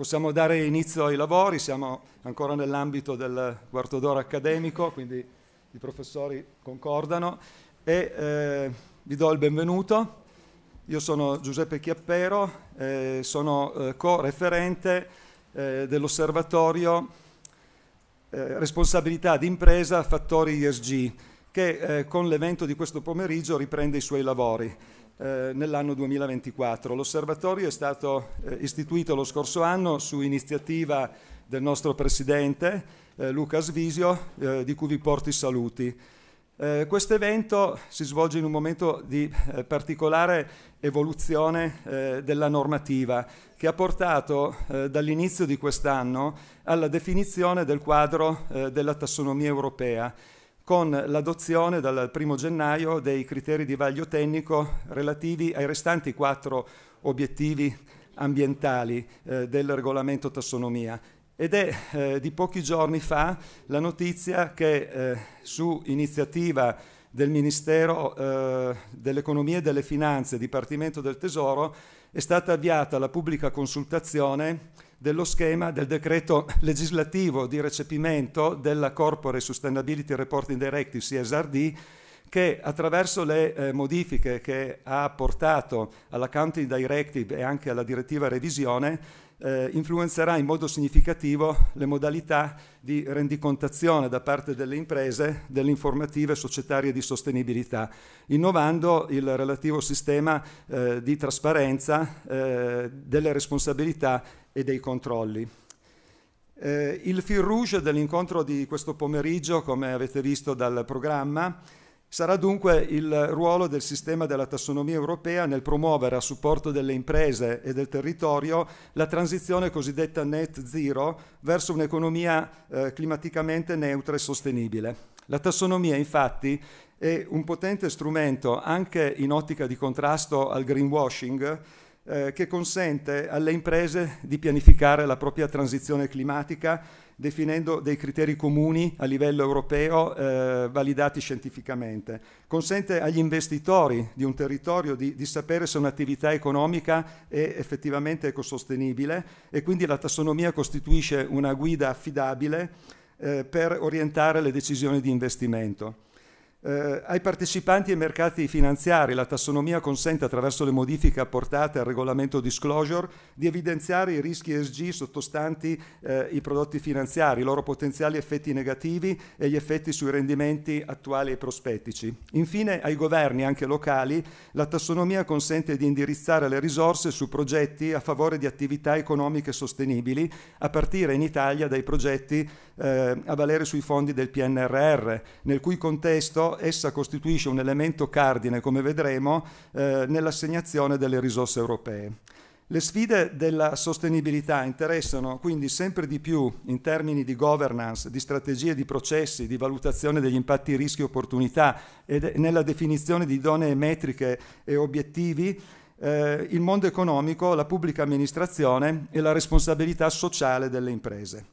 Possiamo dare inizio ai lavori, siamo ancora nell'ambito del quarto d'ora accademico, quindi i professori concordano e eh, vi do il benvenuto. Io sono Giuseppe Chiappero, eh, sono eh, co-referente eh, dell'osservatorio eh, Responsabilità d'impresa Fattori ISG, che eh, con l'evento di questo pomeriggio riprende i suoi lavori. Eh, nell'anno 2024. L'osservatorio è stato eh, istituito lo scorso anno su iniziativa del nostro presidente eh, Luca Svisio, eh, di cui vi porto i saluti. Eh, questo evento si svolge in un momento di particolare evoluzione della normativa che ha portato dall'inizio di quest'anno alla definizione del quadro della tassonomia europea con l'adozione dal 1 gennaio dei criteri di vaglio tecnico relativi ai restanti quattro obiettivi ambientali eh, del regolamento tassonomia. Ed è eh, di pochi giorni fa la notizia che eh, su iniziativa del Ministero eh, dell'Economia e delle Finanze, Dipartimento del Tesoro, è stata avviata la pubblica consultazione dello schema del decreto legislativo di recepimento della Corporate Sustainability Reporting Directive CSRD che attraverso le eh, modifiche che ha portato alla County Directive e anche alla direttiva revisione eh, influenzerà in modo significativo le modalità di rendicontazione da parte delle imprese delle informative societarie di sostenibilità, innovando il relativo sistema eh, di trasparenza eh, delle responsabilità e dei controlli. Eh, il fil rouge dell'incontro di questo pomeriggio, come avete visto dal programma, Sarà dunque il ruolo del sistema della tassonomia europea nel promuovere a supporto delle imprese e del territorio la transizione cosiddetta net zero verso un'economia eh, climaticamente neutra e sostenibile. La tassonomia infatti è un potente strumento anche in ottica di contrasto al greenwashing eh, che consente alle imprese di pianificare la propria transizione climatica definendo dei criteri comuni a livello europeo eh, validati scientificamente. Consente agli investitori di un territorio di, di, sapere se un'attività economica è effettivamente ecosostenibile e quindi la tassonomia costituisce una guida affidabile eh, per orientare le decisioni di investimento eh, ai partecipanti ai mercati finanziari la tassonomia consente attraverso le modifiche apportate al regolamento disclosure di evidenziare i rischi ESG sottostanti eh, i prodotti finanziari, i loro potenziali effetti negativi e gli effetti sui rendimenti attuali e prospettici. Infine ai governi, anche locali, la tassonomia consente di indirizzare le risorse su progetti a favore di attività economiche sostenibili, a partire in Italia dai progetti eh, a valere sui fondi del PNRR, nel cui contesto essa costituisce un elemento cardine, come vedremo, eh, nell'assegnazione delle risorse europee. Le sfide della sostenibilità interessano quindi sempre di più in termini di governance, di strategie, di processi, di valutazione degli impatti rischi-opportunità e e nella definizione di idonee metriche e obiettivi eh, il mondo economico, la pubblica amministrazione e la responsabilità sociale delle imprese.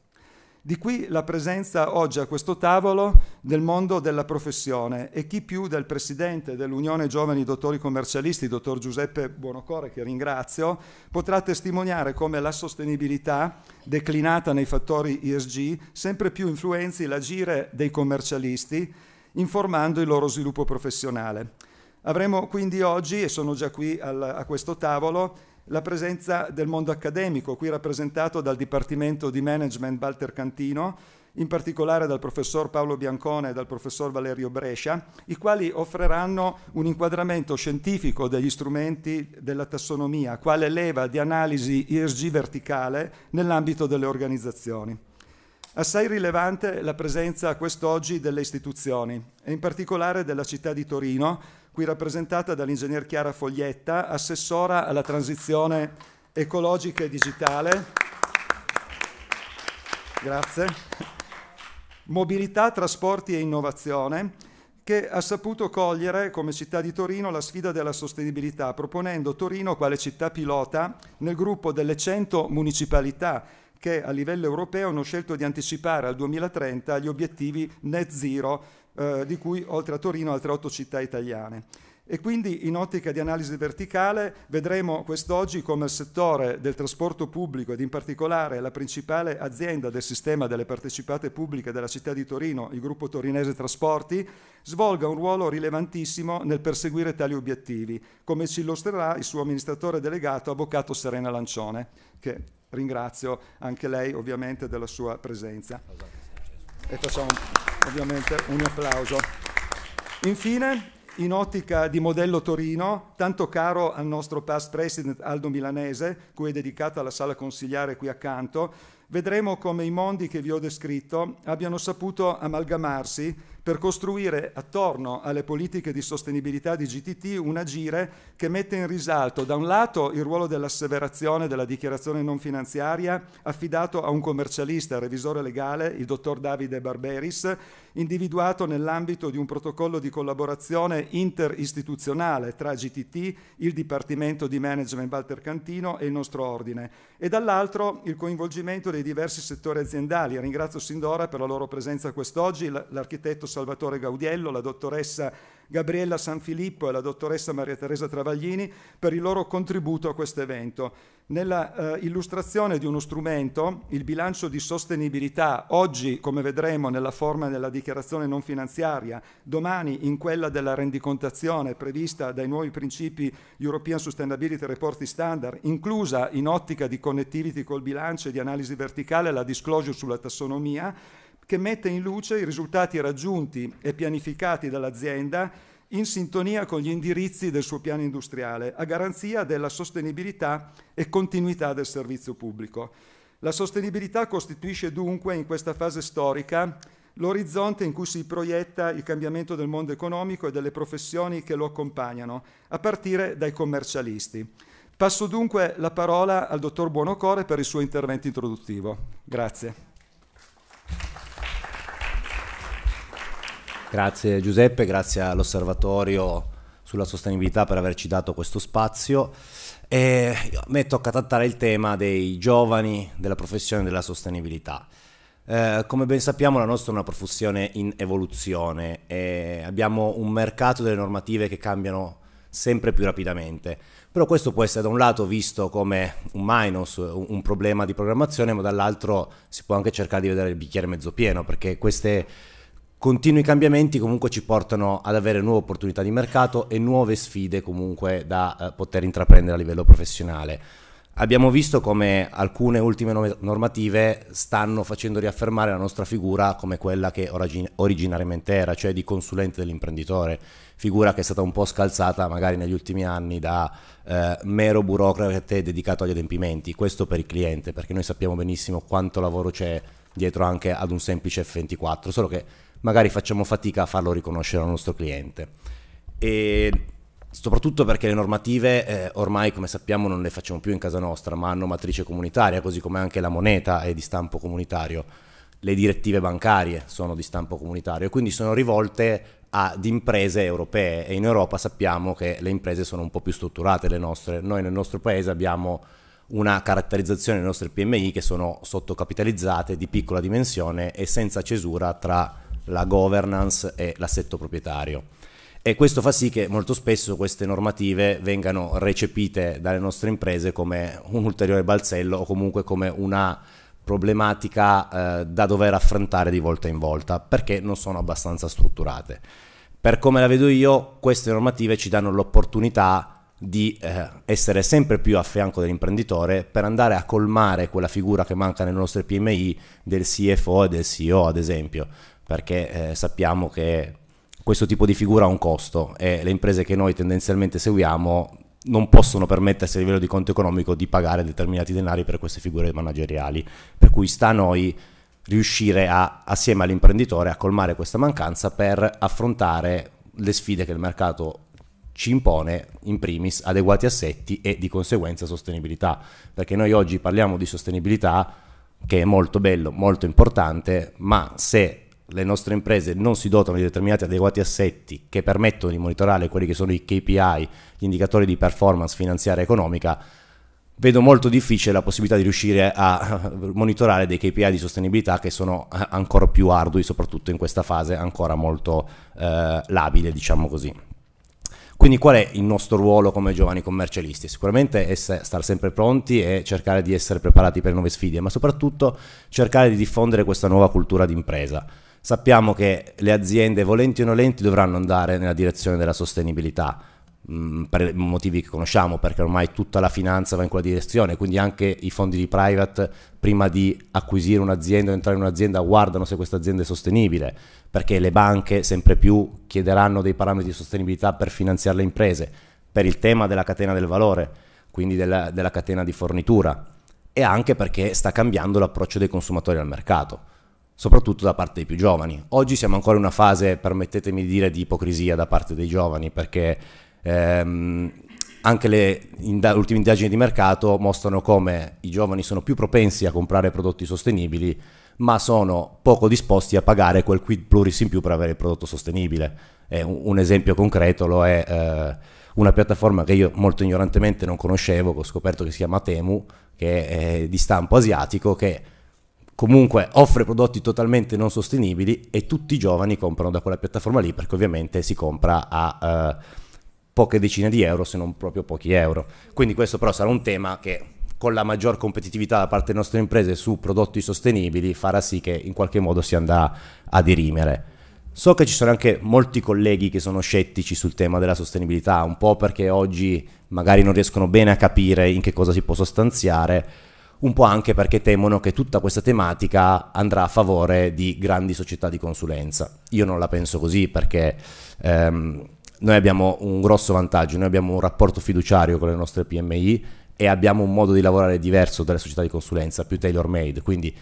Di qui la presenza oggi a questo tavolo del mondo della professione e chi più del presidente dell'Unione Giovani Dottori Commercialisti, dottor Giuseppe Buonocore, che ringrazio, potrà testimoniare come la sostenibilità, declinata nei fattori ISG sempre più influenzi l'agire dei commercialisti, informando il loro sviluppo professionale. Avremo quindi oggi, e sono già qui al, a questo tavolo, la presenza del mondo accademico, qui rappresentato dal Dipartimento di Management Walter Cantino, in particolare dal professor Paolo Biancone e dal professor Valerio Brescia, i quali offriranno un inquadramento scientifico degli strumenti della tassonomia, quale leva di analisi ESG verticale nell'ambito delle organizzazioni. Assai rilevante la presenza quest'oggi delle istituzioni, e in particolare della città di Torino, qui rappresentata dall'ingegner Chiara Foglietta, assessora alla transizione ecologica e digitale. Grazie. Mobilità, trasporti e innovazione, che ha saputo cogliere come città di Torino la sfida della sostenibilità, proponendo Torino quale città pilota nel gruppo delle 100 municipalità che a livello europeo hanno scelto di anticipare al 2030 gli obiettivi net zero, eh, di cui oltre a Torino altre otto città italiane. E quindi in ottica di analisi verticale vedremo quest'oggi come il settore del trasporto pubblico ed in particolare la principale azienda del sistema delle partecipate pubbliche della città di Torino, il gruppo torinese Trasporti, svolga un ruolo rilevantissimo nel perseguire tali obiettivi, come ci illustrerà il suo amministratore delegato avvocato Serena Lancione, che ringrazio anche lei ovviamente della sua presenza. E facciamo ovviamente un applauso. Infine, in ottica di modello Torino, tanto caro al nostro past president Aldo Milanese, cui è dedicata la sala consigliare qui accanto, vedremo come i mondi che vi ho descritto abbiano saputo amalgamarsi per costruire attorno alle politiche di sostenibilità di GTT un agire che mette in risalto da un lato il ruolo dell'asseverazione della dichiarazione non finanziaria affidato a un commercialista, revisore legale, il dottor Davide Barberis, individuato nell'ambito di un protocollo di collaborazione interistituzionale tra GTT, il Dipartimento di Management Walter Cantino e il nostro ordine, e dall'altro il coinvolgimento dei diversi settori aziendali. Ringrazio sin d'ora per la loro presenza quest'oggi l'architetto Salvatore Gaudiello, la dottoressa Gabriella Sanfilippo e la dottoressa Maria Teresa Travaglini per il loro contributo a questo evento nella eh, illustrazione di uno strumento, il bilancio di sostenibilità, oggi come vedremo nella forma della dichiarazione non finanziaria, domani in quella della rendicontazione prevista dai nuovi principi European Sustainability Reporting Standard, inclusa in ottica di connectivity col bilancio e di analisi verticale la disclosure sulla tassonomia, che mette in luce i risultati raggiunti e pianificati dall'azienda in sintonia con gli indirizzi del suo piano industriale, a garanzia della sostenibilità e continuità del servizio pubblico. La sostenibilità costituisce dunque in questa fase storica l'orizzonte in cui si proietta il cambiamento del mondo economico e delle professioni che lo accompagnano, a partire dai commercialisti. Passo dunque la parola al dottor Buonocore per il suo intervento introduttivo. Grazie. Grazie Giuseppe, grazie all'osservatorio sulla sostenibilità per averci dato questo spazio. E a me tocca trattare il tema dei giovani, della professione della sostenibilità. Eh, come ben sappiamo la nostra è una professione in evoluzione e abbiamo un mercato delle normative che cambiano sempre più rapidamente. Però questo può essere da un lato visto come un minus, un problema di programmazione, ma dall'altro si può anche cercare di vedere il bicchiere mezzo pieno, perché queste continui cambiamenti comunque ci portano ad avere nuove opportunità di mercato e nuove sfide comunque da eh, poter intraprendere a livello professionale. Abbiamo visto come alcune ultime normative stanno facendo riaffermare la nostra figura come quella che origin- originariamente era, cioè di consulente dell'imprenditore, figura che è stata un po' scalzata magari negli ultimi anni da eh, mero burocrate dedicato agli adempimenti. Questo per il cliente, perché noi sappiamo benissimo quanto lavoro c'è dietro anche ad un semplice F24, solo che magari facciamo fatica a farlo riconoscere al nostro cliente. E soprattutto perché le normative eh, ormai come sappiamo non le facciamo più in casa nostra, ma hanno matrice comunitaria, così come anche la moneta è di stampo comunitario, le direttive bancarie sono di stampo comunitario e quindi sono rivolte ad imprese europee e in Europa sappiamo che le imprese sono un po' più strutturate le nostre. Noi nel nostro paese abbiamo una caratterizzazione delle nostre PMI che sono sottocapitalizzate, di piccola dimensione e senza cesura tra la governance e l'assetto proprietario. E questo fa sì che molto spesso queste normative vengano recepite dalle nostre imprese come un ulteriore balzello o comunque come una problematica eh, da dover affrontare di volta in volta perché non sono abbastanza strutturate. Per come la vedo io, queste normative ci danno l'opportunità di eh, essere sempre più a fianco dell'imprenditore per andare a colmare quella figura che manca nelle nostre PMI del CFO e del CEO, ad esempio perché eh, sappiamo che questo tipo di figura ha un costo e le imprese che noi tendenzialmente seguiamo non possono permettersi a livello di conto economico di pagare determinati denari per queste figure manageriali, per cui sta a noi riuscire a, assieme all'imprenditore a colmare questa mancanza per affrontare le sfide che il mercato ci impone in primis adeguati assetti e di conseguenza sostenibilità, perché noi oggi parliamo di sostenibilità che è molto bello, molto importante, ma se le nostre imprese non si dotano di determinati adeguati assetti che permettono di monitorare quelli che sono i KPI, gli indicatori di performance finanziaria e economica, vedo molto difficile la possibilità di riuscire a monitorare dei KPI di sostenibilità che sono ancora più ardui, soprattutto in questa fase ancora molto eh, labile, diciamo così. Quindi qual è il nostro ruolo come giovani commercialisti? Sicuramente stare sempre pronti e cercare di essere preparati per nuove sfide, ma soprattutto cercare di diffondere questa nuova cultura di impresa sappiamo che le aziende, volenti o nolenti, dovranno andare nella direzione della sostenibilità mm, per motivi che conosciamo perché ormai tutta la finanza va in quella direzione quindi anche i fondi di private prima di acquisire un'azienda o entrare in un'azienda guardano se questa azienda è sostenibile perché le banche sempre più chiederanno dei parametri di sostenibilità per finanziare le imprese per il tema della catena del valore quindi della, della catena di fornitura e anche perché sta cambiando l'approccio dei consumatori al mercato soprattutto da parte dei più giovani. Oggi siamo ancora in una fase, permettetemi di dire, di ipocrisia da parte dei giovani, perché ehm, anche le inda- ultime indagini di mercato mostrano come i giovani sono più propensi a comprare prodotti sostenibili, ma sono poco disposti a pagare quel quid pluris in più per avere il prodotto sostenibile. Eh, un, un, esempio concreto lo è... Eh, una piattaforma che io molto ignorantemente non conoscevo, ho scoperto che si chiama Temu, che è di stampo asiatico, che comunque offre prodotti totalmente non sostenibili e tutti i giovani comprano da quella piattaforma lì perché ovviamente si compra a eh, poche decine di euro se non proprio pochi euro. Quindi questo però sarà un tema che con la maggior competitività da parte delle nostre imprese su prodotti sostenibili farà sì che in qualche modo si andrà a dirimere. So che ci sono anche molti colleghi che sono scettici sul tema della sostenibilità, un po' perché oggi magari non riescono bene a capire in che cosa si può sostanziare, un po' anche perché temono che tutta questa tematica andrà a favore di grandi società di consulenza. Io non la penso così perché ehm, noi abbiamo un grosso vantaggio, noi abbiamo un rapporto fiduciario con le nostre PMI e abbiamo un modo di lavorare diverso dalle società di consulenza, più tailor made, quindi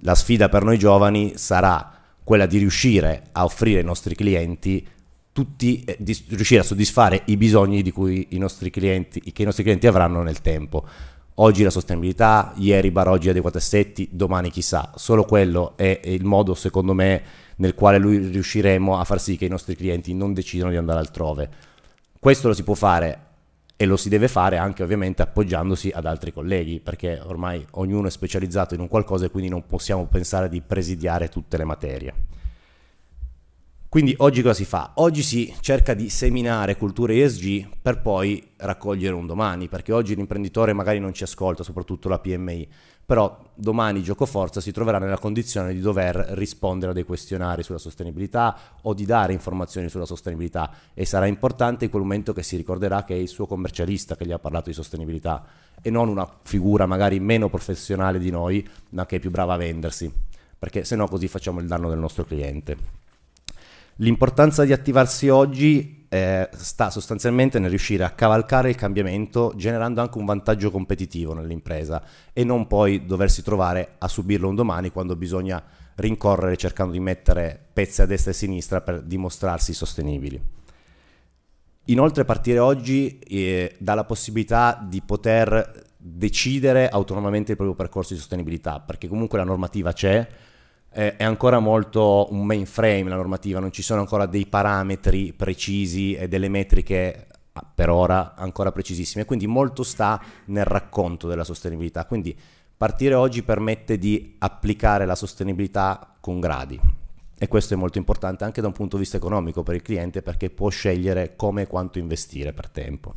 la sfida per noi giovani sarà quella di riuscire a offrire ai nostri clienti tutti, eh, di riuscire a soddisfare i bisogni i nostri clienti, che i nostri clienti avranno nel tempo Oggi la sostenibilità, ieri Baroggi adeguati a Setti, domani chissà. Solo quello è il modo, secondo me, nel quale lui riusciremo a far sì che i nostri clienti non decidano di andare altrove. Questo lo si può fare e lo si deve fare anche ovviamente appoggiandosi ad altri colleghi, perché ormai ognuno è specializzato in un qualcosa e quindi non possiamo pensare di presidiare tutte le materie. Quindi oggi cosa si fa? Oggi si cerca di seminare culture ESG per poi raccogliere un domani, perché oggi l'imprenditore magari non ci ascolta, soprattutto la PMI, però domani Giocoforza si troverà nella condizione di dover rispondere a dei questionari sulla sostenibilità o di dare informazioni sulla sostenibilità e sarà importante in quel momento che si ricorderà che è il suo commercialista che gli ha parlato di sostenibilità e non una figura magari meno professionale di noi, ma che è più brava a vendersi, perché se no così facciamo il danno del nostro cliente. L'importanza di attivarsi oggi eh, sta sostanzialmente nel riuscire a cavalcare il cambiamento generando anche un vantaggio competitivo nell'impresa e non poi doversi trovare a subirlo un domani quando bisogna rincorrere cercando di mettere pezzi a destra e a sinistra per dimostrarsi sostenibili. Inoltre partire oggi eh, dà la possibilità di poter decidere autonomamente il proprio percorso di sostenibilità perché comunque la normativa c'è, è ancora molto un mainframe la normativa, non ci sono ancora dei parametri precisi e delle metriche ah, per ora ancora precisissime, quindi molto sta nel racconto della sostenibilità, quindi partire oggi permette di applicare la sostenibilità con gradi e questo è molto importante anche da un punto di vista economico per il cliente perché può scegliere come e quanto investire per tempo.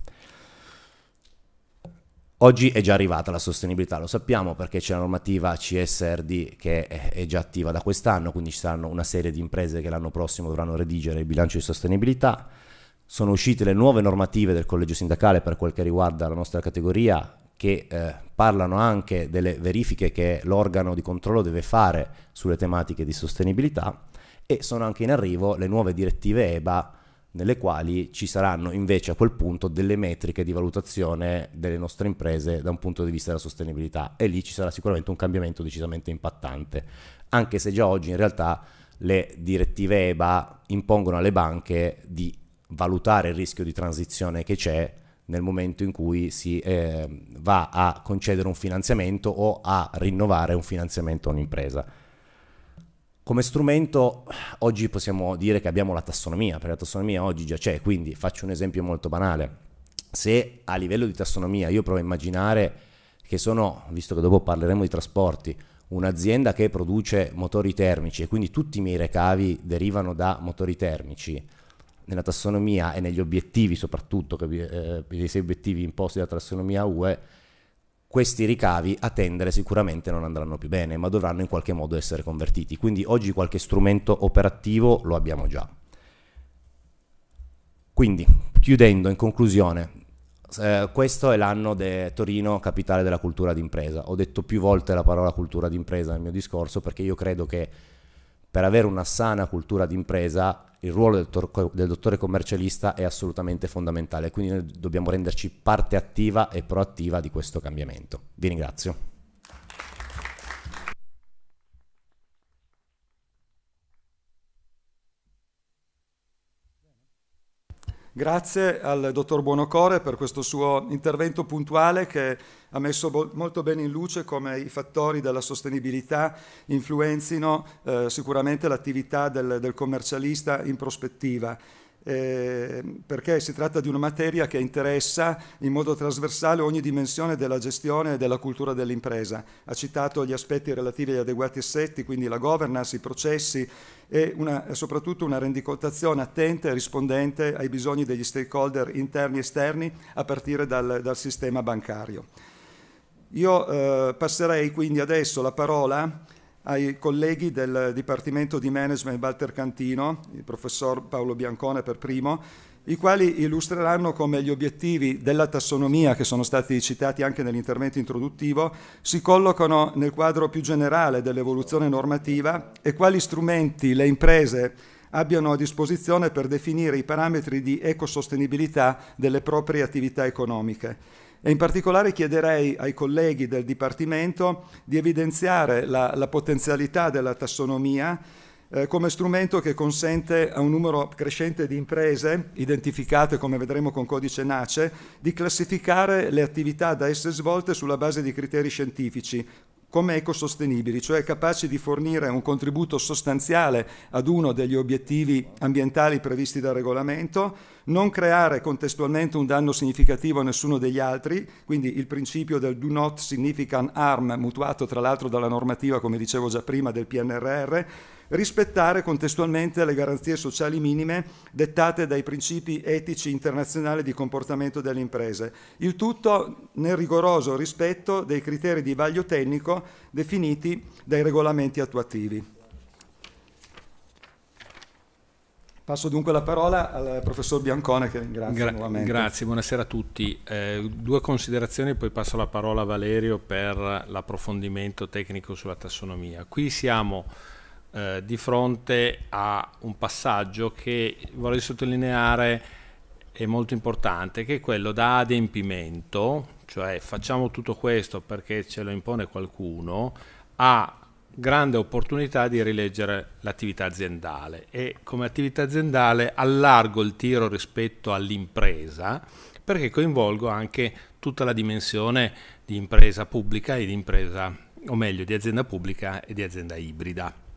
Oggi è già arrivata la sostenibilità, lo sappiamo perché c'è la normativa CSRD che è già attiva da quest'anno, quindi ci saranno una serie di imprese che l'anno prossimo dovranno redigere il bilancio di sostenibilità. Sono uscite le nuove normative del collegio sindacale per quel che riguarda la nostra categoria che eh, parlano anche delle verifiche che l'organo di controllo deve fare sulle tematiche di sostenibilità e sono anche in arrivo le nuove direttive EBA nelle quali ci saranno invece a quel punto delle metriche di valutazione delle nostre imprese da un punto di vista della sostenibilità e lì ci sarà sicuramente un cambiamento decisamente impattante, anche se già oggi in realtà le direttive EBA impongono alle banche di valutare il rischio di transizione che c'è nel momento in cui si eh, va a concedere un finanziamento o a rinnovare un finanziamento a un'impresa. Come strumento oggi possiamo dire che abbiamo la tassonomia, perché la tassonomia oggi già c'è, quindi faccio un esempio molto banale. Se a livello di tassonomia io provo a immaginare che sono, visto che dopo parleremo di trasporti, un'azienda che produce motori termici e quindi tutti i miei recavi derivano da motori termici, nella tassonomia e negli obiettivi soprattutto, che, eh, sei obiettivi imposti dalla tassonomia UE, questi ricavi a tendere sicuramente non andranno più bene, ma dovranno in qualche modo essere convertiti. Quindi oggi qualche strumento operativo lo abbiamo già. Quindi, chiudendo in conclusione, eh, questo è l'anno di Torino, capitale della cultura d'impresa. Ho detto più volte la parola cultura d'impresa nel mio discorso perché io credo che per avere una sana cultura d'impresa il ruolo del, tor- del, dottore commercialista è assolutamente fondamentale, quindi noi dobbiamo renderci parte attiva e proattiva di questo cambiamento. Vi ringrazio. Grazie al dottor Buonocore per questo suo intervento puntuale che ha messo molto bene in luce come i fattori della sostenibilità influenzino eh, sicuramente l'attività del, del commercialista in prospettiva eh, perché si tratta di una materia che interessa in modo trasversale ogni dimensione della gestione e della cultura dell'impresa. Ha citato gli aspetti relativi agli adeguati assetti, quindi la governance, i processi e una, soprattutto una rendicontazione attenta e rispondente ai bisogni degli stakeholder interni e esterni a partire dal, dal sistema bancario. Io eh, passerei quindi adesso la parola a ai colleghi del Dipartimento di Management Walter Cantino, il professor Paolo Biancone per primo, i quali illustreranno come gli obiettivi della tassonomia, che sono stati citati anche nell'intervento introduttivo, si collocano nel quadro più generale dell'evoluzione normativa e quali strumenti le imprese abbiano a disposizione per definire i parametri di ecosostenibilità delle proprie attività economiche. E in particolare chiederei ai colleghi del Dipartimento di evidenziare la, la potenzialità della tassonomia eh, come strumento che consente a un numero crescente di imprese, identificate come vedremo con codice NACE, di classificare le attività da esse svolte sulla base di criteri scientifici, come ecosostenibili, cioè capaci di fornire un contributo sostanziale ad uno degli obiettivi ambientali previsti dal regolamento, non creare contestualmente un danno significativo a nessuno degli altri, quindi il principio del do not significant harm mutuato tra l'altro dalla normativa, come dicevo già prima, del PNRR, rispettare contestualmente le garanzie sociali minime dettate dai principi etici internazionali di comportamento delle imprese, il tutto nel rigoroso rispetto dei criteri di vaglio tecnico definiti dai regolamenti attuativi. Passo dunque la parola al professor Biancone che ringrazio Gra- nuovamente. Grazie, buonasera a tutti. Eh, due considerazioni e poi passo la parola a Valerio per l'approfondimento tecnico sulla tassonomia. Qui siamo eh, di fronte a un passaggio che vorrei sottolineare è molto importante, che è quello da adempimento, cioè facciamo tutto questo perché ce lo impone qualcuno, a grande opportunità di rileggere l'attività aziendale e come attività aziendale allargo il tiro rispetto all'impresa perché coinvolgo anche tutta la dimensione di impresa pubblica e di impresa, o meglio, di azienda pubblica e di azienda ibrida.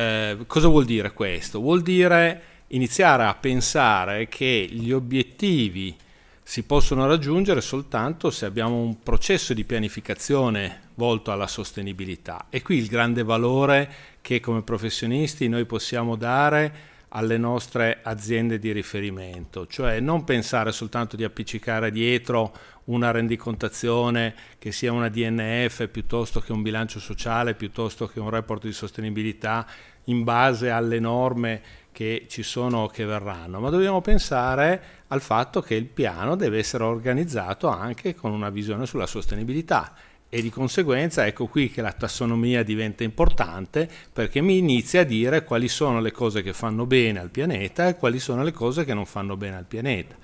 Eh, cosa vuol dire questo? Vuol dire iniziare a pensare che gli obiettivi si possono raggiungere soltanto se abbiamo un processo di pianificazione volto alla sostenibilità. E qui il grande valore che come professionisti noi possiamo dare alle nostre aziende di riferimento, cioè non pensare soltanto di appiccicare dietro una rendicontazione che sia una DNF piuttosto che un bilancio sociale, piuttosto che un report di sostenibilità in base alle norme che ci sono che verranno, ma dobbiamo pensare al fatto che il piano deve essere organizzato anche con una visione sulla sostenibilità e di conseguenza ecco qui che la tassonomia diventa importante perché mi inizia a dire quali sono le cose che fanno bene al pianeta e quali sono le cose che non fanno bene al pianeta.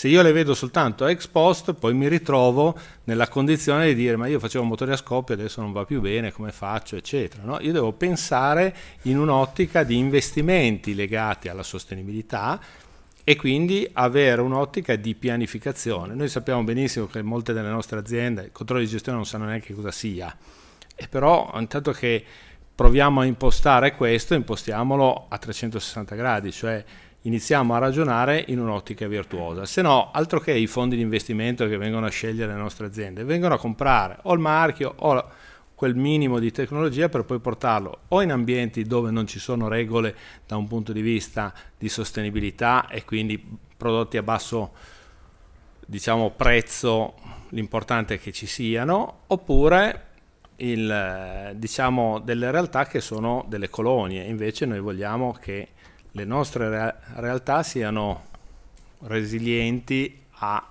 Se io le vedo soltanto ex post, poi mi ritrovo nella condizione di dire ma io facevo un motore a scoppio, adesso non va più bene, come faccio, eccetera. No? Io devo pensare in un'ottica di investimenti legati alla sostenibilità e quindi avere un'ottica di pianificazione. Noi sappiamo benissimo che molte delle nostre aziende i controlli di gestione non sanno neanche cosa sia, e però intanto che proviamo a impostare questo, impostiamolo a 360 gradi, cioè iniziamo a ragionare in un'ottica virtuosa, se no altro che i fondi di investimento che vengono a scegliere le nostre aziende, vengono a comprare o il marchio o quel minimo di tecnologia per poi portarlo o in ambienti dove non ci sono regole da un punto di vista di sostenibilità e quindi prodotti a basso diciamo, prezzo, l'importante è che ci siano, oppure il, diciamo, delle realtà che sono delle colonie, invece noi vogliamo che le nostre re- realtà siano resilienti a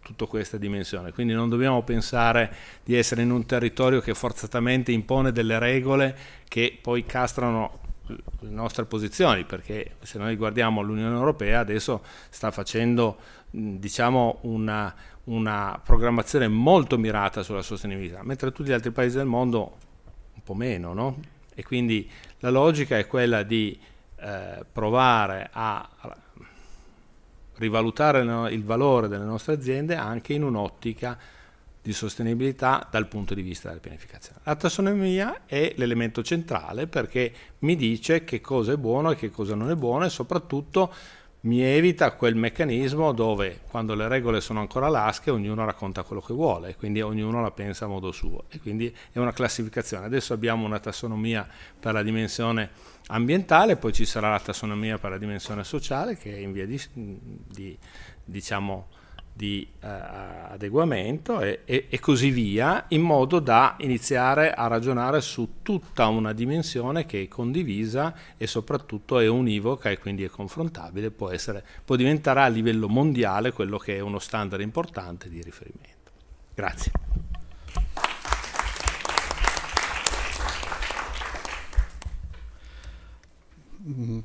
tutta questa dimensione. Quindi non dobbiamo pensare di essere in un territorio che forzatamente impone delle regole che poi castrano le nostre posizioni, perché se noi guardiamo l'Unione Europea adesso sta facendo diciamo, una, una programmazione molto mirata sulla sostenibilità, mentre tutti gli altri paesi del mondo un po' meno, no? E quindi la logica è quella di eh, provare a rivalutare il valore delle nostre aziende anche in un'ottica di sostenibilità dal punto di vista della pianificazione. La tassonomia è l'elemento centrale perché mi dice che cosa è buono e che cosa non è buono e soprattutto mi evita quel meccanismo dove quando le regole sono ancora lasche ognuno racconta quello che vuole, quindi ognuno la pensa a modo suo e quindi è una classificazione. Adesso abbiamo una tassonomia per la dimensione ambientale, poi ci sarà la tassonomia per la dimensione sociale che è in via di, di, diciamo, di uh, adeguamento e, e, e, così via, in modo da iniziare a ragionare su tutta una dimensione che è condivisa e soprattutto è univoca e quindi è confrontabile, può, essere, può diventare a livello mondiale quello che è uno standard importante di riferimento. Grazie. Mm.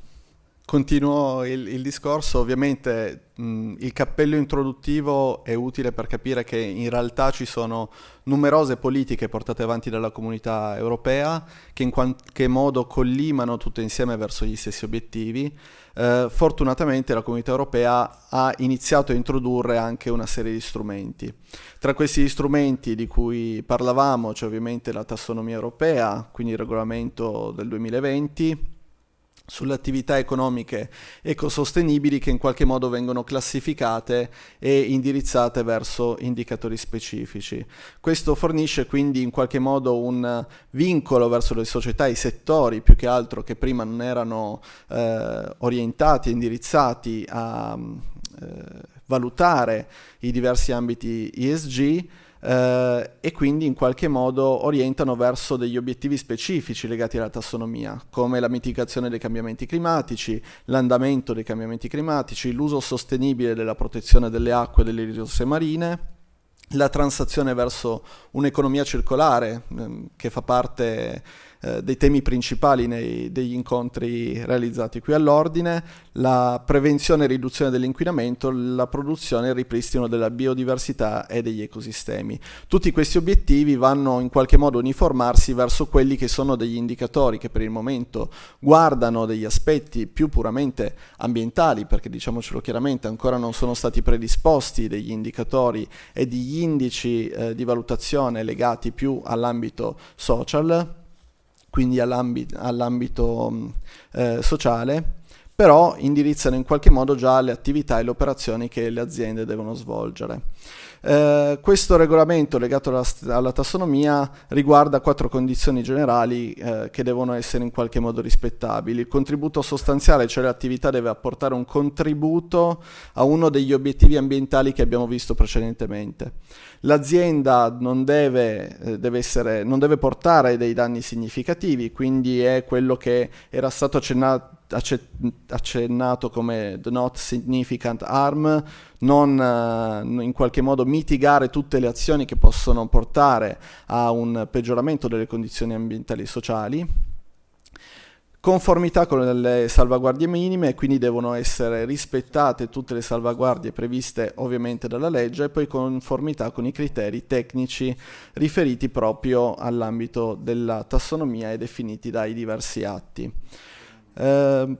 Continuo il, il, discorso, ovviamente mh, mm, il cappello introduttivo è utile per capire che in realtà ci sono numerose politiche portate avanti dalla comunità europea che in qualche modo collimano tutte insieme verso gli stessi obiettivi. Eh, fortunatamente la comunità europea ha iniziato a introdurre anche una serie di strumenti. Tra questi strumenti di cui parlavamo c'è ovviamente la tassonomia europea, quindi il regolamento del 2020 sulle attività economiche ecosostenibili che in qualche modo vengono classificate e indirizzate verso indicatori specifici. Questo fornisce quindi in qualche modo un vincolo verso le società, i settori più che altro che prima non erano eh, orientati, indirizzati a mm, eh, valutare i diversi ambiti ESG eh, e quindi in qualche modo orientano verso degli obiettivi specifici legati alla tassonomia, come la mitigazione dei cambiamenti climatici, l'andamento dei cambiamenti climatici, l'uso sostenibile della protezione delle acque e delle risorse marine, la transazione verso un'economia circolare ehm, che fa parte eh, dei temi principali nei, degli incontri realizzati qui all'ordine, la prevenzione e riduzione dell'inquinamento, la produzione e il ripristino della biodiversità e degli ecosistemi. Tutti questi obiettivi vanno in qualche modo uniformarsi verso quelli che sono degli indicatori che per il momento guardano degli aspetti più puramente ambientali, perché diciamocelo chiaramente ancora non sono stati predisposti degli indicatori e degli indici eh, di valutazione legati più all'ambito social quindi all'ambito, all'ambito mm, eh, sociale, però indirizzano in qualche modo già le attività e le operazioni che le aziende devono svolgere. Eh, questo regolamento legato alla, alla, tassonomia riguarda quattro condizioni generali eh, che devono essere in qualche modo rispettabili. Il contributo sostanziale, cioè l'attività deve apportare un contributo a uno degli obiettivi ambientali che abbiamo visto precedentemente. L'azienda non deve, eh, deve, essere, non deve portare dei danni significativi, quindi è quello che era stato accennato accennato come the not significant harm, non uh, in qualche modo mitigare tutte le azioni che possono portare a un peggioramento delle condizioni ambientali e sociali, conformità con le salvaguardie minime, quindi devono essere rispettate tutte le salvaguardie previste ovviamente dalla legge e poi conformità con i criteri tecnici riferiti proprio all'ambito della tassonomia e definiti dai diversi atti. Um,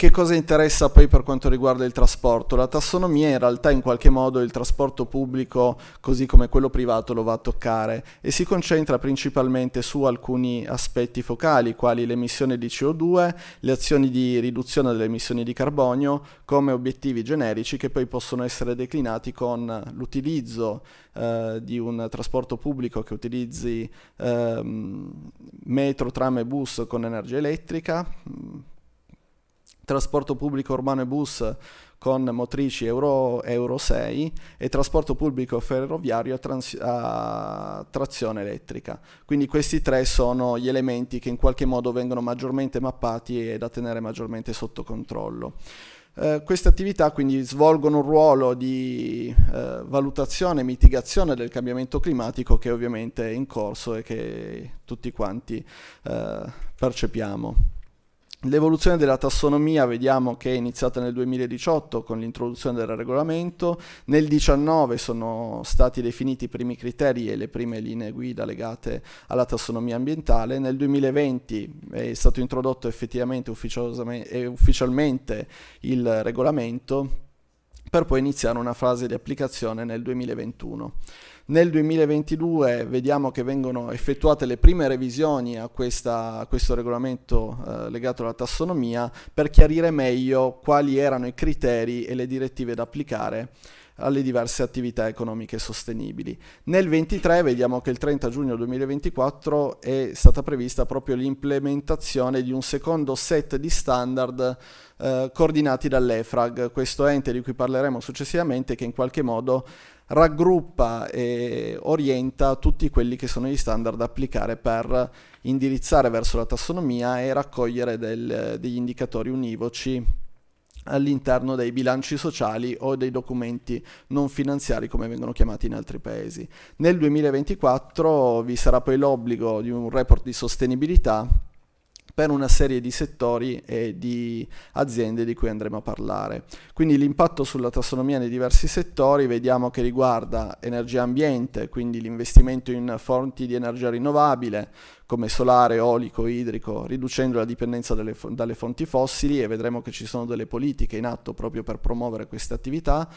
Che cosa interessa poi per quanto riguarda il trasporto? La tassonomia in realtà in qualche modo il trasporto pubblico, così come quello privato, lo va a toccare e si concentra principalmente su alcuni aspetti focali, quali l'emissione di CO2, le azioni di riduzione delle emissioni di carbonio, come obiettivi generici che poi possono essere declinati con l'utilizzo eh, di un trasporto pubblico che utilizzi eh, metro, tram e bus con energia elettrica trasporto pubblico urbano e bus con motrici Euro, Euro 6 e trasporto pubblico ferroviario a, trans, a, trazione elettrica. Quindi questi tre sono gli elementi che in qualche modo vengono maggiormente mappati e da tenere maggiormente sotto controllo. Eh, queste attività quindi svolgono un ruolo di eh, valutazione e mitigazione del cambiamento climatico che ovviamente è in corso e che tutti quanti eh, percepiamo. L'evoluzione della tassonomia vediamo che è iniziata nel 2018 con l'introduzione del regolamento, nel 2019 sono stati definiti i primi criteri e le prime linee guida legate alla tassonomia ambientale, nel 2020 è stato introdotto effettivamente ufficialmente il regolamento per poi iniziare una fase di applicazione nel 2021. Nel 2022 vediamo che vengono effettuate le prime revisioni a, questa, a questo regolamento eh, legato alla tassonomia per chiarire meglio quali erano i criteri e le direttive da applicare alle diverse attività economiche sostenibili. Nel 23 vediamo che il 30 giugno 2024 è stata prevista proprio l'implementazione di un secondo set di standard eh, coordinati dall'EFRAG, questo ente di cui parleremo successivamente che in qualche modo raggruppa e orienta tutti quelli che sono gli standard da applicare per indirizzare verso la tassonomia e raccogliere del, degli indicatori univoci all'interno dei bilanci sociali o dei documenti non finanziari come vengono chiamati in altri paesi. Nel 2024 vi sarà poi l'obbligo di un report di sostenibilità per una serie di settori e di aziende di cui andremo a parlare. Quindi l'impatto sulla tassonomia nei diversi settori vediamo che riguarda energia ambiente, quindi l'investimento in fonti di energia rinnovabile come solare, eolico, idrico, riducendo la dipendenza dalle, f- dalle fonti fossili e vedremo che ci sono delle politiche in atto proprio per promuovere queste attività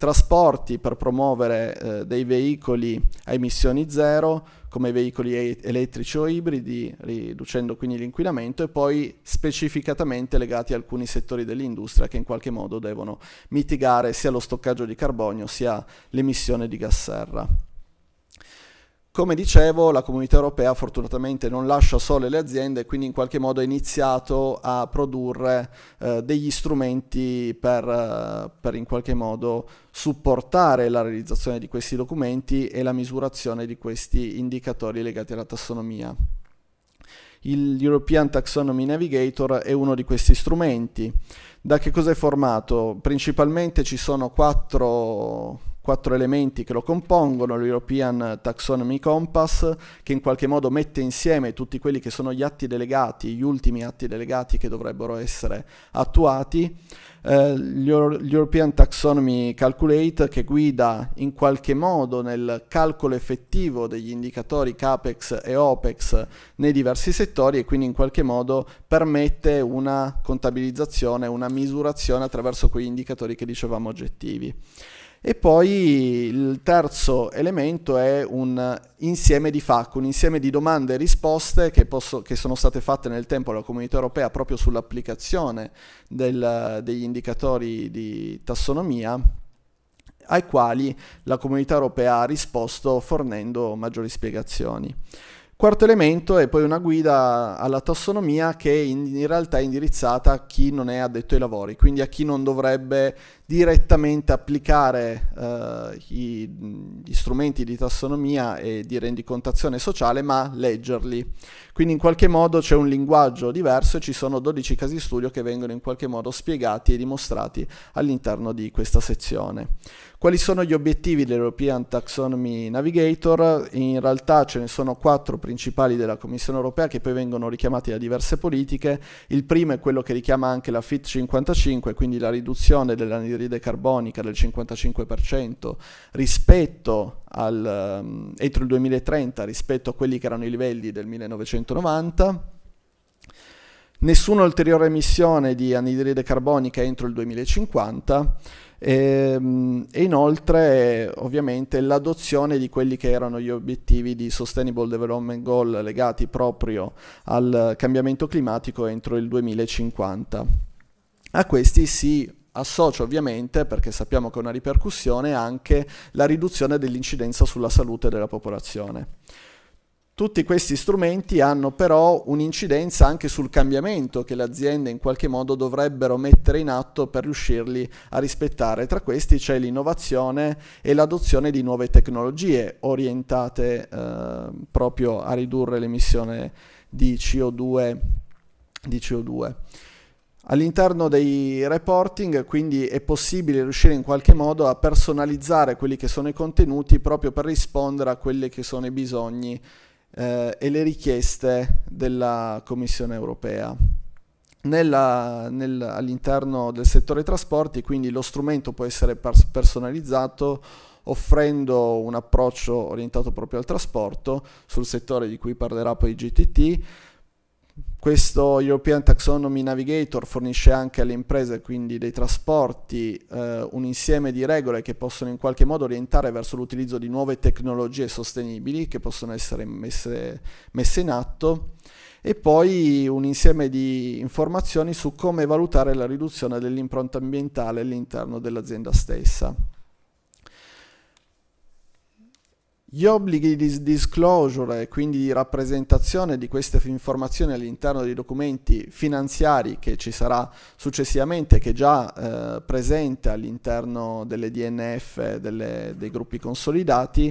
trasporti per promuovere eh, dei veicoli a emissioni zero come veicoli elettrici o ibridi, riducendo quindi l'inquinamento e poi specificatamente legati a alcuni settori dell'industria che in qualche modo devono mitigare sia lo stoccaggio di carbonio sia l'emissione di gas serra. Come dicevo, la comunità europea fortunatamente non lascia sole le aziende, quindi in qualche modo ha iniziato a produrre eh, degli strumenti per, eh, per, in qualche modo supportare la realizzazione di questi documenti e la misurazione di questi indicatori legati alla tassonomia. Il European Taxonomy Navigator è uno di questi strumenti. Da che cosa è formato? Principalmente ci sono quattro quattro elementi che lo compongono, l'European Taxonomy Compass, che in qualche modo mette insieme tutti quelli che sono gli atti delegati, gli ultimi atti delegati che dovrebbero essere attuati, eh, l'European Taxonomy Calculate che guida in qualche modo nel calcolo effettivo degli indicatori CAPEX e OPEX nei diversi settori e quindi in qualche modo permette una contabilizzazione, una misurazione attraverso quegli indicatori che dicevamo oggettivi. E poi il terzo elemento è un insieme di FAQ, un insieme di domande e risposte che, posso, che sono state fatte nel tempo alla Comunità Europea proprio sull'applicazione del, degli indicatori di tassonomia ai quali la Comunità Europea ha risposto fornendo maggiori spiegazioni. Quarto elemento è poi una guida alla tassonomia che in realtà è indirizzata a chi non è addetto ai lavori, quindi a chi non dovrebbe direttamente applicare eh, gli, gli strumenti di tassonomia e di rendicontazione sociale, ma leggerli. Quindi in qualche modo c'è un linguaggio diverso e ci sono 12 casi studio che vengono in qualche modo spiegati e dimostrati all'interno di questa sezione. Quali sono gli obiettivi dell'European Taxonomy Navigator? In realtà ce ne sono quattro principali della Commissione europea che poi vengono richiamati da diverse politiche. Il primo è quello che richiama anche la FIT 55, quindi la riduzione della anidride carbonica del 55% rispetto al, um, entro il 2030 rispetto a quelli che erano i livelli del 1990 nessuna ulteriore emissione di anidride carbonica entro il 2050 e, ehm, e inoltre ovviamente l'adozione di quelli che erano gli obiettivi di Sustainable Development Goal legati proprio al cambiamento climatico entro il 2050. A questi si Associo ovviamente, perché sappiamo che è una ripercussione, anche la riduzione dell'incidenza sulla salute della popolazione. Tutti questi strumenti hanno però un'incidenza anche sul cambiamento che le aziende in qualche modo dovrebbero mettere in atto per riuscirli a rispettare. Tra questi c'è l'innovazione e l'adozione di nuove tecnologie orientate eh, proprio a ridurre l'emissione di CO2. Di CO2. All'interno dei reporting quindi è possibile riuscire in qualche modo a personalizzare quelli che sono i contenuti proprio per rispondere a quelli che sono i bisogni eh, e le richieste della Commissione europea. Nella, nel, all'interno del settore trasporti quindi lo strumento può essere pers- personalizzato offrendo un approccio orientato proprio al trasporto sul settore di cui parlerà poi GTT questo European Taxonomy Navigator fornisce anche alle imprese, quindi dei trasporti, eh, un insieme di regole che possono in qualche modo orientare verso l'utilizzo di nuove tecnologie sostenibili che possono essere messe, messe in atto e poi un insieme di informazioni su come valutare la riduzione dell'impronta ambientale all'interno dell'azienda stessa. Gli obblighi di disclosure, quindi di rappresentazione di queste informazioni all'interno dei documenti finanziari che ci sarà successivamente, che è già eh, presente all'interno delle DNF delle, dei gruppi consolidati,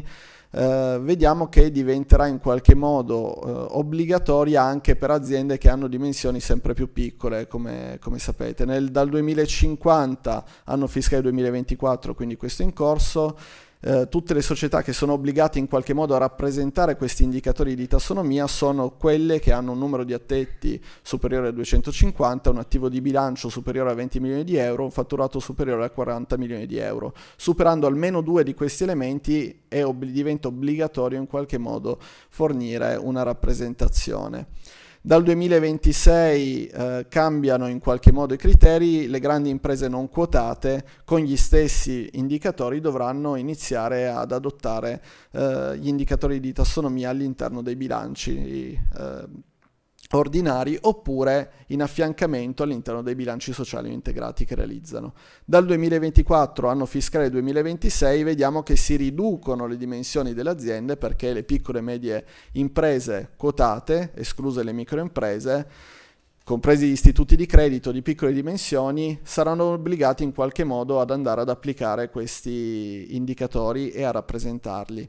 eh, vediamo che diventerà in qualche modo eh, obbligatoria anche per aziende che hanno dimensioni sempre più piccole, come, come sapete. Nel, dal 2050, anno fiscale 2024, quindi questo in corso, eh, tutte le società che sono obbligate in qualche modo a rappresentare questi indicatori di tassonomia sono quelle che hanno un numero di attetti superiore a 250, un attivo di bilancio superiore a 20 milioni di euro, un fatturato superiore a 40 milioni di euro. Superando almeno due di questi elementi obb- diventa obbligatorio in qualche modo fornire una rappresentazione. Dal 2026 eh, cambiano in qualche modo i criteri, le grandi imprese non quotate con gli stessi indicatori dovranno iniziare ad adottare eh, gli indicatori di tassonomia all'interno dei bilanci. E, eh, ordinari oppure in affiancamento all'interno dei bilanci sociali integrati che realizzano. Dal 2024, anno fiscale 2026, vediamo che si riducono le dimensioni delle aziende perché le piccole e medie imprese quotate, escluse le microimprese, compresi gli istituti di credito di piccole dimensioni, saranno obbligati in qualche modo ad andare ad applicare questi indicatori e a rappresentarli.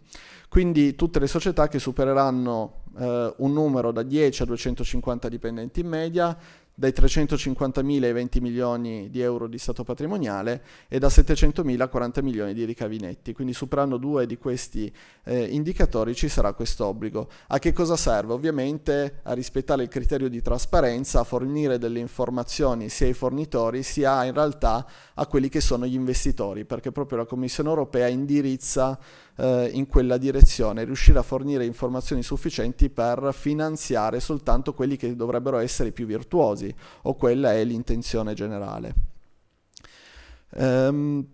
Quindi tutte le società che supereranno eh, un numero da 10 a 250 dipendenti in media, dai 350.000 ai 20 milioni di euro di stato patrimoniale e da 700.000 a 40 milioni di ricavi netti. Quindi superando due di questi eh, indicatori ci sarà questo obbligo. A che cosa serve? Ovviamente a rispettare il criterio di trasparenza, a fornire delle informazioni sia ai fornitori sia in realtà a quelli che sono gli investitori, perché proprio la Commissione europea indirizza eh, in quella direzione, riuscire a fornire informazioni sufficienti per finanziare soltanto quelli che dovrebbero essere più virtuosi, o quella è l'intenzione generale. Um,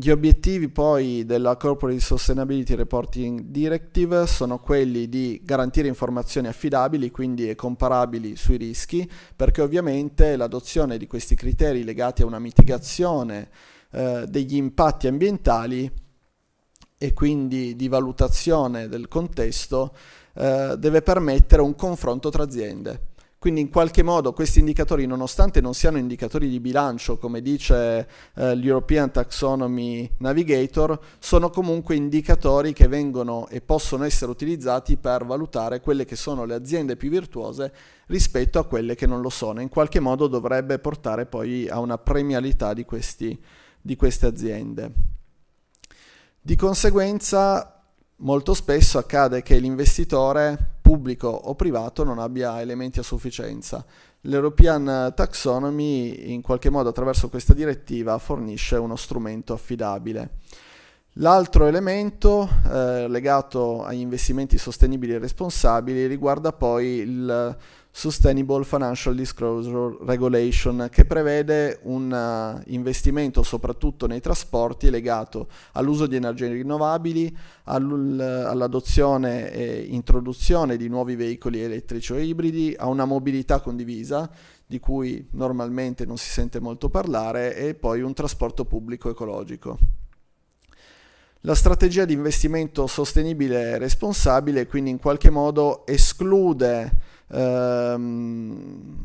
gli obiettivi poi della Corporate Sustainability Reporting Directive sono quelli di garantire informazioni affidabili, quindi e comparabili sui rischi, perché ovviamente l'adozione di questi criteri legati a una mitigazione eh, degli impatti ambientali e quindi di valutazione del contesto eh, deve permettere un confronto tra aziende quindi in qualche modo questi indicatori, nonostante non siano indicatori di bilancio, come dice eh, l'European Taxonomy Navigator, sono comunque indicatori che vengono e possono essere utilizzati per valutare quelle che sono le aziende più virtuose rispetto a quelle che non lo sono. In qualche modo dovrebbe portare poi a una premialità di, questi, di queste aziende. Di conseguenza, molto spesso accade che l'investitore pubblico o privato non abbia elementi a sufficienza. L'European Taxonomy in qualche modo attraverso questa direttiva fornisce uno strumento affidabile. L'altro elemento eh, legato agli investimenti sostenibili e responsabili riguarda poi il Sustainable Financial Disclosure Regulation che prevede un uh, investimento soprattutto nei trasporti legato all'uso di energie rinnovabili, all'adozione e introduzione di nuovi veicoli elettrici o ibridi, a una mobilità condivisa di cui normalmente non si sente molto parlare e poi un trasporto pubblico ecologico. La strategia di investimento sostenibile e responsabile quindi in qualche modo esclude ehm,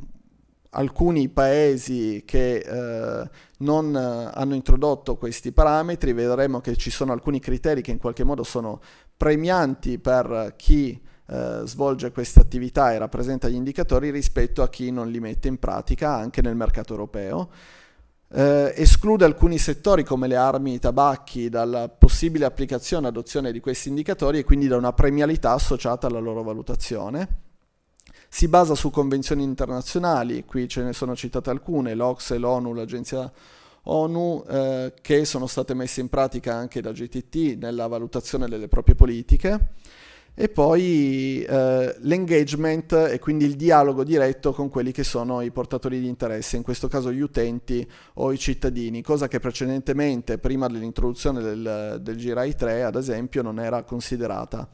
alcuni paesi che eh, non eh, hanno introdotto questi parametri, vedremo che ci sono alcuni criteri che in qualche modo sono premianti per chi eh, svolge queste attività e rappresenta gli indicatori rispetto a chi non li mette in pratica anche nel mercato europeo eh, esclude alcuni settori come le armi e i tabacchi dalla possibile applicazione e adozione di questi indicatori e quindi da una premialità associata alla loro valutazione. Si basa su convenzioni internazionali, qui ce ne sono citate alcune, l'Ox, l'ONU, l'Agenzia ONU, eh, che sono state messe in pratica anche da GTT nella valutazione delle proprie politiche e poi eh, l'engagement e quindi il dialogo diretto con quelli che sono i portatori di interesse, in questo caso gli utenti o i cittadini, cosa che precedentemente, prima dell'introduzione del, del GRI 3 ad esempio, non era considerata.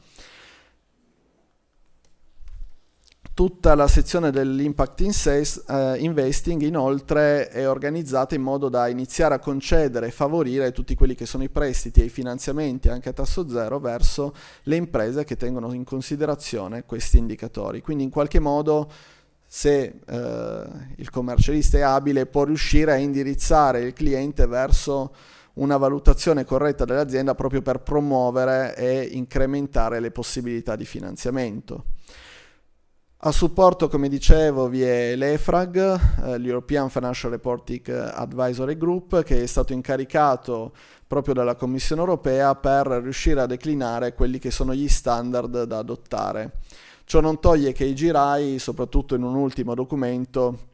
Tutta la sezione dell'impact in sales, uh, investing inoltre è organizzata in modo da iniziare a concedere e favorire tutti quelli che sono i prestiti e i finanziamenti anche a tasso zero verso le imprese che tengono in considerazione questi indicatori. Quindi in qualche modo se uh, il commercialista è abile può riuscire a indirizzare il cliente verso una valutazione corretta dell'azienda proprio per promuovere e incrementare le possibilità di finanziamento. A supporto, come dicevo, vi è l'EFRAG, eh, l'European Financial Reporting Advisory Group, che è stato incaricato proprio dalla Commissione europea per riuscire a declinare quelli che sono gli standard da adottare. Ciò non toglie che i GRAI, soprattutto in un ultimo documento,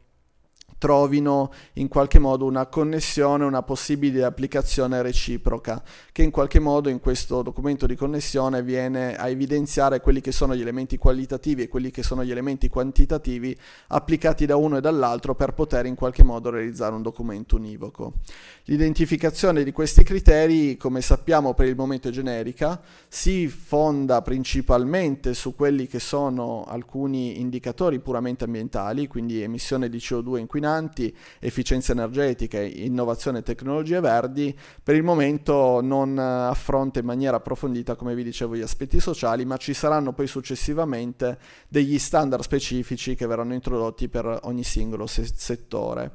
trovino in qualche modo una connessione, una possibile applicazione reciproca, che in qualche modo in questo documento di connessione viene a evidenziare quelli che sono gli elementi qualitativi e quelli che sono gli elementi quantitativi applicati da uno e dall'altro per poter in qualche modo realizzare un documento univoco. L'identificazione di questi criteri, come sappiamo per il momento è generica, si fonda principalmente su quelli che sono alcuni indicatori puramente ambientali, quindi emissione di CO2 inquinante, contaminanti, efficienza energetica, innovazione e tecnologie verdi, per il momento non eh, affronta in maniera approfondita, come vi dicevo, gli aspetti sociali, ma ci saranno poi successivamente degli standard specifici che verranno introdotti per ogni singolo se- settore.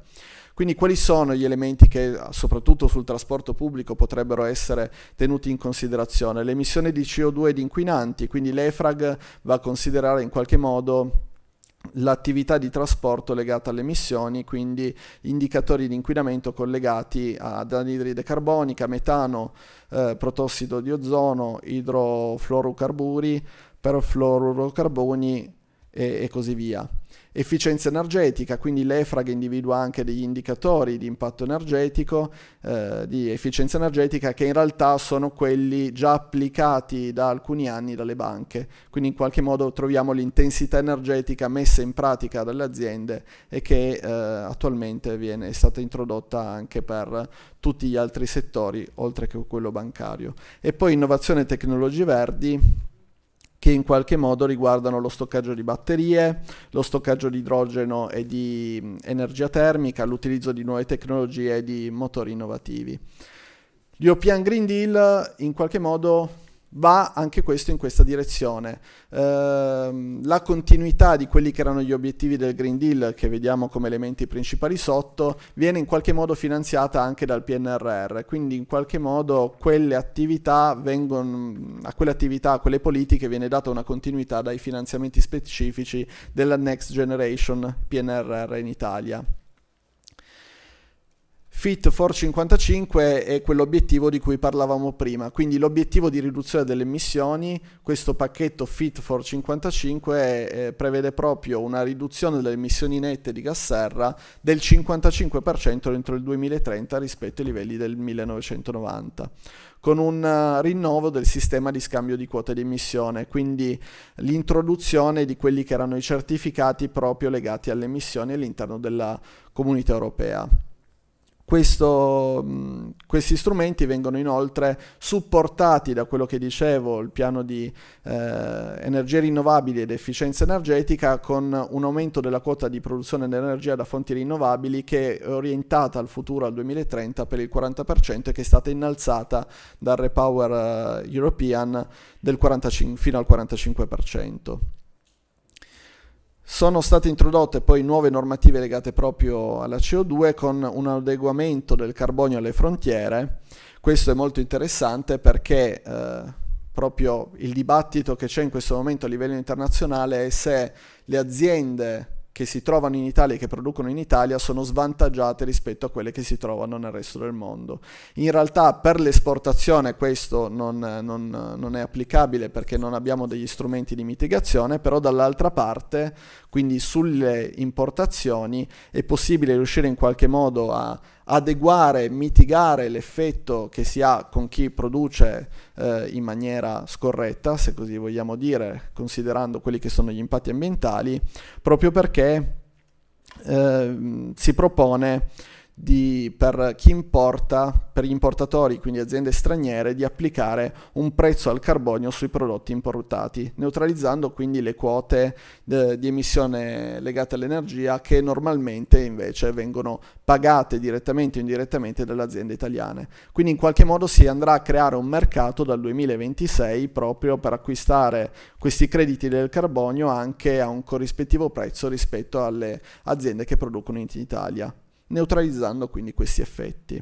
Quindi quali sono gli elementi che soprattutto sul trasporto pubblico potrebbero essere tenuti in considerazione? L'emissione di CO2 e di inquinanti, quindi l'EFRAG va a considerare in qualche modo l'attività di trasporto legata alle emissioni, quindi indicatori di inquinamento collegati ad anidride carbonica, metano, eh, protossido di ozono, idrofluorocarburi, perfluorocarboni e, e così via efficienza energetica, quindi l'EFRAG individua anche degli indicatori di impatto energetico, eh, di efficienza energetica, che in realtà sono quelli già applicati da alcuni anni dalle banche, quindi in qualche modo troviamo l'intensità energetica messa in pratica dalle aziende e che eh, attualmente viene, è stata introdotta anche per tutti gli altri settori, oltre che quello bancario. E poi innovazione e tecnologie verdi che in qualche modo riguardano lo stoccaggio di batterie, lo stoccaggio di idrogeno e di mm, energia termica, l'utilizzo di nuove tecnologie e di motori innovativi. L'European Green Deal in qualche modo va anche questo in questa direzione. Eh, la continuità di quelli che erano gli obiettivi del Green Deal, che vediamo come elementi principali sotto, viene in qualche modo finanziata anche dal PNRR, quindi in qualche modo quelle attività vengono, a quelle attività, a quelle politiche viene data una continuità dai finanziamenti specifici della Next Generation PNRR in Italia. Fit for 55 è quell'obiettivo di cui parlavamo prima, quindi l'obiettivo di riduzione delle emissioni, questo pacchetto Fit for 55 eh, prevede proprio una riduzione delle emissioni nette di gas serra del 55% entro il 2030 rispetto ai livelli del 1990 con un eh, rinnovo del sistema di scambio di quote di emissione, quindi l'introduzione di quelli che erano i certificati proprio legati alle emissioni all'interno della comunità europea. Questo, mm, questi strumenti vengono inoltre supportati da quello che dicevo, il piano di eh, energie rinnovabili ed efficienza energetica, con un aumento della quota di produzione di energia da fonti rinnovabili che è orientata al futuro al 2030 per il 40% e che è stata innalzata dal Repower eh, European 45, fino al 45%. Sono state introdotte poi nuove normative legate proprio alla CO2 con un adeguamento del carbonio alle frontiere. Questo è molto interessante perché eh, proprio il dibattito che c'è in questo momento a livello internazionale è se le aziende che si trovano in Italia e che producono in Italia sono svantaggiate rispetto a quelle che si trovano nel resto del mondo. In realtà per l'esportazione questo non, non, non è applicabile perché non abbiamo degli strumenti di mitigazione, però dall'altra parte quindi sulle importazioni è possibile riuscire in qualche modo a adeguare, mitigare l'effetto che si ha con chi produce eh, in maniera scorretta, se così vogliamo dire, considerando quelli che sono gli impatti ambientali, proprio perché eh, si propone di, per chi importa, per gli importatori, quindi aziende straniere, di applicare un prezzo al carbonio sui prodotti importati, neutralizzando quindi le quote de, eh, di emissione legate all'energia che normalmente invece vengono pagate direttamente o indirettamente dalle aziende italiane. Quindi in qualche modo si andrà a creare un mercato dal 2026 proprio per acquistare questi crediti del carbonio anche a un corrispettivo prezzo rispetto alle aziende che producono in Italia neutralizzando quindi questi effetti.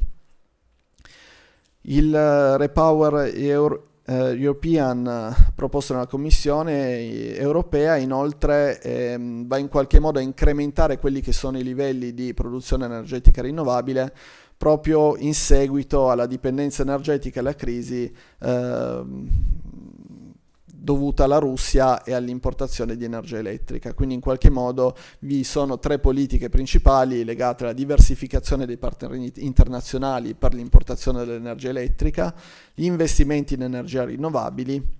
Il eh, Repower Euro, eh, European eh, proposto dalla Commissione europea inoltre ehm, va in qualche modo a incrementare quelli che sono i livelli di produzione energetica rinnovabile proprio in seguito alla dipendenza energetica e alla crisi ehm, dovuta alla Russia e all'importazione di energia elettrica. Quindi in qualche modo vi sono tre politiche principali legate alla diversificazione dei partner internazionali per l'importazione dell'energia elettrica, gli investimenti in energie rinnovabili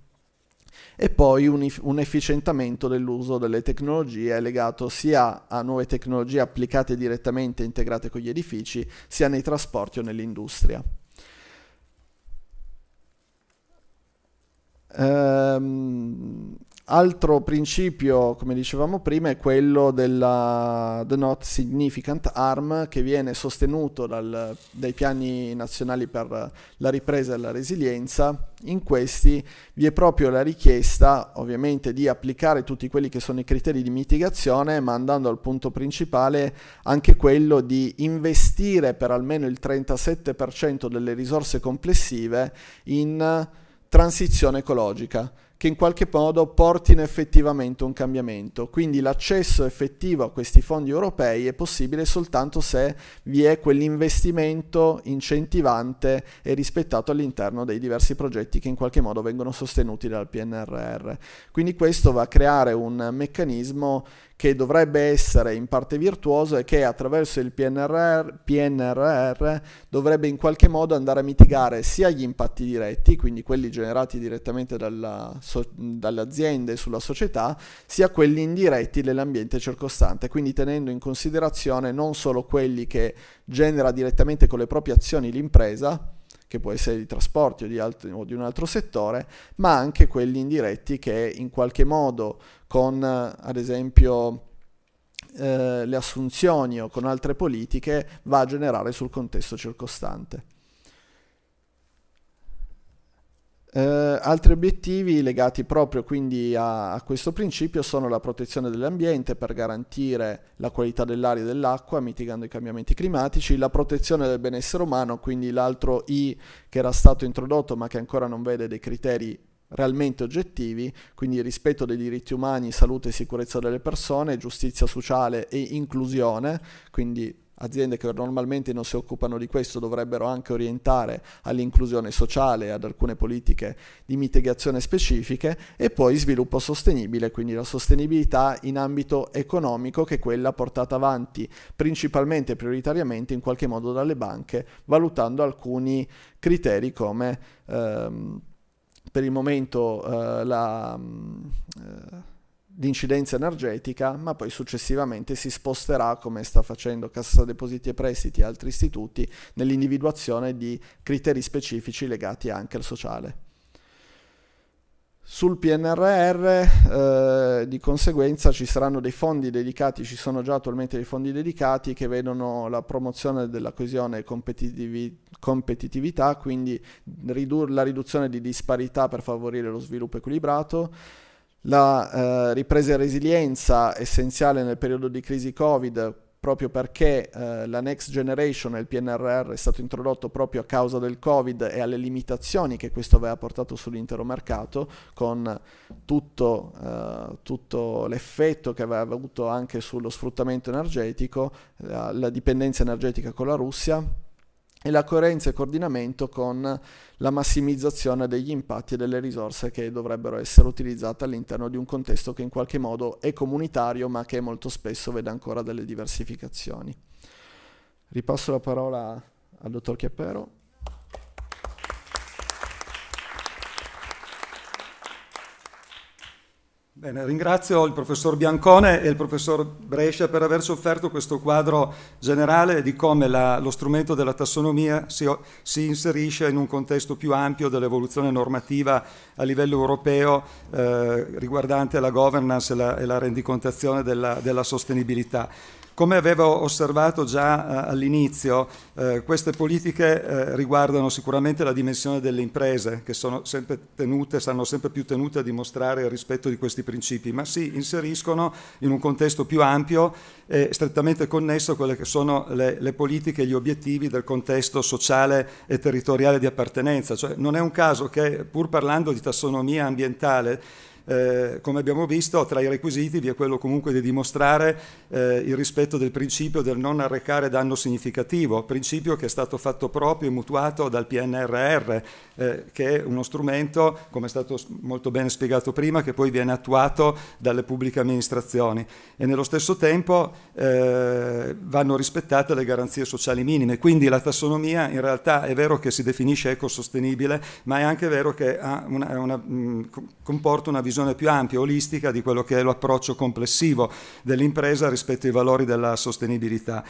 e poi un, un efficientamento dell'uso delle tecnologie legato sia a nuove tecnologie applicate direttamente e integrate con gli edifici, sia nei trasporti o nell'industria. Um, altro principio, come dicevamo prima, è quello della The Not Significant Arm che viene sostenuto dal, dai piani nazionali per la ripresa e la resilienza. In questi vi è proprio la richiesta, ovviamente, di applicare tutti quelli che sono i criteri di mitigazione, ma andando al punto principale, anche quello di investire per almeno il 37% delle risorse complessive in transizione ecologica che in qualche modo portino effettivamente un cambiamento. Quindi l'accesso effettivo a questi fondi europei è possibile soltanto se vi è quell'investimento incentivante e rispettato all'interno dei diversi progetti che in qualche modo vengono sostenuti dal PNRR. Quindi questo va a creare un meccanismo che dovrebbe essere in parte virtuoso e che attraverso il PNRR, PNRR, dovrebbe in qualche modo andare a mitigare sia gli impatti diretti, quindi quelli generati direttamente dalla, so, dalle aziende sulla società, sia quelli indiretti dell'ambiente circostante, quindi tenendo in considerazione non solo quelli che genera direttamente con le proprie azioni l'impresa, che può essere di trasporti o di, altri, o di, un altro settore, ma anche quelli indiretti che in qualche modo con ad esempio eh, le assunzioni o con altre politiche va a generare sul contesto circostante. Eh, altri obiettivi legati proprio quindi a, a, questo principio sono la protezione dell'ambiente per garantire la qualità dell'aria e dell'acqua mitigando i cambiamenti climatici, la protezione del benessere umano, quindi l'altro I che era stato introdotto ma che ancora non vede dei criteri realmente oggettivi, quindi rispetto dei diritti umani, salute e sicurezza delle persone, giustizia sociale e inclusione, quindi Aziende che normalmente non si occupano di questo dovrebbero anche orientare all'inclusione sociale, ad alcune politiche di mitigazione specifiche e poi sviluppo sostenibile, quindi la sostenibilità in ambito economico che è quella portata avanti principalmente e prioritariamente in qualche modo dalle banche, valutando alcuni criteri come ehm, per il momento eh, la... Mm, eh, di incidenza energetica, ma poi successivamente si sposterà, come sta facendo Cassa Depositi e Prestiti e altri istituti, nell'individuazione di criteri specifici legati anche al sociale. Sul PNRR eh, di conseguenza ci saranno dei fondi dedicati, ci sono già attualmente dei fondi dedicati che vedono la promozione della coesione e competitiv- competitività, quindi ridur- la riduzione di disparità per favorire lo sviluppo equilibrato, la eh, ripresa e resilienza essenziale nel periodo di crisi Covid proprio perché eh, la Next Generation il PNRR è stato introdotto proprio a causa del Covid e alle limitazioni che questo aveva portato sull'intero mercato, con tutto, eh, tutto l'effetto che aveva avuto anche sullo sfruttamento energetico, la, la dipendenza energetica con la Russia, e la coerenza e coordinamento con la massimizzazione degli impatti e delle risorse che dovrebbero essere utilizzate all'interno di un contesto che in qualche modo è comunitario ma che molto spesso vede ancora delle diversificazioni. Ripasso la parola al dottor Chiappero. Bene, ringrazio il professor Biancone e il professor Brescia per averci offerto questo quadro generale di come la, lo strumento della tassonomia si, si, inserisce in un contesto più ampio dell'evoluzione normativa a livello europeo eh, riguardante la governance e la, e la rendicontazione della, della sostenibilità. Come avevo osservato già eh, all'inizio, eh, queste politiche eh, riguardano sicuramente la dimensione delle imprese, che sono sempre tenute, saranno sempre più tenute a dimostrare il rispetto di questi principi, ma si inseriscono in un contesto più ampio e strettamente connesso a quelle che sono le, le politiche e gli obiettivi del contesto sociale e territoriale di appartenenza. Cioè, non è un caso che, pur parlando di tassonomia ambientale, eh, come abbiamo visto, tra i requisiti vi è quello comunque di dimostrare eh, il rispetto del principio del non arrecare danno significativo, principio che è stato fatto proprio e mutuato dal PNRR, eh, che è uno strumento, come è stato molto bene spiegato prima, che poi viene attuato dalle pubbliche amministrazioni e nello stesso tempo eh, vanno rispettate le garanzie sociali minime. Quindi la tassonomia in realtà è vero che si definisce ecosostenibile, ma è anche vero che una, una, comporta una visione visione più ampia, olistica di quello che è l'approccio complessivo dell'impresa rispetto ai valori della sostenibilità.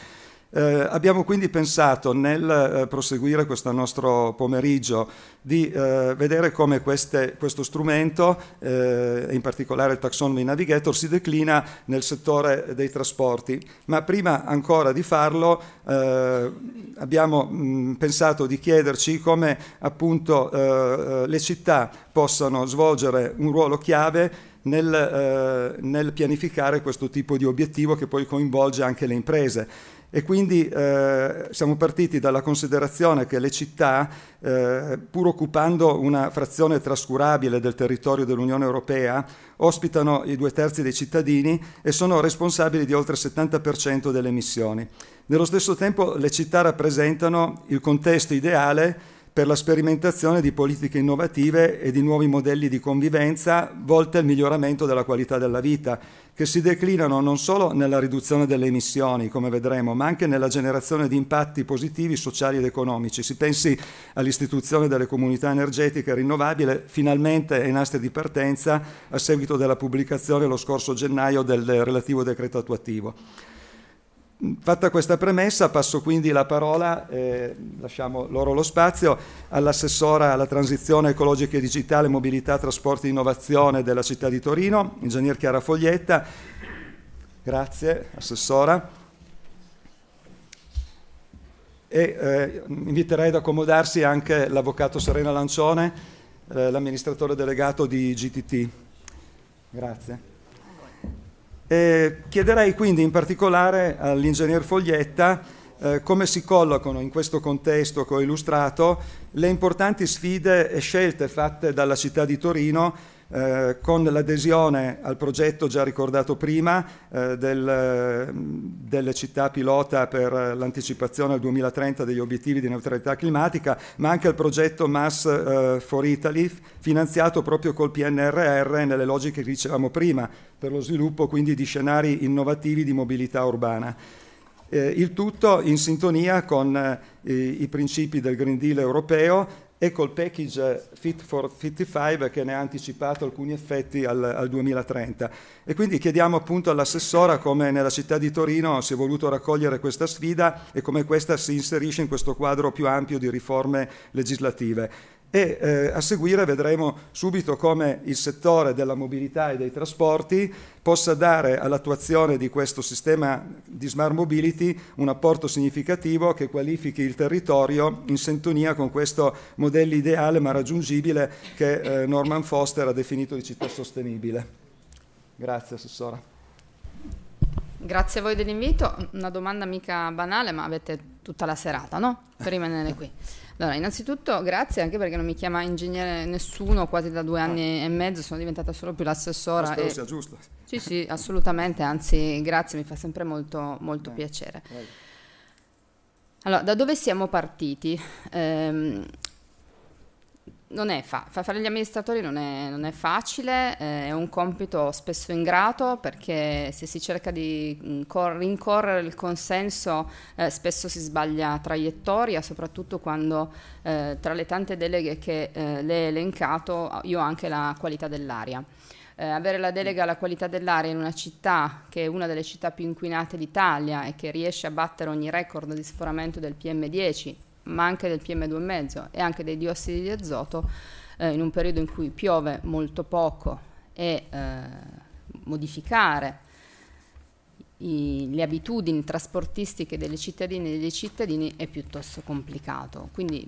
Eh, abbiamo quindi pensato nel eh, proseguire questo nostro pomeriggio di eh, vedere come queste, questo strumento, eh, in particolare il Taxonomy Navigator, si declina nel settore dei trasporti. Ma prima ancora di farlo eh, abbiamo mh, mm, pensato di chiederci come appunto eh, le città possano svolgere un ruolo chiave nel, nel pianificare questo tipo di obiettivo che poi coinvolge anche le imprese. E quindi eh, siamo partiti dalla considerazione che le città, eh, pur occupando una frazione trascurabile del territorio dell'Unione Europea, ospitano i due terzi dei cittadini e sono responsabili di oltre il 70% delle emissioni. Nello stesso tempo le città rappresentano il contesto ideale per la sperimentazione di politiche innovative e di nuovi modelli di convivenza volte al miglioramento della qualità della vita, che si declinano non solo nella riduzione delle emissioni, come vedremo, ma anche nella generazione di impatti positivi sociali ed economici. Si pensi all'istituzione delle comunità energetiche rinnovabili, finalmente è in aste di partenza a seguito della pubblicazione lo scorso gennaio del relativo decreto attuativo. Fatta questa premessa, passo quindi la parola, eh, lasciamo loro lo spazio, all'assessora alla transizione ecologica e digitale, mobilità, trasporti e innovazione della città di Torino, ingegner Chiara Foglietta. Grazie, assessora. E eh, inviterei ad accomodarsi anche l'avvocato Serena Lancione, eh, l'amministratore delegato di GTT. Grazie. Eh, chiederei quindi in particolare all'ingegner Foglietta eh, come si collocano in questo contesto che ho illustrato le importanti sfide e scelte fatte dalla città di Torino eh, con l'adesione al progetto già ricordato prima eh, del, mm, delle città pilota per l'anticipazione al 2030 degli obiettivi di neutralità climatica, ma anche al progetto Mass eh, for Italy, finanziato proprio col PNRR nelle logiche che dicevamo prima, per lo sviluppo quindi di scenari innovativi di mobilità urbana. Eh, il tutto in sintonia con eh, i principi del Green Deal europeo e col package eh, Fit for 55 che ne ha anticipato alcuni effetti al, al 2030. E quindi chiediamo appunto all'assessora come nella città di Torino si è voluto raccogliere questa sfida e come questa si inserisce in questo quadro più ampio di riforme legislative e eh, a seguire vedremo subito come il settore della mobilità e dei trasporti possa dare all'attuazione di questo sistema di smart mobility un apporto significativo che qualifichi il territorio in sintonia con questo modello ideale ma raggiungibile che eh, Norman Foster ha definito di città sostenibile. Grazie Assessora. Grazie a voi dell'invito, una domanda mica banale ma avete tutta la serata, no? Per rimanere qui. Allora, innanzitutto grazie anche perché non mi chiama ingegnere nessuno quasi da due anni ah. e mezzo, sono diventata solo più l'assessora. spero e... sia giusto. Sì, sì, assolutamente, anzi grazie, mi fa sempre molto, molto Beh. piacere. Beh. Allora, da dove siamo partiti? Ehm, non è fa- fare gli amministratori non è, non è, facile, eh, è un compito spesso ingrato perché se si cerca di mm, rincorrere il consenso eh, spesso si sbaglia traiettoria, soprattutto quando eh, tra le tante deleghe che eh, le ho elencato io ho anche la qualità dell'aria. Eh, avere la delega alla qualità dell'aria in una città che è una delle città più inquinate d'Italia e che riesce a battere ogni record di sforamento del PM10 ma anche del PM2,5 e anche dei diossidi di azoto eh, in un periodo in cui piove molto poco e eh, modificare i, le abitudini trasportistiche delle cittadine e dei cittadini è piuttosto complicato. Quindi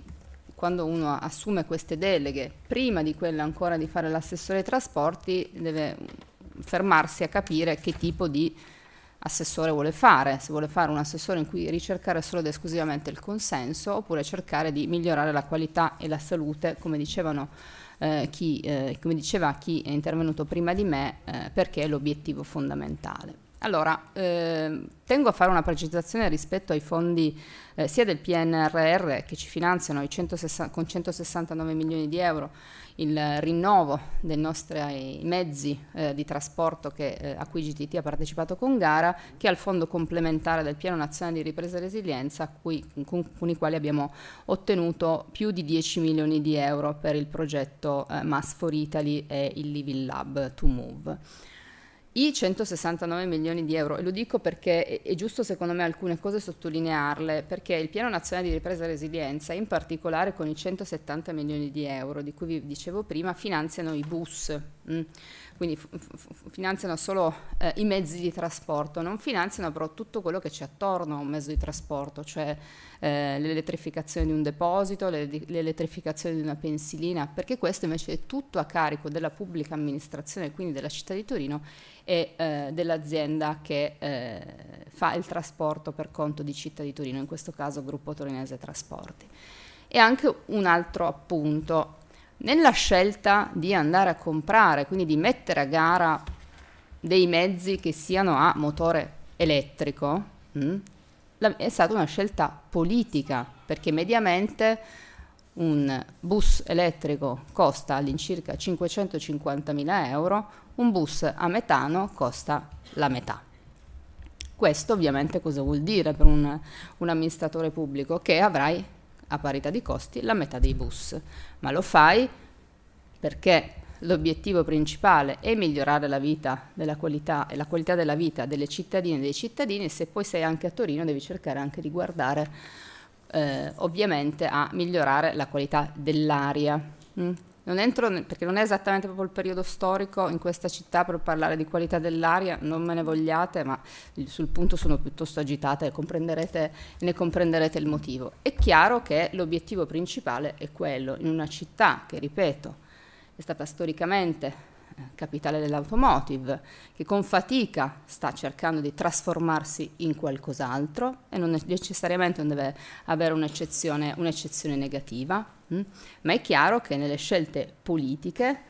quando uno assume queste deleghe, prima di quella ancora di fare l'assessore ai trasporti, deve fermarsi a capire che tipo di assessore vuole fare, se vuole fare un assessore in cui ricercare solo ed esclusivamente il consenso oppure cercare di migliorare la qualità e la salute, come, eh, chi, eh, come diceva chi è intervenuto prima di me, eh, perché è l'obiettivo fondamentale. Allora, ehm, tengo a fare una precisazione rispetto ai fondi eh, sia del PNRR che ci finanziano 160, con 169 milioni di euro il rinnovo dei nostri mezzi eh, di trasporto che, eh, a cui GTT ha partecipato con gara, che al fondo complementare del Piano Nazionale di Ripresa e Resilienza, cui, con, con, i quali abbiamo ottenuto più di 10 milioni di euro per il progetto eh, Mass for Italy e il Living Lab to Move. I 169 milioni di euro, e lo dico perché è, giusto secondo me alcune cose sottolinearle, perché il Piano Nazionale di Ripresa e Resilienza, in particolare con i 170 milioni di euro di cui vi dicevo prima, finanziano i bus. Mm quindi f- f- finanziano solo eh, i mezzi di trasporto, non finanziano però tutto quello che c'è attorno a un mezzo di trasporto, cioè eh, l'elettrificazione di un deposito, le- l'elettrificazione di una pensilina, perché questo invece è tutto a carico della pubblica amministrazione, quindi della città di Torino e eh, dell'azienda che eh, fa il trasporto per conto di città di Torino, in questo caso Gruppo Torinese Trasporti. E anche un altro appunto, nella scelta di andare a comprare, quindi di mettere a gara dei mezzi che siano a motore elettrico, mm, è stata una scelta politica, perché mediamente un bus elettrico costa all'incirca 550.000 euro, un bus a metano costa la metà. Questo ovviamente cosa vuol dire per un, un amministratore pubblico? Che avrai a parità di costi la metà dei bus, ma lo fai perché l'obiettivo principale è migliorare la vita della qualità e la qualità della vita delle cittadine e dei cittadini se poi sei anche a Torino devi cercare anche di guardare eh, ovviamente a migliorare la qualità dell'aria. Mm? Non entro nel, perché non è esattamente proprio il periodo storico in questa città per parlare di qualità dell'aria, non me ne vogliate, ma sul punto sono piuttosto agitata e comprenderete, ne comprenderete il motivo. È chiaro che l'obiettivo principale è quello, in una città che, ripeto, è stata storicamente eh, capitale dell'automotive, che con fatica sta cercando di trasformarsi in qualcos'altro e non necessariamente non deve avere un'eccezione, un'eccezione negativa. Mm? Ma è chiaro che nelle scelte politiche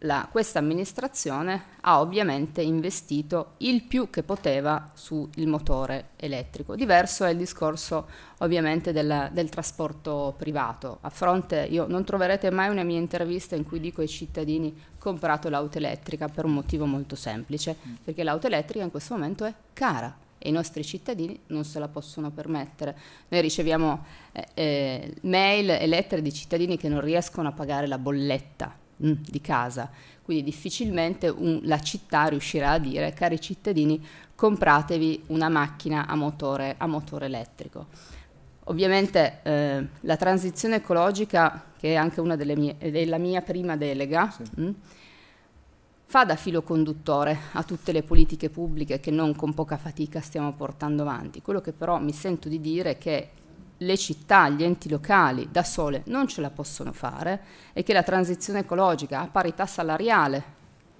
la, questa amministrazione ha ovviamente investito il più che poteva sul motore elettrico. Diverso è il discorso ovviamente del, del trasporto privato. A fronte, io, non troverete mai una mia intervista in cui dico ai cittadini comprate l'auto elettrica per un motivo molto semplice, mm. perché l'auto elettrica in questo momento è cara e i nostri cittadini non se la possono permettere. Noi riceviamo eh, eh, mail e lettere di cittadini che non riescono a pagare la bolletta mh, mm, di casa, quindi difficilmente un, la città riuscirà a dire cari cittadini compratevi una macchina a motore, a motore elettrico. Ovviamente eh, la transizione ecologica, che è anche una delle mie, della mia prima delega, sì. mh, mm, fa da filo conduttore a tutte le politiche pubbliche che non con poca fatica stiamo portando avanti. Quello che però mi sento di dire è che le città, gli enti locali da sole non ce la possono fare e che la transizione ecologica a parità salariale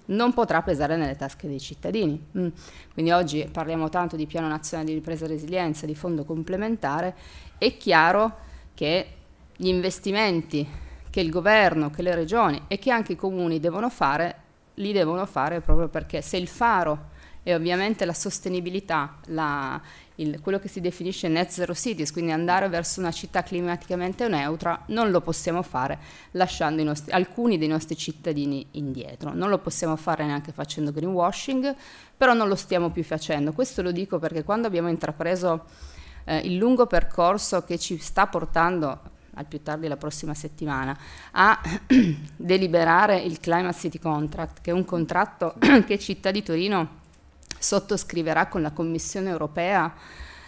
non potrà pesare nelle tasche dei cittadini. Mm. Quindi oggi parliamo tanto di piano nazionale di ripresa e resilienza, di fondo complementare, è chiaro che gli investimenti che il governo, che le regioni e che anche i comuni devono fare li devono fare proprio perché se il faro è ovviamente la sostenibilità, la, il, quello che si definisce net zero cities, quindi andare verso una città climaticamente neutra, non lo possiamo fare lasciando nostri, alcuni dei nostri cittadini indietro, non lo possiamo fare neanche facendo greenwashing, però non lo stiamo più facendo. Questo lo dico perché quando abbiamo intrapreso eh, il lungo percorso che ci sta portando al più tardi la prossima settimana, a deliberare il Climate City Contract, che è un contratto che Città di Torino sottoscriverà con la Commissione europea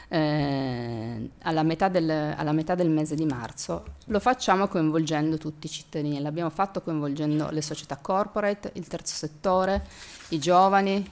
eh, alla, metà del, alla, metà del, mese di marzo. Lo facciamo coinvolgendo tutti i cittadini, l'abbiamo fatto coinvolgendo le società corporate, il terzo settore, i giovani,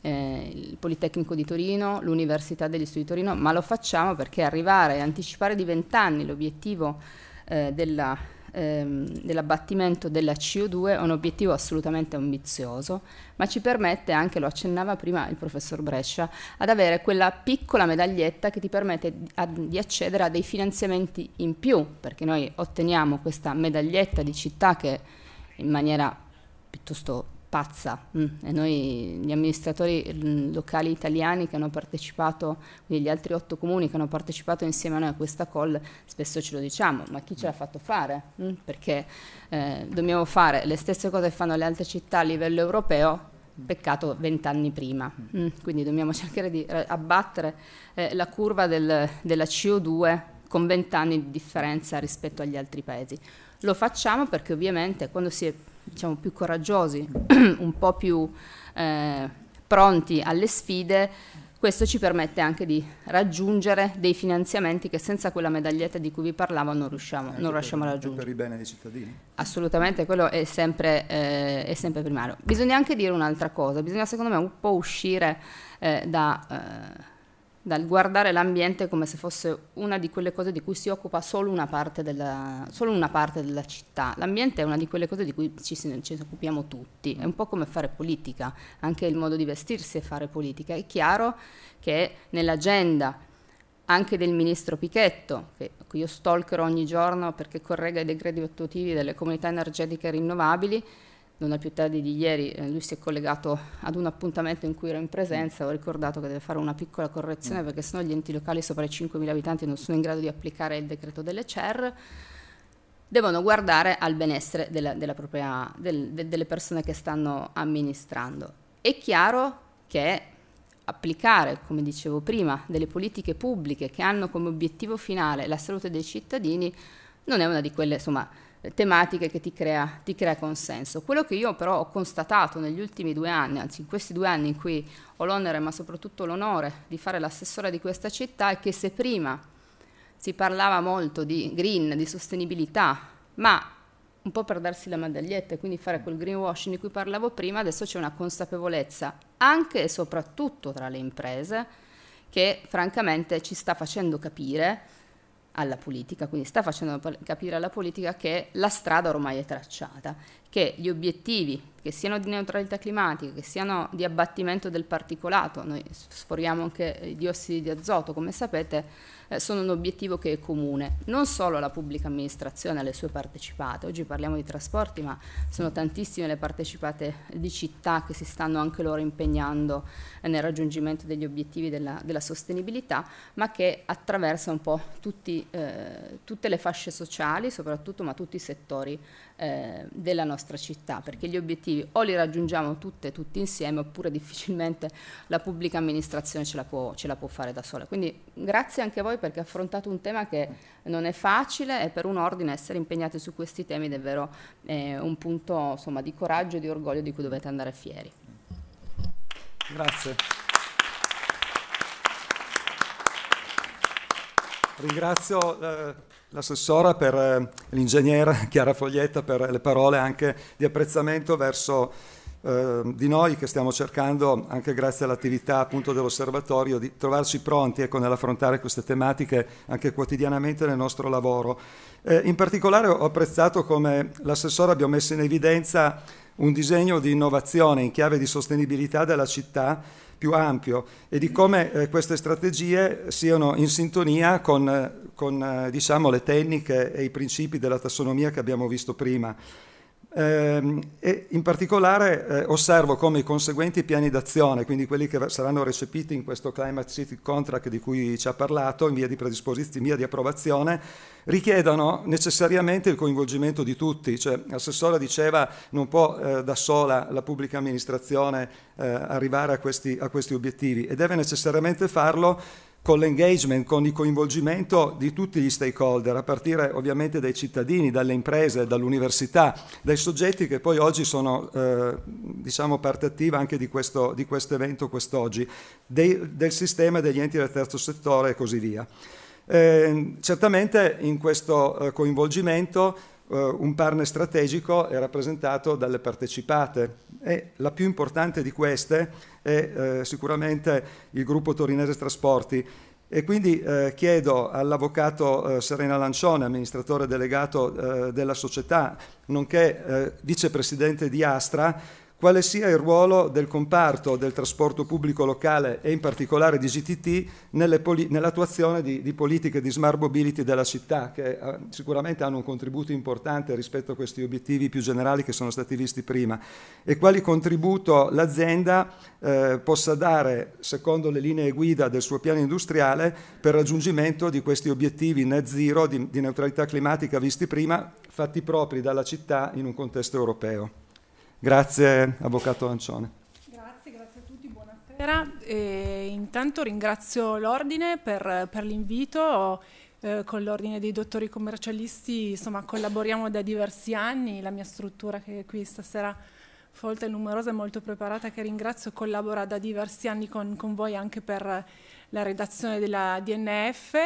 eh, il Politecnico di Torino, l'Università degli Studi di Torino, ma lo facciamo perché arrivare e anticipare di vent'anni l'obiettivo eh, della, ehm, dell'abbattimento della CO2 è un obiettivo assolutamente ambizioso, ma ci permette anche, lo accennava prima il professor Brescia, ad avere quella piccola medaglietta che ti permette di accedere a dei finanziamenti in più, perché noi otteniamo questa medaglietta di città che in maniera piuttosto pazza mm. e noi gli amministratori mm, locali italiani che hanno partecipato, gli altri otto comuni che hanno partecipato insieme a noi a questa call, spesso ce lo diciamo, ma chi ce l'ha fatto fare? Mm. Perché eh, dobbiamo fare le stesse cose che fanno le altre città a livello europeo, peccato vent'anni prima. Quindi dobbiamo cercare di eh, abbattere eh, la curva del, della CO2 con vent'anni di differenza rispetto agli altri paesi. Lo facciamo perché ovviamente quando si è diciamo, più coraggiosi, un po' più eh, pronti alle sfide, questo ci permette anche di raggiungere dei finanziamenti che senza quella medaglietta di cui vi parlavo non riusciamo, non riusciamo per, a raggiungere. Per il bene dei cittadini. Assolutamente, quello è sempre, eh, è sempre primario. Bisogna anche dire un'altra cosa, bisogna secondo me un po' uscire eh, da eh, dal guardare l'ambiente come se fosse una di quelle cose di cui si occupa solo una parte della, una parte della città. L'ambiente è una di quelle cose di cui ci, ci, occupiamo tutti, è un po' come fare politica, anche il modo di vestirsi è fare politica. È chiaro che nell'agenda anche del ministro Pichetto, che io stalkerò ogni giorno perché corregga i decreti attuativi delle comunità energetiche rinnovabili, non è più tardi di ieri eh, lui si è collegato ad un appuntamento in cui ero in presenza, ho ricordato che deve fare una piccola correzione perché sennò gli enti locali sopra i 5.000 abitanti non sono in grado di applicare il decreto delle CER, devono guardare al benessere della, della propria, del, de, delle persone che stanno amministrando. È chiaro che applicare, come dicevo prima, delle politiche pubbliche che hanno come obiettivo finale la salute dei cittadini non è una di quelle, insomma, tematiche che ti crea, ti crea, consenso. Quello che io però ho constatato negli ultimi due anni, anzi in questi due anni in cui ho l'onere ma soprattutto l'onore di fare l'assessora di questa città è che se prima si parlava molto di green, di sostenibilità, ma un po' per darsi la medaglietta e quindi fare quel greenwashing di cui parlavo prima, adesso c'è una consapevolezza anche e soprattutto tra le imprese che francamente ci sta facendo capire alla politica, quindi sta facendo capire alla politica che la strada ormai è tracciata, che gli obiettivi, che siano di neutralità climatica, che siano di abbattimento del particolato, noi sforiamo anche i diossidi di azoto, come sapete, eh, sono un obiettivo che è comune non solo alla pubblica amministrazione, alle sue partecipate, oggi parliamo di trasporti, ma sono tantissime le partecipate di città che si stanno anche loro impegnando eh, nel raggiungimento degli obiettivi della, della, sostenibilità, ma che attraversa un po' tutti, eh, tutte le fasce sociali, soprattutto, ma tutti i settori eh, della nostra città, perché gli obiettivi o li raggiungiamo tutte e tutti insieme oppure difficilmente la pubblica amministrazione ce la, può, ce la può fare da sola. Quindi grazie anche a voi perché affrontate un tema che non è facile e per un ordine essere impegnati su questi temi è davvero eh, un punto insomma, di coraggio e di orgoglio di cui dovete andare fieri. Grazie. Ringrazio eh l'assessora per eh, l'ingegnere Chiara Foglietta per le parole anche di apprezzamento verso eh, di noi che stiamo cercando, anche grazie all'attività appunto dell'osservatorio, di trovarci pronti ecco, nell'affrontare queste tematiche anche quotidianamente nel nostro lavoro. Eh, in particolare ho apprezzato come l'assessore abbia messo in evidenza un disegno di innovazione in chiave di sostenibilità della città più ampio e di come eh, queste strategie siano in sintonia con, eh, con eh, diciamo, le tecniche e i principi della tassonomia che abbiamo visto prima. Ehm, e in particolare eh, osservo come i conseguenti piani d'azione, quindi quelli che saranno recepiti in questo Climate City Contract di cui ci ha parlato, in via di predisposizione, in via di approvazione, richiedano necessariamente il coinvolgimento di tutti, cioè l'assessore diceva non può eh, da sola la pubblica amministrazione eh, arrivare a questi, a questi obiettivi e deve necessariamente farlo con l'engagement, con il coinvolgimento di tutti gli stakeholder, a partire ovviamente dai cittadini, dalle imprese, dall'università, dai soggetti che poi oggi sono eh, diciamo parte attiva anche di questo, di questo evento quest'oggi, dei, del sistema degli enti del terzo settore e così via. Eh, certamente in questo eh, coinvolgimento Uh, un partner strategico è rappresentato dalle partecipate e la più importante di queste è uh, sicuramente il gruppo torinese Trasporti e quindi uh, chiedo all'avvocato Serena Lancione, amministratore delegato della società, nonché vicepresidente di Astra, quale sia il ruolo del comparto del trasporto pubblico locale e in particolare di GTT nell'attuazione di, di, politiche di smart mobility della città, che eh, sicuramente hanno un contributo importante rispetto a questi obiettivi più generali che sono stati visti prima, e quali contributo l'azienda eh, possa dare, secondo le linee guida del suo piano industriale, per raggiungimento di questi obiettivi net zero di, di neutralità climatica visti prima, fatti propri dalla città in un contesto europeo. Grazie Avvocato Ancione. Grazie, grazie a tutti, buonasera. E eh, intanto ringrazio l'Ordine per, per l'invito. Eh, con l'Ordine dei Dottori Commercialisti insomma, collaboriamo da diversi anni, la mia struttura che è qui stasera folta e numerosa e molto preparata che ringrazio collabora da diversi anni con, con voi anche per la redazione della DNF e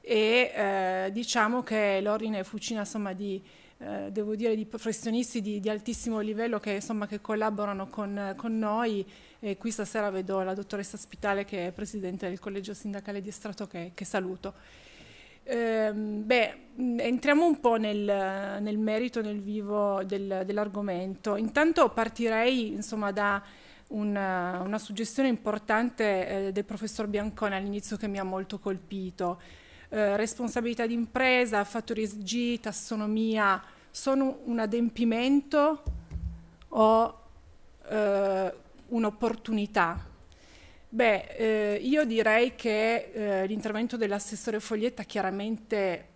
eh, diciamo che l'Ordine fucina insomma, di eh, devo dire, di professionisti di, di altissimo livello che, insomma, che collaborano con, con, noi. E qui stasera vedo la dottoressa Spitale, che è presidente del collegio sindacale di Estrato, che, che saluto. Ehm, beh, entriamo un po' nel, nel merito, nel vivo del, dell'argomento. Intanto partirei insomma, da una, una, suggestione importante eh, del professor Biancone all'inizio che mi ha molto colpito eh, responsabilità d'impresa, fattori SG, tassonomia, sono un adempimento o eh, un'opportunità? Beh, eh, io direi che eh, l'intervento dell'assessore Foglietta chiaramente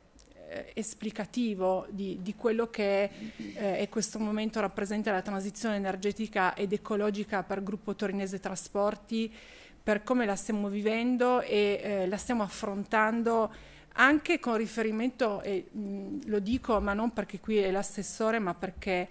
eh, esplicativo di, di, quello che eh, in questo momento rappresenta la transizione energetica ed ecologica per Gruppo Torinese Trasporti per come la stiamo vivendo e eh, la stiamo affrontando anche con riferimento, e mh, lo dico ma non perché qui è l'assessore, ma perché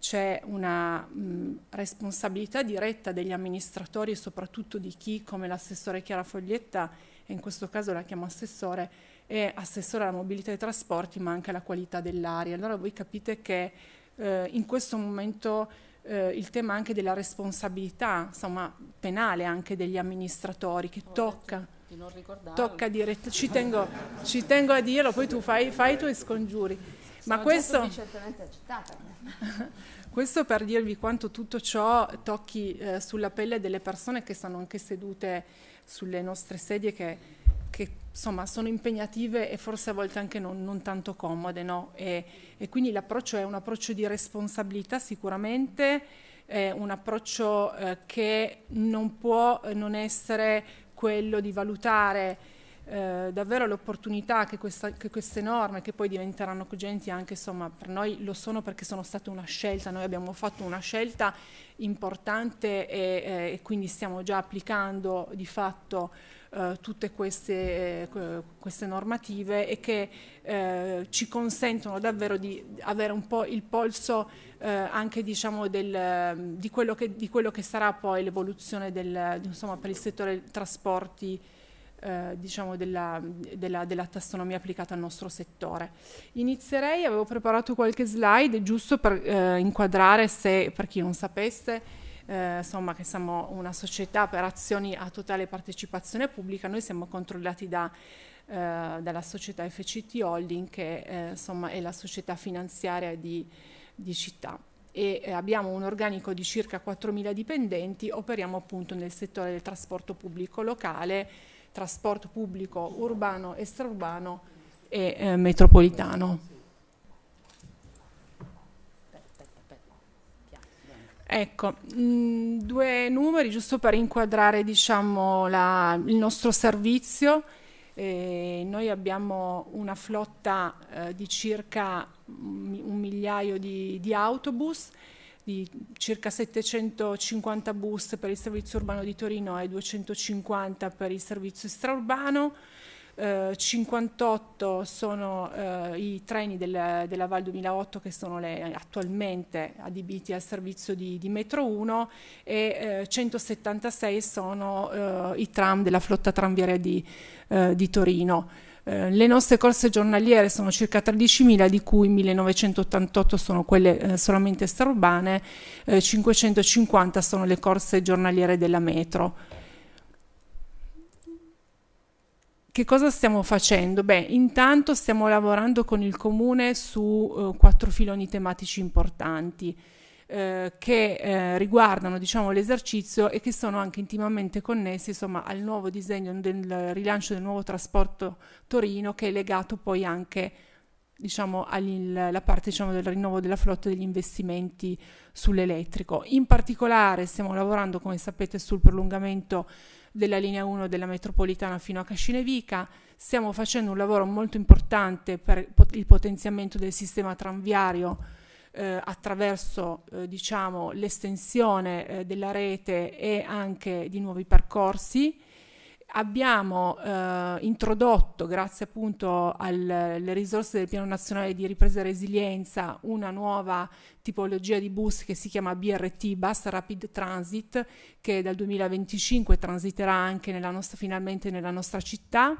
c'è una mh, responsabilità diretta degli amministratori e soprattutto di chi, come l'assessore Chiara Foglietta, e in questo caso la chiamo assessore, è assessore alla mobilità e ai trasporti, ma anche alla qualità dell'aria. Allora voi capite che eh, in questo momento eh, il tema anche della responsabilità insomma, penale anche degli amministratori che tocca, di tocca dirett- ci, tengo, ci tengo a dirlo, poi tu fai, fai i tuoi scongiuri. Ma questo, questo per dirvi quanto tutto ciò tocchi eh, sulla pelle delle persone che stanno anche sedute sulle nostre sedie che che insomma sono impegnative e forse a volte anche non, non tanto comode. No? E, e, quindi l'approccio è un approccio di responsabilità sicuramente, è un approccio eh, che non può eh, non essere quello di valutare eh, davvero l'opportunità che, questa, che, queste norme, che poi diventeranno cogenti anche insomma, per noi, lo sono perché sono state una scelta, noi abbiamo fatto una scelta importante e, eh, e quindi stiamo già applicando di fatto eh, tutte queste, eh, queste, normative e che eh, ci consentono davvero di avere un po' il polso anche diciamo, del, di, quello che, di, quello che, sarà poi l'evoluzione per il settore trasporti diciamo della, della, della, tassonomia applicata al nostro settore. Inizierei, avevo preparato qualche slide giusto per eh, inquadrare se, per chi non sapesse, eh, insomma, che siamo una società per azioni a totale partecipazione pubblica, noi siamo controllati da, eh, dalla società FCT Holding che eh, insomma, è la società finanziaria di, di città e eh, abbiamo un organico di circa 4.000 dipendenti, operiamo appunto nel settore del trasporto pubblico locale, trasporto pubblico urbano, estraurbano e eh, metropolitano. Ecco, mh, mm, due numeri giusto per inquadrare, diciamo, la, il nostro servizio. Eh, noi abbiamo una flotta eh, di circa un migliaio di, di, autobus, di circa 750 bus per il servizio urbano di Torino e 250 per il servizio extraurbano. 58 eh, sono eh, i treni del, della Val 2008 che sono le, attualmente adibiti al servizio di, di Metro 1 e 176 eh, sono eh, i tram della flotta tranviaria di, di Torino. Eh, le nostre corse giornaliere sono circa 13.000, di cui 1.988 sono quelle eh, solamente extraurbane, eh, 550 sono le corse giornaliere della metro. Che cosa stiamo facendo? Beh, intanto stiamo lavorando con il comune su eh, quattro filoni tematici importanti eh, che eh, riguardano diciamo, l'esercizio e che sono anche intimamente connessi insomma, al nuovo disegno del rilancio del nuovo trasporto Torino che è legato poi anche diciamo, alla parte diciamo, del rinnovo della flotta e degli investimenti sull'elettrico. In particolare stiamo lavorando, come sapete, sul prolungamento della linea 1 della metropolitana fino a Cascinevica. Stiamo facendo un lavoro molto importante per il potenziamento del sistema tranviario eh, attraverso eh, diciamo, l'estensione eh, della rete e anche di nuovi percorsi abbiamo eh, introdotto, grazie appunto alle risorse del Piano Nazionale di Ripresa e Resilienza, una nuova tipologia di bus che si chiama BRT, Bus Rapid Transit, che dal 2025 transiterà anche nella nostra, finalmente nella nostra città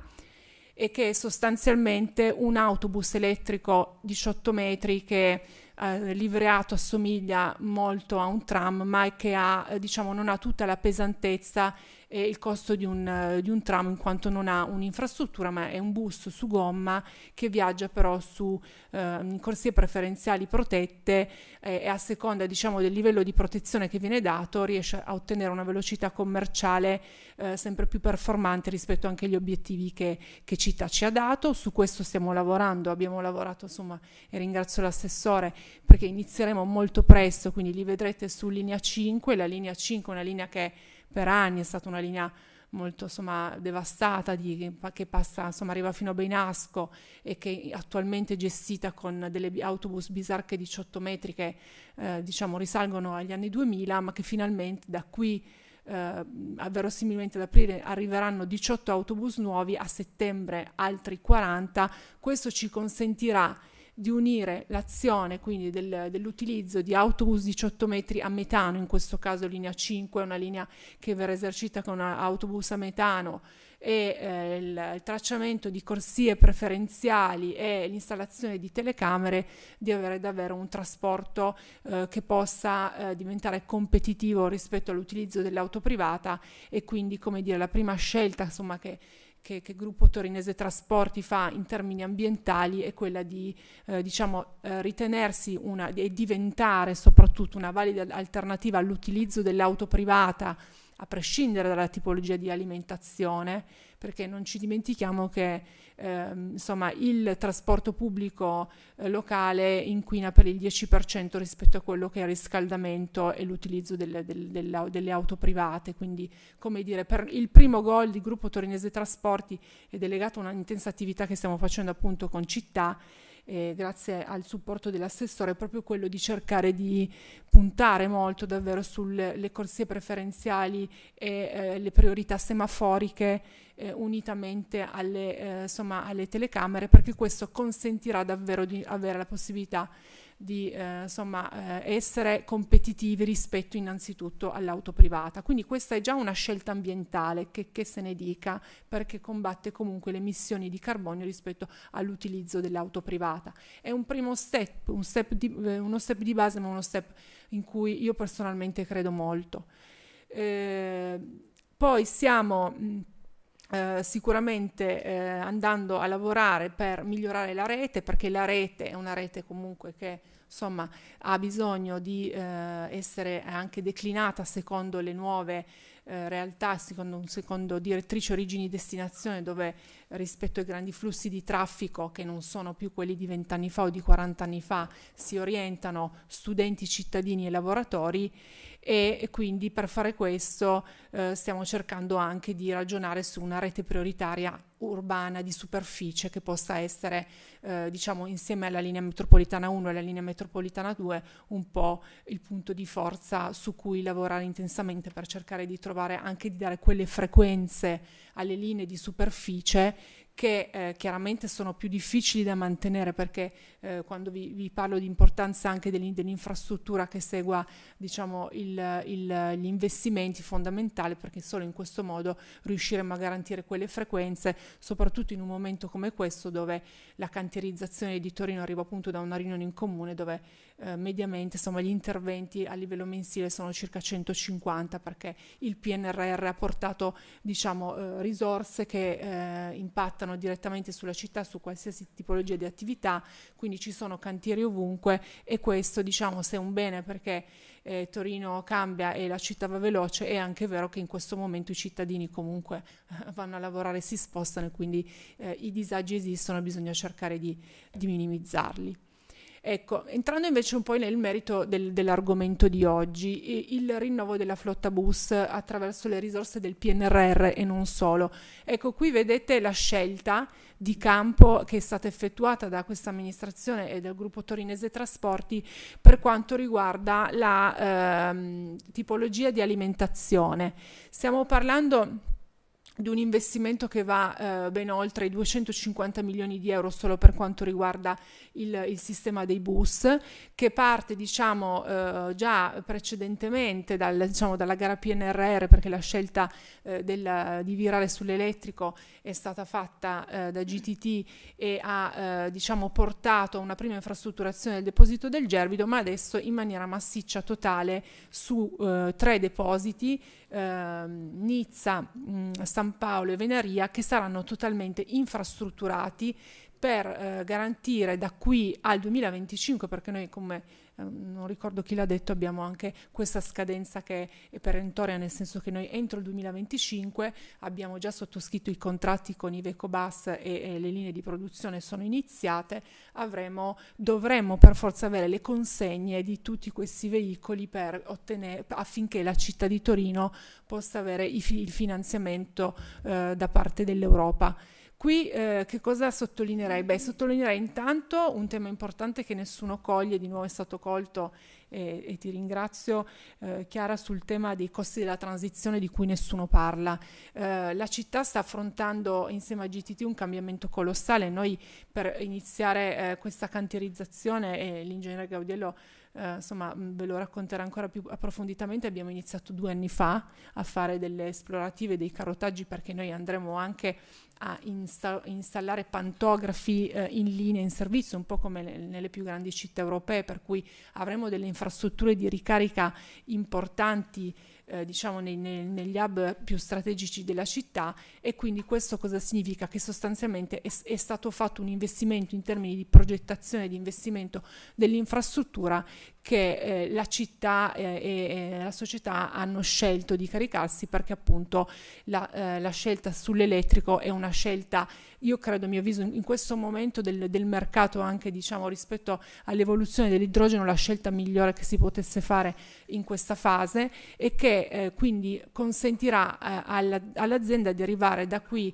e che è sostanzialmente un autobus elettrico 18 metri che eh, livreato assomiglia molto a un tram ma che ha, eh, diciamo, non ha tutta la pesantezza eh, il costo di un, di un, tram in quanto non ha un'infrastruttura ma è un bus su gomma che viaggia però su eh, corsie preferenziali protette eh, e a seconda diciamo, del livello di protezione che viene dato riesce a ottenere una velocità commerciale eh, sempre più performante rispetto anche agli obiettivi che, che Città ci ha dato. Su questo stiamo lavorando, abbiamo lavorato insomma e ringrazio l'assessore perché inizieremo molto presto, quindi li vedrete su linea 5, la linea 5 è una linea che per anni, è stata una linea molto insomma, devastata di, che passa, insomma, arriva fino a Beinasco e che attualmente è gestita con delle autobus bisarche 18 metri che eh, diciamo, risalgono agli anni 2000 ma che finalmente da qui eh, verosimilmente ad aprile arriveranno 18 autobus nuovi, a settembre altri 40, questo ci consentirà di unire l'azione, quindi del, dell'utilizzo di autobus 18 metri a metano, in questo caso linea 5 è una linea che verrà esercita con autobus a metano, e eh, il, il, tracciamento di corsie preferenziali e l'installazione di telecamere, di avere davvero un trasporto eh, che possa eh, diventare competitivo rispetto all'utilizzo dell'auto privata e quindi, come dire, la prima scelta insomma, che che, che Gruppo Torinese Trasporti fa in termini ambientali è quella di eh, diciamo, eh, ritenersi una, e diventare soprattutto una valida alternativa all'utilizzo dell'auto privata a prescindere dalla tipologia di alimentazione, perché non ci dimentichiamo che Ehm, insomma, il trasporto pubblico eh, locale inquina per il 10% rispetto a quello che è il riscaldamento e l'utilizzo delle, delle, delle, delle auto private. Quindi, come dire, per il primo goal di Gruppo Torinese Trasporti è delegato a un'intensa attività che stiamo facendo appunto con città eh, grazie al supporto dell'assessore, è proprio quello di cercare di puntare molto davvero sulle corsie preferenziali e eh, le priorità semaforiche eh, unitamente alle, eh, insomma, alle telecamere, perché questo consentirà davvero di avere la possibilità di eh, insomma, eh, essere competitivi rispetto innanzitutto all'auto privata. Quindi questa è già una scelta ambientale, che, che se ne dica, perché combatte comunque le emissioni di carbonio rispetto all'utilizzo dell'auto privata. È un primo step, un step di, eh, uno step di base, ma uno step in cui io personalmente credo molto. Eh, poi siamo eh, sicuramente eh, andando a lavorare per migliorare la rete, perché la rete è una rete comunque che insomma, ha bisogno di eh, essere anche declinata secondo le nuove eh, realtà, secondo un secondo direttrice origini-destinazione, dove rispetto ai grandi flussi di traffico, che non sono più quelli di vent'anni fa o di 40 anni fa, si orientano studenti, cittadini e lavoratori e, e quindi per fare questo eh, stiamo cercando anche di ragionare su una rete prioritaria urbana di superficie che possa essere, eh, diciamo, insieme alla linea metropolitana 1 e alla linea metropolitana 2, un po' il punto di forza su cui lavorare intensamente per cercare di trovare anche di dare quelle frequenze alle linee di superficie che eh, chiaramente sono più difficili da mantenere perché eh, quando vi, vi, parlo di importanza anche dell'infrastruttura che segua diciamo, il, il, gli investimenti fondamentale perché solo in questo modo riusciremo a garantire quelle frequenze soprattutto in un momento come questo dove la cantierizzazione di Torino arriva appunto da una riunione in comune dove eh, mediamente insomma, gli interventi a livello mensile sono circa 150 perché il PNRR ha portato diciamo, eh, risorse che eh, impattano direttamente sulla città, su qualsiasi tipologia di attività, quindi ci sono cantieri ovunque e questo diciamo, se è un bene perché eh, Torino cambia e la città va veloce, è anche vero che in questo momento i cittadini comunque eh, vanno a lavorare, si spostano e quindi eh, i disagi esistono e bisogna cercare di, di minimizzarli. Ecco, entrando invece un po' nel merito del, dell'argomento di oggi, il rinnovo della flotta bus attraverso le risorse del PNRR e non solo. Ecco, qui vedete la scelta di campo che è stata effettuata da questa amministrazione e dal gruppo torinese trasporti per quanto riguarda la ehm, tipologia di alimentazione. Stiamo parlando di un investimento che va eh, ben oltre i 250 milioni di euro solo per quanto riguarda il, il sistema dei bus, che parte diciamo, eh, già precedentemente dal, diciamo, dalla gara PNRR perché la scelta eh, del, di virare sull'elettrico è stata fatta eh, da GTT e ha eh, diciamo, portato a una prima infrastrutturazione del deposito del Gerbido, ma adesso in maniera massiccia totale su eh, tre depositi, ehm, Nizza, mh, mm, San San Paolo e Venaria che saranno totalmente infrastrutturati per eh, garantire da qui al 2025, perché noi come Ehm, non ricordo chi l'ha detto, abbiamo anche questa scadenza che è perentoria, nel senso che noi entro il 2025 abbiamo già sottoscritto i contratti con Ivecobas e, e le linee di produzione sono iniziate, avremo, dovremmo per forza avere le consegne di tutti questi veicoli per ottenere, affinché la città di Torino possa avere i, il finanziamento eh, da parte dell'Europa. Qui eh, che cosa sottolineerei? Beh, sottolineerei intanto un tema importante che nessuno coglie, di nuovo è stato colto e, eh, e ti ringrazio eh, Chiara sul tema dei costi della transizione di cui nessuno parla. Eh, la città sta affrontando insieme a GTT un cambiamento colossale, noi per iniziare eh, questa cantierizzazione e l'ingegnere Gaudiello eh, insomma mm, ve lo racconterà ancora più approfonditamente, abbiamo iniziato due anni fa a fare delle esplorative, dei carotaggi perché noi andremo anche a insta- installare pantografi eh, in linea, in servizio, un po' come le, nelle più grandi città europee, per cui avremo delle infrastrutture di ricarica importanti eh, diciamo nei, nei, negli hub più strategici della città e quindi questo cosa significa? Che sostanzialmente è, è stato fatto un investimento in termini di progettazione di investimento dell'infrastruttura che eh, la città eh, e, e, la società hanno scelto di caricarsi perché appunto la, eh, la, scelta sull'elettrico è una scelta, io credo, a mio avviso, in questo momento del, del mercato anche diciamo rispetto all'evoluzione dell'idrogeno, la scelta migliore che si potesse fare in questa fase e che eh, quindi consentirà eh, alla, all'azienda di arrivare da qui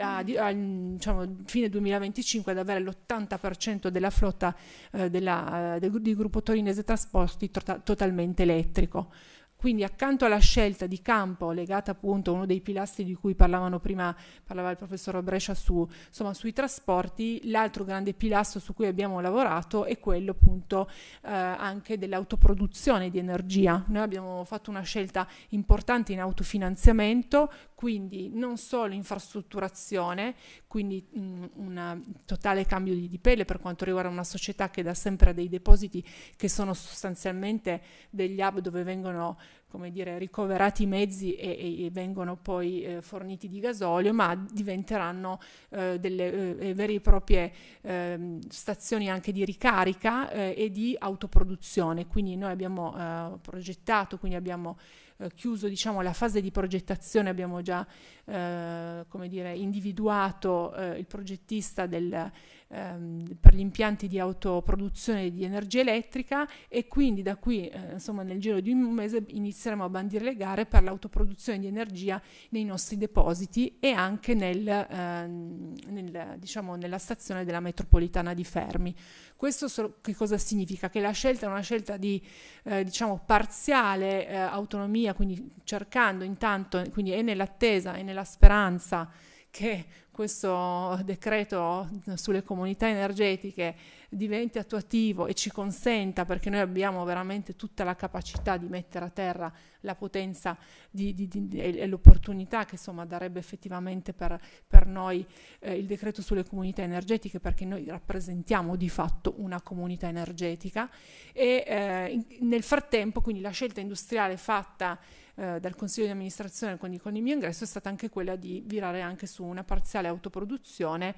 a, a diciamo, fine 2025 ad avere l'80% della flotta eh, della, del, di gruppo torinese trasporti to- tota, totalmente elettrico. Quindi accanto alla scelta di campo legata appunto a uno dei pilastri di cui parlavano prima, parlava il professor Brescia su, insomma, sui trasporti, l'altro grande pilastro su cui abbiamo lavorato è quello appunto eh, anche dell'autoproduzione di energia. Noi abbiamo fatto una scelta importante in autofinanziamento quindi non solo infrastrutturazione, quindi un totale cambio di, di, pelle per quanto riguarda una società che da sempre ha dei depositi che sono sostanzialmente degli hub dove vengono come dire, ricoverati i mezzi e, e vengono poi eh, forniti di gasolio, ma diventeranno eh, delle eh, eh vere e proprie ehm, stazioni anche di ricarica eh, e di autoproduzione. Quindi noi abbiamo eh, progettato, quindi abbiamo eh, chiuso diciamo, la fase di progettazione, abbiamo già eh, come dire, individuato eh, il progettista del, ehm, per gli impianti di autoproduzione di energia elettrica e quindi da qui, eh, insomma, nel giro di un mese inizieremo a bandire le gare per l'autoproduzione di energia nei nostri depositi e anche nel, ehm, nel, diciamo, nella stazione della metropolitana di Fermi. Questo so- che cosa significa? Che la scelta è una scelta di eh, diciamo, parziale eh, autonomia, quindi cercando intanto, quindi è nell'attesa e nella nella speranza che questo decreto eh, sulle comunità energetiche diventi attuativo e ci consenta, perché noi abbiamo veramente tutta la capacità di mettere a terra la potenza di, di, di, e l'opportunità che insomma darebbe effettivamente per, per noi eh, il decreto sulle comunità energetiche, perché noi rappresentiamo di fatto una comunità energetica e eh, in, nel frattempo quindi la scelta industriale fatta eh, dal consiglio di amministrazione quindi con il mio ingresso è stata anche quella di virare anche su una parziale autoproduzione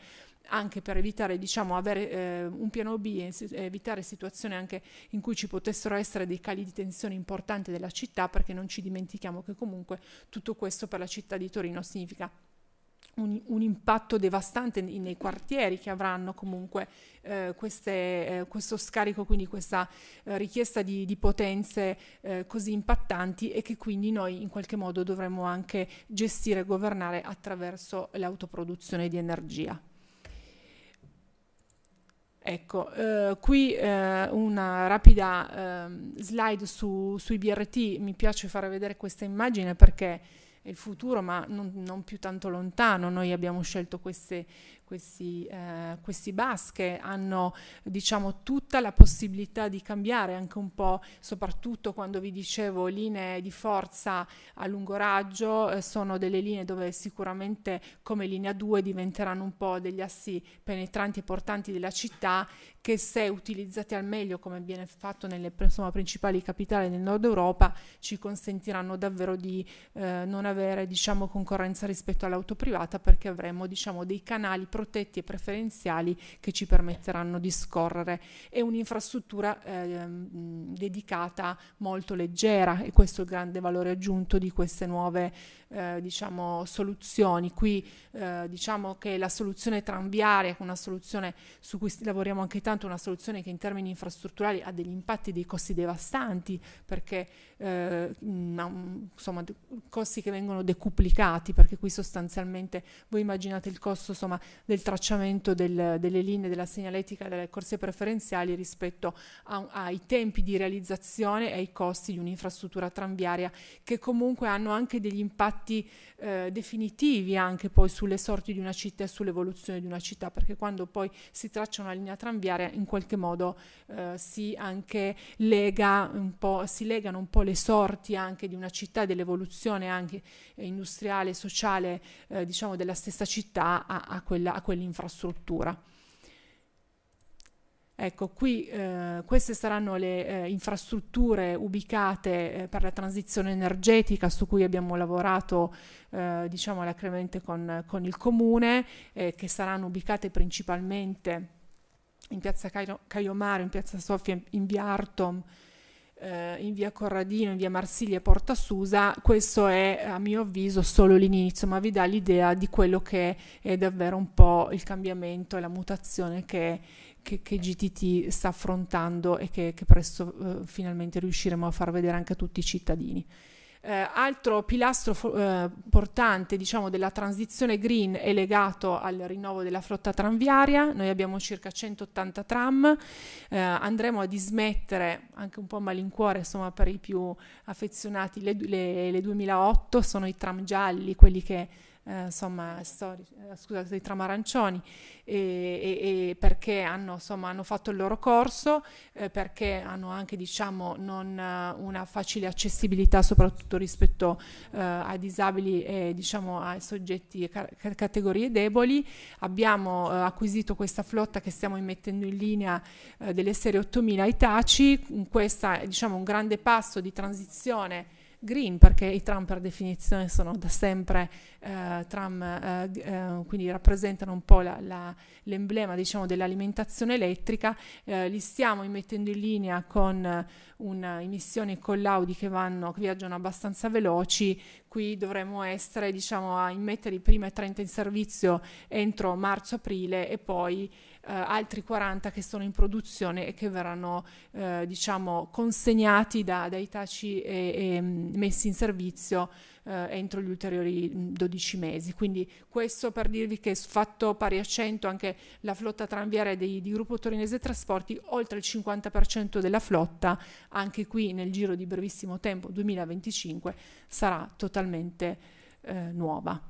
anche per evitare diciamo avere eh, un piano B evitare situazioni anche in cui ci potessero essere dei cali di tensione importanti della città perché non ci dimentichiamo che comunque tutto questo per la città di Torino significa un, un, impatto devastante nei, quartieri che avranno comunque eh, queste, eh, questo scarico, quindi questa eh, richiesta di, di potenze eh, così impattanti e che quindi noi in qualche modo dovremmo anche gestire e governare attraverso l'autoproduzione di energia. Ecco, eh, qui eh, una rapida eh, slide su, sui BRT, mi piace far vedere questa immagine perché è il futuro, ma non, non più tanto lontano. Noi abbiamo scelto queste, questi, eh, questi basche hanno diciamo tutta la possibilità di cambiare anche un po', soprattutto quando vi dicevo linee di forza a lungo raggio, eh, sono delle linee dove sicuramente come linea 2 diventeranno un po' degli assi penetranti e portanti della città che se utilizzati al meglio come viene fatto nelle insomma, principali capitali del nord Europa ci consentiranno davvero di eh, non avere diciamo concorrenza rispetto all'auto privata perché avremo diciamo dei canali protetti e preferenziali che ci permetteranno di scorrere. È un'infrastruttura eh, dedicata molto leggera e questo è il grande valore aggiunto di queste nuove eh, diciamo, soluzioni. Qui eh, diciamo che la soluzione tranviaria, una soluzione su cui lavoriamo anche tanto, una soluzione che in termini infrastrutturali ha degli impatti dei costi devastanti perché eh, mm, insomma, costi che vengono decuplicati, perché qui sostanzialmente voi immaginate il costo insomma, del tracciamento del, delle linee, della segnaletica, delle corsie preferenziali rispetto a, ai tempi di realizzazione e ai costi di un'infrastruttura tranviaria che comunque hanno anche degli impatti eh, definitivi anche poi sulle sorti di una città e sull'evoluzione di una città, perché quando poi si traccia una linea tranviaria in qualche modo eh, si anche lega un po', si legano un po' le le sorti anche di una città e dell'evoluzione anche eh, industriale e sociale eh, diciamo della stessa città a, a, quella, a quell'infrastruttura. Ecco, qui eh, queste saranno le eh, infrastrutture ubicate eh, per la transizione energetica su cui abbiamo lavorato eh, diciamo alacremente con, con il comune, eh, che saranno ubicate principalmente in piazza Caio, Mare, in piazza Sofia, in, in via Artom, eh, in via Corradino, in via Marsiglia e Porta Susa, questo è a mio avviso solo l'inizio, ma vi dà l'idea di quello che è davvero un po' il cambiamento e la mutazione che, che, che GTT sta affrontando e che, che presto eh, finalmente riusciremo a far vedere anche a tutti i cittadini. Eh, altro pilastro eh, portante diciamo, della transizione green è legato al rinnovo della flotta tranviaria, noi abbiamo circa 180 tram, eh, andremo a dismettere anche un po' a malincuore insomma, per i più affezionati le, le, le 2008, sono i tram gialli, quelli che eh, insomma, storici, eh, scusate, dei tramarancioni, e, e, e perché hanno, insomma, hanno, fatto il loro corso, eh, perché hanno anche diciamo, eh, una facile accessibilità soprattutto rispetto eh, a disabili e diciamo, a soggetti e categorie deboli. Abbiamo eh, acquisito questa flotta che stiamo immettendo in linea delle serie 8000 Itaci, questo è diciamo, un grande passo di transizione green perché i tram per definizione sono da sempre eh, tram, eh, eh, quindi rappresentano un po' la, la, l'emblema diciamo, dell'alimentazione elettrica, eh, li stiamo mettendo in linea con un'emissione emissione collaudi che, vanno, che viaggiano abbastanza veloci, qui dovremmo essere diciamo, a mettere i primi 30 in servizio entro marzo-aprile e poi eh, altri 40 che sono in produzione e che verranno eh, diciamo consegnati da, da Itachi e, e, mm, messi in servizio eh, entro gli ulteriori 12 mm, mesi. Quindi questo per dirvi che fatto pari a 100 anche la flotta tranviaria di, di Gruppo Torinese Trasporti, oltre il 50% della flotta, anche qui nel giro di brevissimo tempo, 2025, sarà totalmente eh, nuova.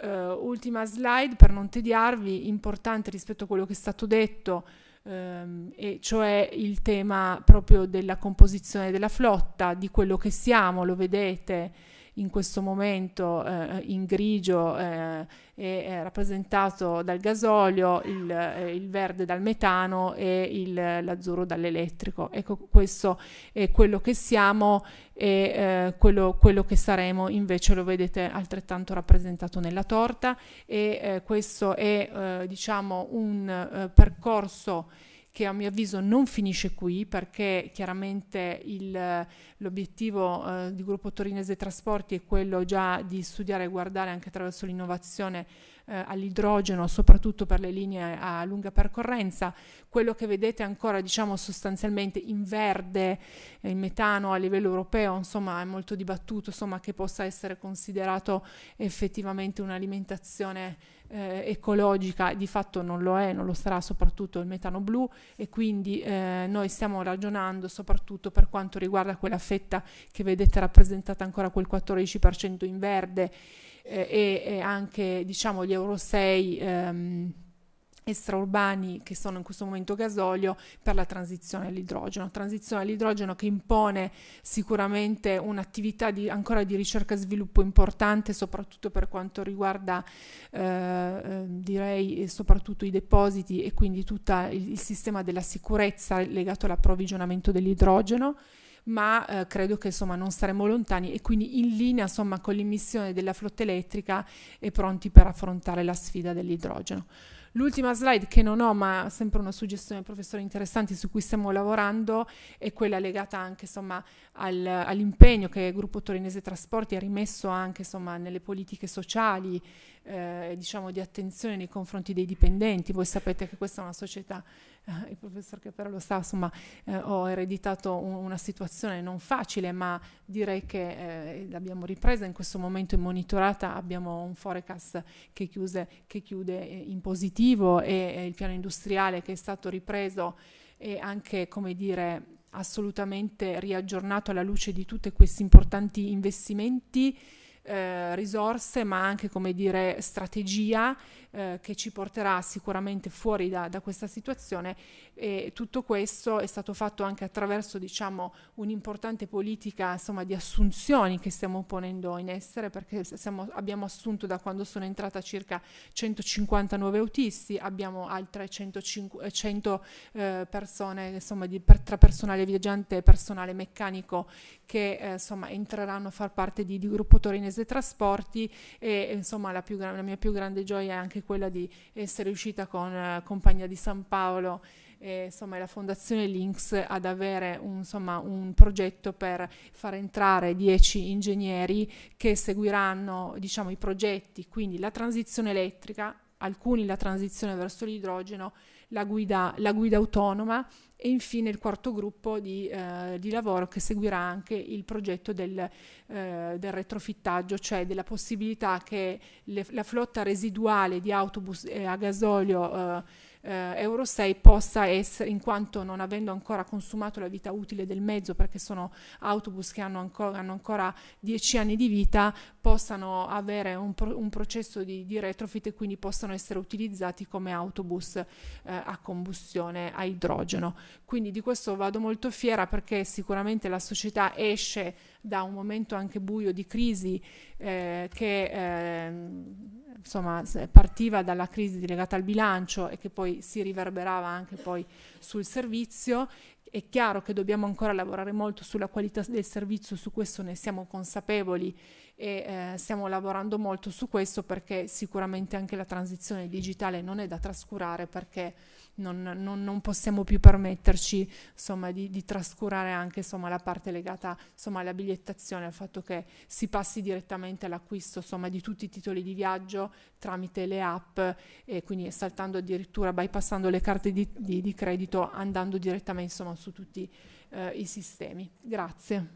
Uh, ultima slide per non tediarvi, importante rispetto a quello che è stato detto, um, e cioè il tema proprio della composizione della flotta, di quello che siamo, lo vedete in questo momento eh, in grigio eh, è rappresentato dal gasolio, il, eh, il verde dal metano e il, l'azzurro dall'elettrico. Ecco, questo è quello che siamo e eh, quello, quello, che saremo invece lo vedete altrettanto rappresentato nella torta e eh, questo è diciamo un percorso che a mio avviso non finisce qui perché chiaramente il, l'obiettivo eh, di Gruppo Torinese Trasporti è quello già di studiare e guardare anche attraverso l'innovazione eh, all'idrogeno, soprattutto per le linee a lunga percorrenza. Quello che vedete ancora diciamo sostanzialmente in verde, eh, il metano a livello europeo insomma è molto dibattuto, insomma che possa essere considerato effettivamente un'alimentazione eh, ecologica, di fatto non lo è, non lo sarà soprattutto il metano blu e quindi eh, noi stiamo ragionando soprattutto per quanto riguarda quella fetta che vedete rappresentata ancora quel 14% in verde eh, e, e, anche diciamo gli Euro 6. Ehm, extraurbani che sono in questo momento gasolio per la transizione all'idrogeno. Transizione all'idrogeno che impone sicuramente un'attività di, ancora di ricerca e sviluppo importante, soprattutto per quanto riguarda, eh, ehm, direi, soprattutto i depositi e quindi tutto il, il sistema della sicurezza legato all'approvvigionamento dell'idrogeno ma eh, credo che insomma non saremo lontani e quindi in linea insomma con l'immissione della flotta elettrica e pronti per affrontare la sfida dell'idrogeno. L'ultima slide che non ho, ma sempre una suggestione professore interessante su cui stiamo lavorando, è quella legata anche insomma, al, all'impegno che il gruppo torinese trasporti ha rimesso anche insomma, nelle politiche sociali, eh, diciamo di attenzione nei confronti dei dipendenti. Voi sapete che questa è una società eh, il professor Capero lo sa, insomma, eh, ho ereditato un, una situazione non facile, ma direi che eh, l'abbiamo ripresa in questo momento e monitorata, abbiamo un forecast che, chiuse, che chiude eh, in positivo e eh, il piano industriale che è stato ripreso e anche, come dire, assolutamente riaggiornato alla luce di tutti questi importanti investimenti, eh, risorse, ma anche come dire strategia eh, che ci porterà sicuramente fuori da, da, questa situazione e tutto questo è stato fatto anche attraverso diciamo, un'importante politica insomma, di assunzioni che stiamo ponendo in essere perché siamo, abbiamo assunto da quando sono entrata circa 159 autisti, abbiamo altre 105, 100 eh, eh, persone insomma, di, per, tra personale viaggiante e personale meccanico che eh, insomma, entreranno a far parte di, di Gruppo Torinese Trasporti e insomma la, più, la mia più grande gioia è anche quella di essere riuscita con eh, Compagnia di San Paolo e insomma, la Fondazione Links ad avere un, insomma, un, progetto per far entrare 10 ingegneri che seguiranno diciamo, i progetti, quindi la transizione elettrica, alcuni la transizione verso l'idrogeno, la guida, la guida autonoma e infine il quarto gruppo di, eh, di lavoro che seguirà anche il progetto del, eh, del retrofittaggio, cioè della possibilità che le, la flotta residuale di autobus a gasolio eh, eh, Euro 6 possa essere, in quanto non avendo ancora consumato la vita utile del mezzo, perché sono autobus che hanno ancora, hanno ancora 10 anni di vita, possano avere un, pro, un processo di, di, retrofit e quindi possano essere utilizzati come autobus eh, a combustione a idrogeno. Quindi di questo vado molto fiera perché sicuramente la società esce da un momento anche buio di crisi eh, che eh, insomma, partiva dalla crisi legata al bilancio e che poi si riverberava anche poi sul servizio. È chiaro che dobbiamo ancora lavorare molto sulla qualità del servizio, su questo ne siamo consapevoli e eh, stiamo lavorando molto su questo perché sicuramente anche la transizione digitale non è da trascurare perché non, non, non possiamo più permetterci insomma, di, di, trascurare anche insomma, la parte legata insomma, alla bigliettazione, al fatto che si passi direttamente all'acquisto insomma, di tutti i titoli di viaggio tramite le app e quindi saltando addirittura, bypassando le carte di, di, di credito, andando direttamente insomma, su tutti eh, i sistemi. Grazie.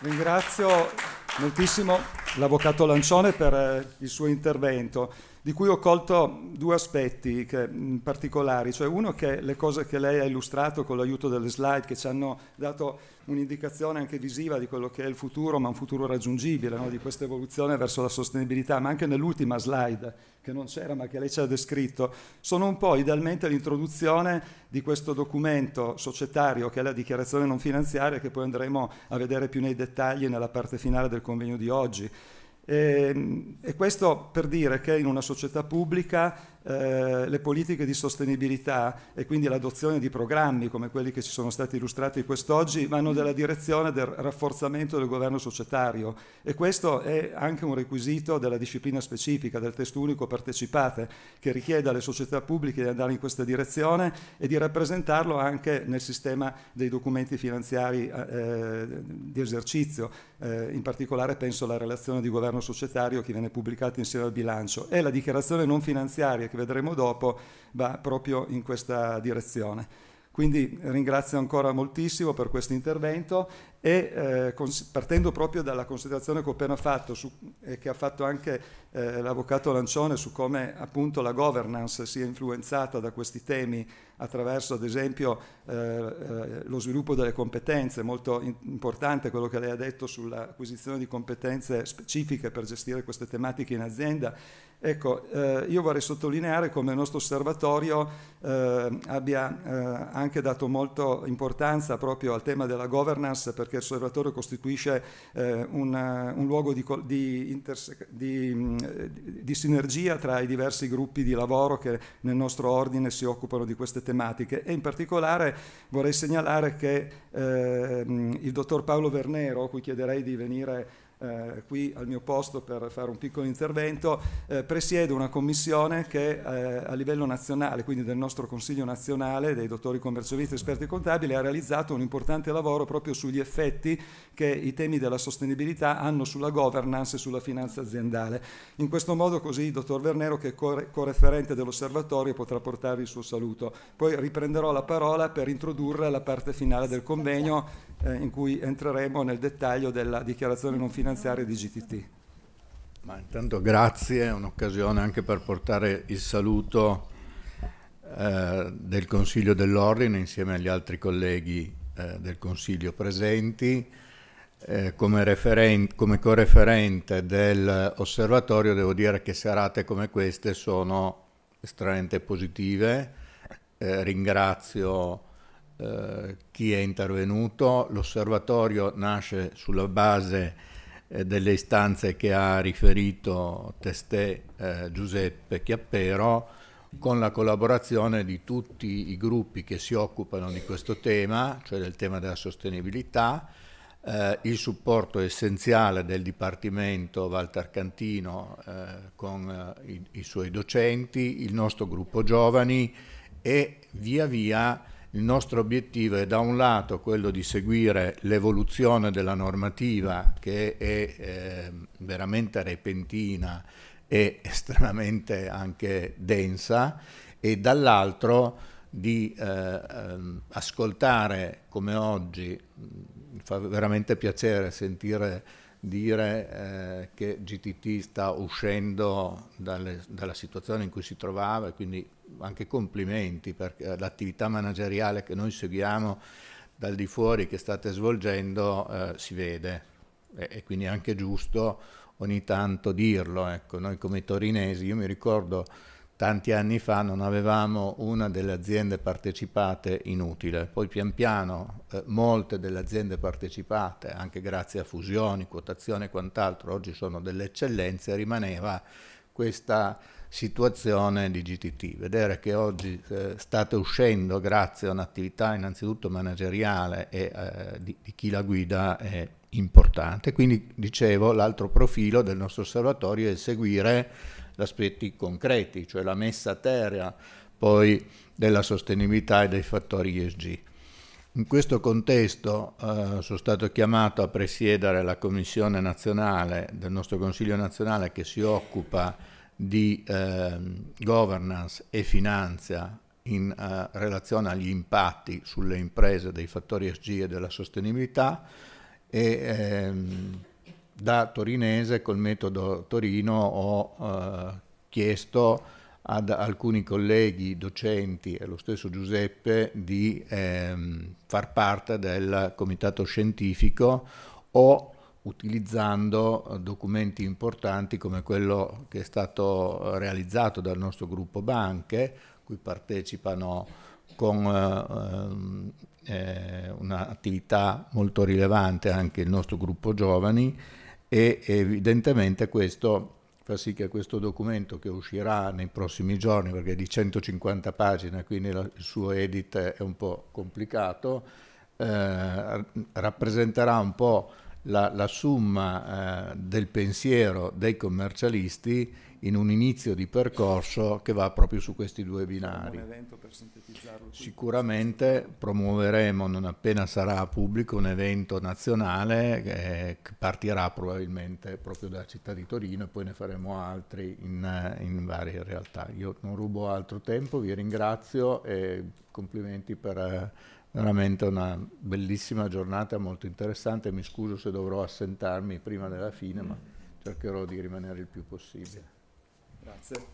Ringrazio moltissimo l'avvocato Lancione per eh, il suo intervento di cui ho colto due aspetti che, mh, particolari, cioè uno che le cose che lei ha illustrato con l'aiuto delle slide che ci hanno dato un'indicazione anche visiva di quello che è il futuro, ma un futuro raggiungibile, no? di questa evoluzione verso la sostenibilità, ma anche nell'ultima slide che non c'era ma che lei ci ha descritto, sono un po' idealmente l'introduzione di questo documento societario che è la dichiarazione non finanziaria che poi andremo a vedere più nei dettagli nella parte finale del convegno di oggi. Ehm, e, questo per dire che in una società pubblica eh, le politiche di sostenibilità e quindi l'adozione di programmi come quelli che ci sono stati illustrati quest'oggi vanno mm. nella direzione del rafforzamento del governo societario e questo è anche un requisito della disciplina specifica del testo unico partecipate che richiede alle società pubbliche di andare in questa direzione e di rappresentarlo anche nel sistema dei documenti finanziari eh, di esercizio, eh, in particolare penso alla relazione di governo societario che viene pubblicata insieme al bilancio e la dichiarazione non finanziaria che vedremo dopo, va proprio in questa direzione. Quindi ringrazio ancora moltissimo per questo intervento e eh, partendo proprio dalla considerazione che ho appena fatto su, e che ha fatto anche eh, l'avvocato Lancione su come appunto la governance sia influenzata da questi temi attraverso ad esempio eh, eh lo sviluppo delle competenze, molto in- importante quello che lei ha detto sull'acquisizione di competenze specifiche per gestire queste tematiche in azienda Ecco, eh, io vorrei sottolineare come il nostro osservatorio eh, abbia eh, anche dato molta importanza proprio al tema della governance perché l'osservatorio costituisce eh, una, eh, un luogo di, di, interse- di, mm, di, sinergia tra i diversi gruppi di lavoro che nel nostro ordine si occupano di queste tematiche e in particolare vorrei segnalare che eh, il dottor Paolo Vernero, a cui chiederei di venire eh, qui al mio posto per fare un piccolo intervento, eh, presiedo una commissione che eh, a livello nazionale, quindi del nostro Consiglio nazionale dei dottori commercialisti e esperti contabili, ha realizzato un importante lavoro proprio sugli effetti che i temi della sostenibilità hanno sulla governance e sulla finanza aziendale. In questo modo così il dottor Vernero, che è coreferente dell'osservatorio, potrà portarvi il suo saluto. Poi riprenderò la parola per introdurre la parte finale del convegno eh, in cui entreremo nel dettaglio della dichiarazione non finanziaria di GTT. Ma intanto grazie, è un'occasione anche per portare il saluto eh, del Consiglio dell'Ordine insieme agli altri colleghi eh, del Consiglio presenti. Eh, come, come coreferente dell'osservatorio devo dire che serate come queste sono estremamente positive. Eh, ringrazio eh, chi è intervenuto. L'osservatorio nasce sulla base eh, delle istanze che ha riferito testè eh, Giuseppe Chiappero con la collaborazione di tutti i gruppi che si occupano di questo tema, cioè del tema della sostenibilità, eh, il supporto essenziale del Dipartimento Walter Cantino eh, con eh, i, i, suoi docenti, il nostro gruppo giovani e via via il nostro obiettivo è da un lato quello di seguire l'evoluzione della normativa che è eh, veramente repentina e estremamente anche densa e dall'altro di eh, ehm, ascoltare come oggi, mm, fa veramente piacere sentire dire eh, che GTT sta uscendo dalle, dalla situazione in cui si trovava e quindi anche complimenti per eh, l'attività manageriale che noi seguiamo dal di fuori che state svolgendo eh, si vede e, e, quindi è anche giusto ogni tanto dirlo. Ecco, noi come torinesi, io mi ricordo tanti anni fa non avevamo una delle aziende partecipate inutile, poi pian piano eh, molte delle aziende partecipate, anche grazie a fusioni, quotazioni e quant'altro, oggi sono delle eccellenze, rimaneva questa situazione di GTT. Vedere che oggi eh, state uscendo grazie a un'attività innanzitutto manageriale e eh, di, di, chi la guida è importante. Quindi dicevo, l'altro profilo del nostro osservatorio è seguire gli aspetti concreti, cioè la messa a terra poi della sostenibilità e dei fattori ESG. In questo contesto eh, sono stato chiamato a presiedere la commissione nazionale del nostro Consiglio nazionale che si occupa di eh, governance e finanza in eh, relazione agli impatti sulle imprese dei fattori ESG e della sostenibilità e ehm, da torinese col metodo Torino ho eh, chiesto ad alcuni colleghi docenti e lo stesso Giuseppe di ehm, far parte del comitato scientifico o utilizzando eh, documenti importanti come quello che è stato realizzato dal nostro gruppo banche, cui partecipano con eh, ehm, eh, un'attività molto rilevante anche il nostro gruppo giovani e evidentemente questo fa sì che questo documento che uscirà nei prossimi giorni, perché è di 150 pagine, quindi il suo edit è un po' complicato, eh, rappresenterà un po' la, la summa eh, del pensiero dei commercialisti in un inizio di percorso che va proprio su questi due binari. Sicuramente promuoveremo, non appena sarà pubblico, un evento nazionale che partirà probabilmente proprio dalla città di Torino e poi ne faremo altri in, in varie realtà. Io non rubo altro tempo, vi ringrazio e complimenti per eh, veramente una bellissima giornata molto interessante. Mi scuso se dovrò assentarmi prima della fine, ma cercherò di rimanere il più possibile. Grazie.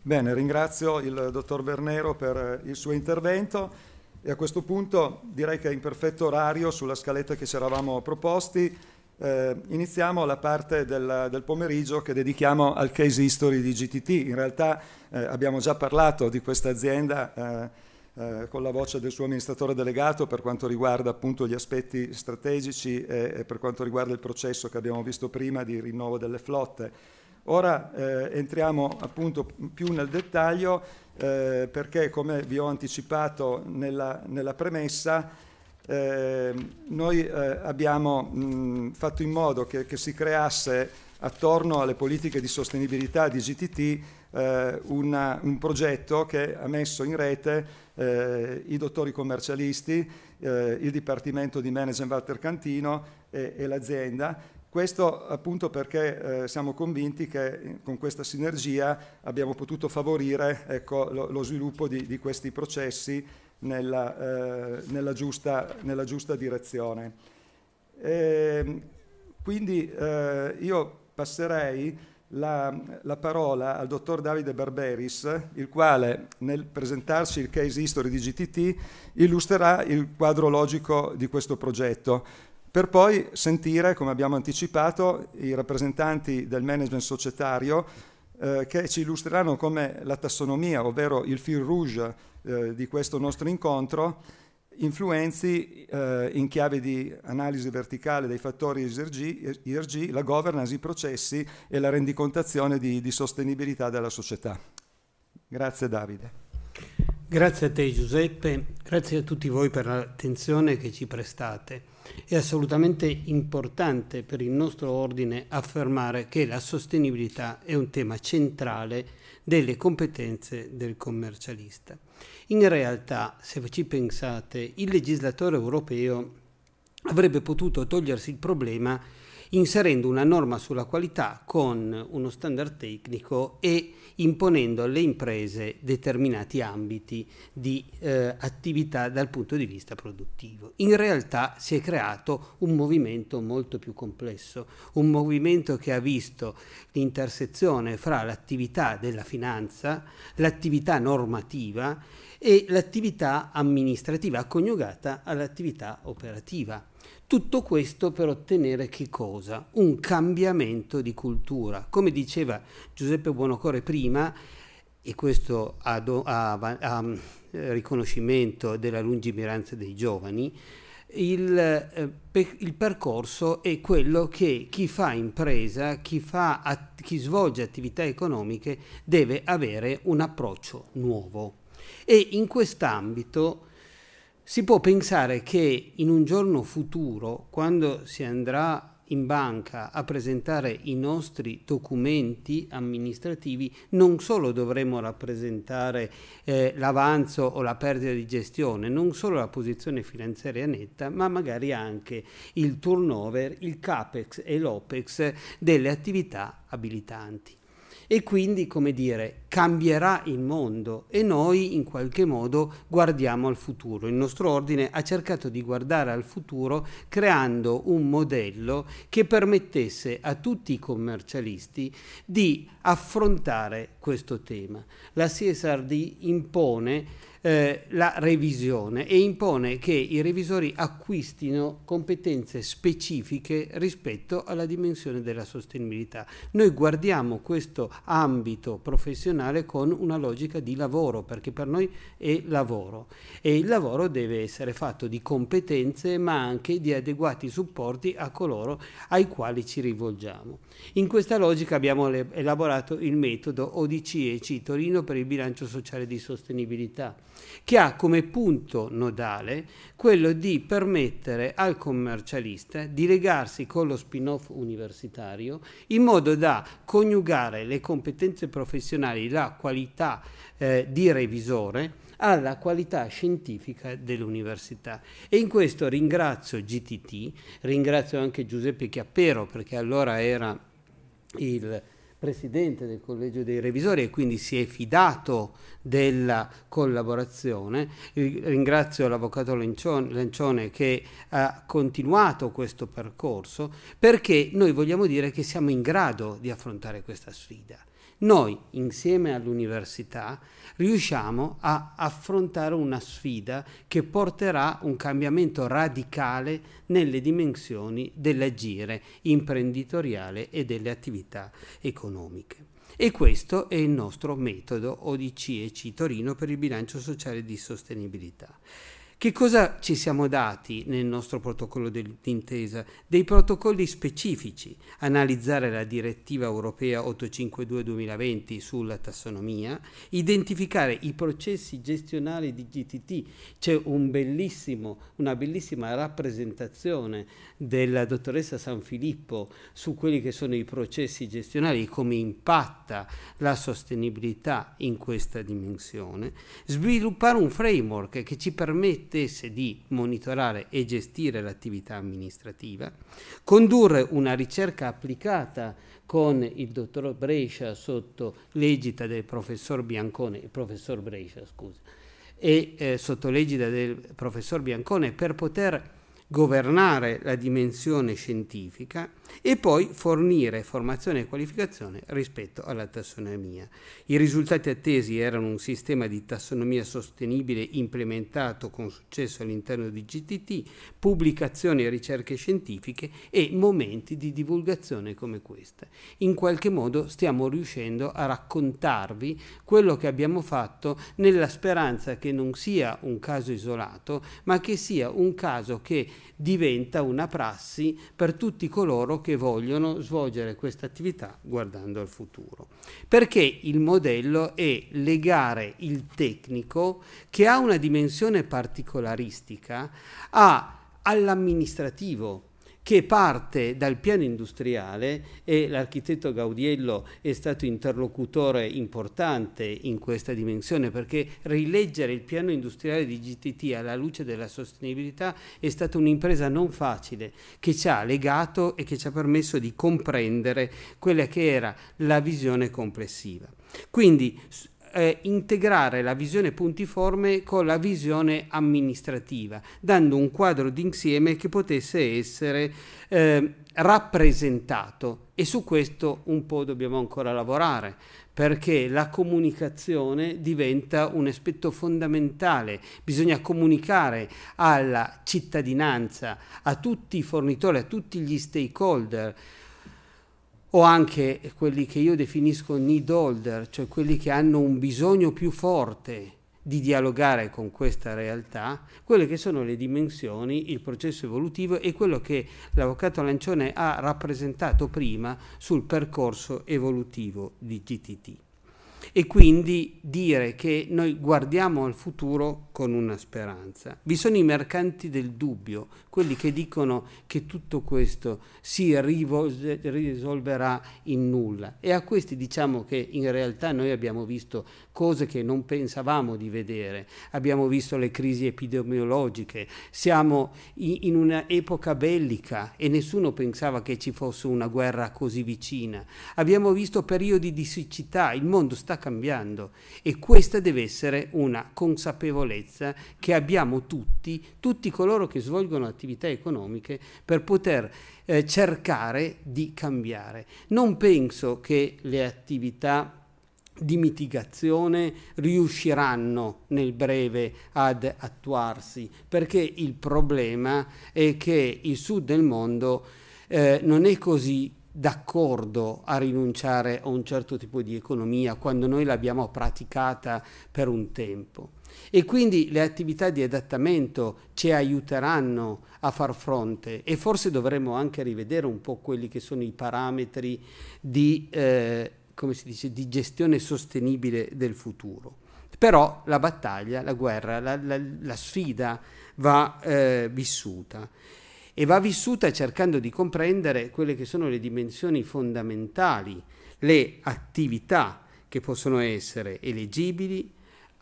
Bene, ringrazio il dottor Vernero per il suo intervento e a questo punto direi che in perfetto orario sulla scaletta che ci eravamo proposti. Eh, iniziamo la parte del, del, pomeriggio che dedichiamo al case history di GTT. In realtà eh, abbiamo già parlato di questa azienda. Eh, eh, con la voce del suo amministratore delegato per quanto riguarda appunto gli aspetti strategici e, e per quanto riguarda il processo che abbiamo visto prima di rinnovo delle flotte. Ora eh, entriamo appunto più nel dettaglio eh, perché come vi ho anticipato nella, nella premessa eh, noi eh, abbiamo mh, fatto in modo che, che si creasse attorno alle politiche di sostenibilità di GTT eh, una, un progetto che ha messo in rete eh, i dottori commercialisti, eh, il Dipartimento di Management Walter Cantino e, e l'azienda. Questo appunto perché eh, siamo convinti che eh, con questa sinergia abbiamo potuto favorire ecco, lo, lo, sviluppo di, di, questi processi nella, eh, nella, giusta, nella giusta, direzione. E, ehm, quindi eh, io passerei la, la, parola al dottor Davide Barberis, il quale nel presentarci il case history di GTT illustrerà il quadro logico di questo progetto, per poi sentire, come abbiamo anticipato, i rappresentanti del management societario eh, che ci illustreranno come la tassonomia, ovvero il fil rouge eh, di questo nostro incontro, influenzi eh, in chiave di analisi verticale dei fattori IRG, la governance, i processi e la rendicontazione di, di sostenibilità della società. Grazie Davide. Grazie a te Giuseppe, grazie a tutti voi per l'attenzione che ci prestate. È assolutamente importante per il nostro ordine affermare che la sostenibilità è un tema centrale delle competenze del commercialista. In realtà, se ci pensate, il legislatore europeo avrebbe potuto togliersi il problema inserendo una norma sulla qualità con uno standard tecnico e imponendo alle imprese determinati ambiti di eh, attività dal punto di vista produttivo. In realtà si è creato un movimento molto più complesso, un movimento che ha visto l'intersezione fra l'attività della finanza, l'attività normativa e l'attività amministrativa coniugata all'attività operativa. Tutto questo per ottenere che cosa? Un cambiamento di cultura. Come diceva Giuseppe Buonocore prima, e questo a, do, a, a, a riconoscimento della lungimiranza dei giovani, il, eh, pe, il, percorso è quello che chi fa impresa, chi, fa, chi svolge attività economiche deve avere un approccio nuovo. E in quest'ambito si può pensare che in un giorno futuro, quando si andrà in banca a presentare i nostri documenti amministrativi, non solo dovremo rappresentare eh, l'avanzo o la perdita di gestione, non solo la posizione finanziaria netta, ma magari anche il turnover, il capex e l'opex delle attività abilitanti e quindi, come dire, cambierà il mondo e noi in qualche modo guardiamo al futuro. Il nostro ordine ha cercato di guardare al futuro creando un modello che permettesse a tutti i commercialisti di affrontare questo tema. La CSRD impone eh, la revisione e impone che i revisori acquistino competenze specifiche rispetto alla dimensione della sostenibilità. Noi guardiamo questo ambito professionale con una logica di lavoro, perché per noi è lavoro e il lavoro deve essere fatto di competenze ma anche di adeguati supporti a coloro ai quali ci rivolgiamo. In questa logica abbiamo elaborato il metodo ODCEC Torino per il bilancio sociale di sostenibilità, che ha come punto nodale quello di permettere al commercialista di legarsi con lo spin-off universitario in modo da coniugare le competenze professionali, la qualità eh, di revisore, alla qualità scientifica dell'università. E in questo ringrazio GTT, ringrazio anche Giuseppe Chiappero perché allora era il presidente del Collegio dei Revisori e quindi si è fidato della collaborazione. Eh, ringrazio l'avvocato Lencione che ha continuato questo percorso perché noi vogliamo dire che siamo in grado di affrontare questa sfida. Noi, insieme all'università, riusciamo a affrontare una sfida che porterà un cambiamento radicale nelle dimensioni dell'agire imprenditoriale e delle attività economiche. E questo è il nostro metodo ODC e Torino per il bilancio sociale di sostenibilità. Che cosa ci siamo dati nel nostro protocollo d'intesa? Dei protocolli specifici, analizzare la direttiva europea 852-2020 sulla tassonomia, identificare i processi gestionali di GTT, c'è un una bellissima rappresentazione della dottoressa San Filippo su quelli che sono i processi gestionali e come impatta la sostenibilità in questa dimensione, sviluppare un framework che ci permette permettesse di monitorare e gestire l'attività amministrativa, condurre una ricerca applicata con il dottor Brescia sotto l'egida del professor Biancone, il professor Brescia scusa, e eh, sotto l'egida del professor Biancone per poter governare la dimensione scientifica e poi fornire formazione e qualificazione rispetto alla tassonomia. I risultati attesi erano un sistema di tassonomia sostenibile implementato con successo all'interno di GTT, pubblicazioni e ricerche scientifiche e momenti di divulgazione come questa. In qualche modo stiamo riuscendo a raccontarvi quello che abbiamo fatto nella speranza che non sia un caso isolato, ma che sia un caso che diventa una prassi per tutti coloro che vogliono svolgere questa attività guardando al futuro. Perché il modello è legare il tecnico che ha una dimensione particolaristica all'amministrativo che parte dal piano industriale e l'architetto Gaudiello è stato interlocutore importante in questa dimensione perché rileggere il piano industriale di GTT alla luce della sostenibilità è stata un'impresa non facile che ci ha legato e che ci ha permesso di comprendere quella che era la visione complessiva. Quindi eh, integrare la visione puntiforme con la visione amministrativa, dando un quadro d'insieme che potesse essere eh, rappresentato e su questo un po' dobbiamo ancora lavorare perché la comunicazione diventa un aspetto fondamentale, bisogna comunicare alla cittadinanza, a tutti i fornitori, a tutti gli stakeholder o anche quelli che io definisco need holder, cioè quelli che hanno un bisogno più forte di dialogare con questa realtà, quelle che sono le dimensioni, il processo evolutivo e quello che l'avvocato Lancione ha rappresentato prima sul percorso evolutivo di GTT. E quindi dire che noi guardiamo al futuro con una speranza. Vi sono i mercanti del dubbio, quelli che dicono che tutto questo si risolverà in nulla e a questi diciamo che in realtà noi abbiamo visto cose che non pensavamo di vedere, abbiamo visto le crisi epidemiologiche, siamo in un'epoca bellica e nessuno pensava che ci fosse una guerra così vicina, abbiamo visto periodi di siccità, il mondo sta cambiando e questa deve essere una consapevolezza certezza che abbiamo tutti, tutti coloro che svolgono attività economiche, per poter eh, cercare di cambiare. Non penso che le attività di mitigazione riusciranno nel breve ad attuarsi, perché il problema è che il sud del mondo eh, non è così d'accordo a rinunciare a un certo tipo di economia quando noi l'abbiamo praticata per un tempo. E quindi le attività di adattamento ci aiuteranno a far fronte e forse dovremo anche rivedere un po' quelli che sono i parametri di, eh, dice, di gestione sostenibile del futuro. Però la battaglia, la guerra, la, la, la sfida va eh, vissuta e va vissuta cercando di comprendere quelle che sono le dimensioni fondamentali, le attività che possono essere elegibili,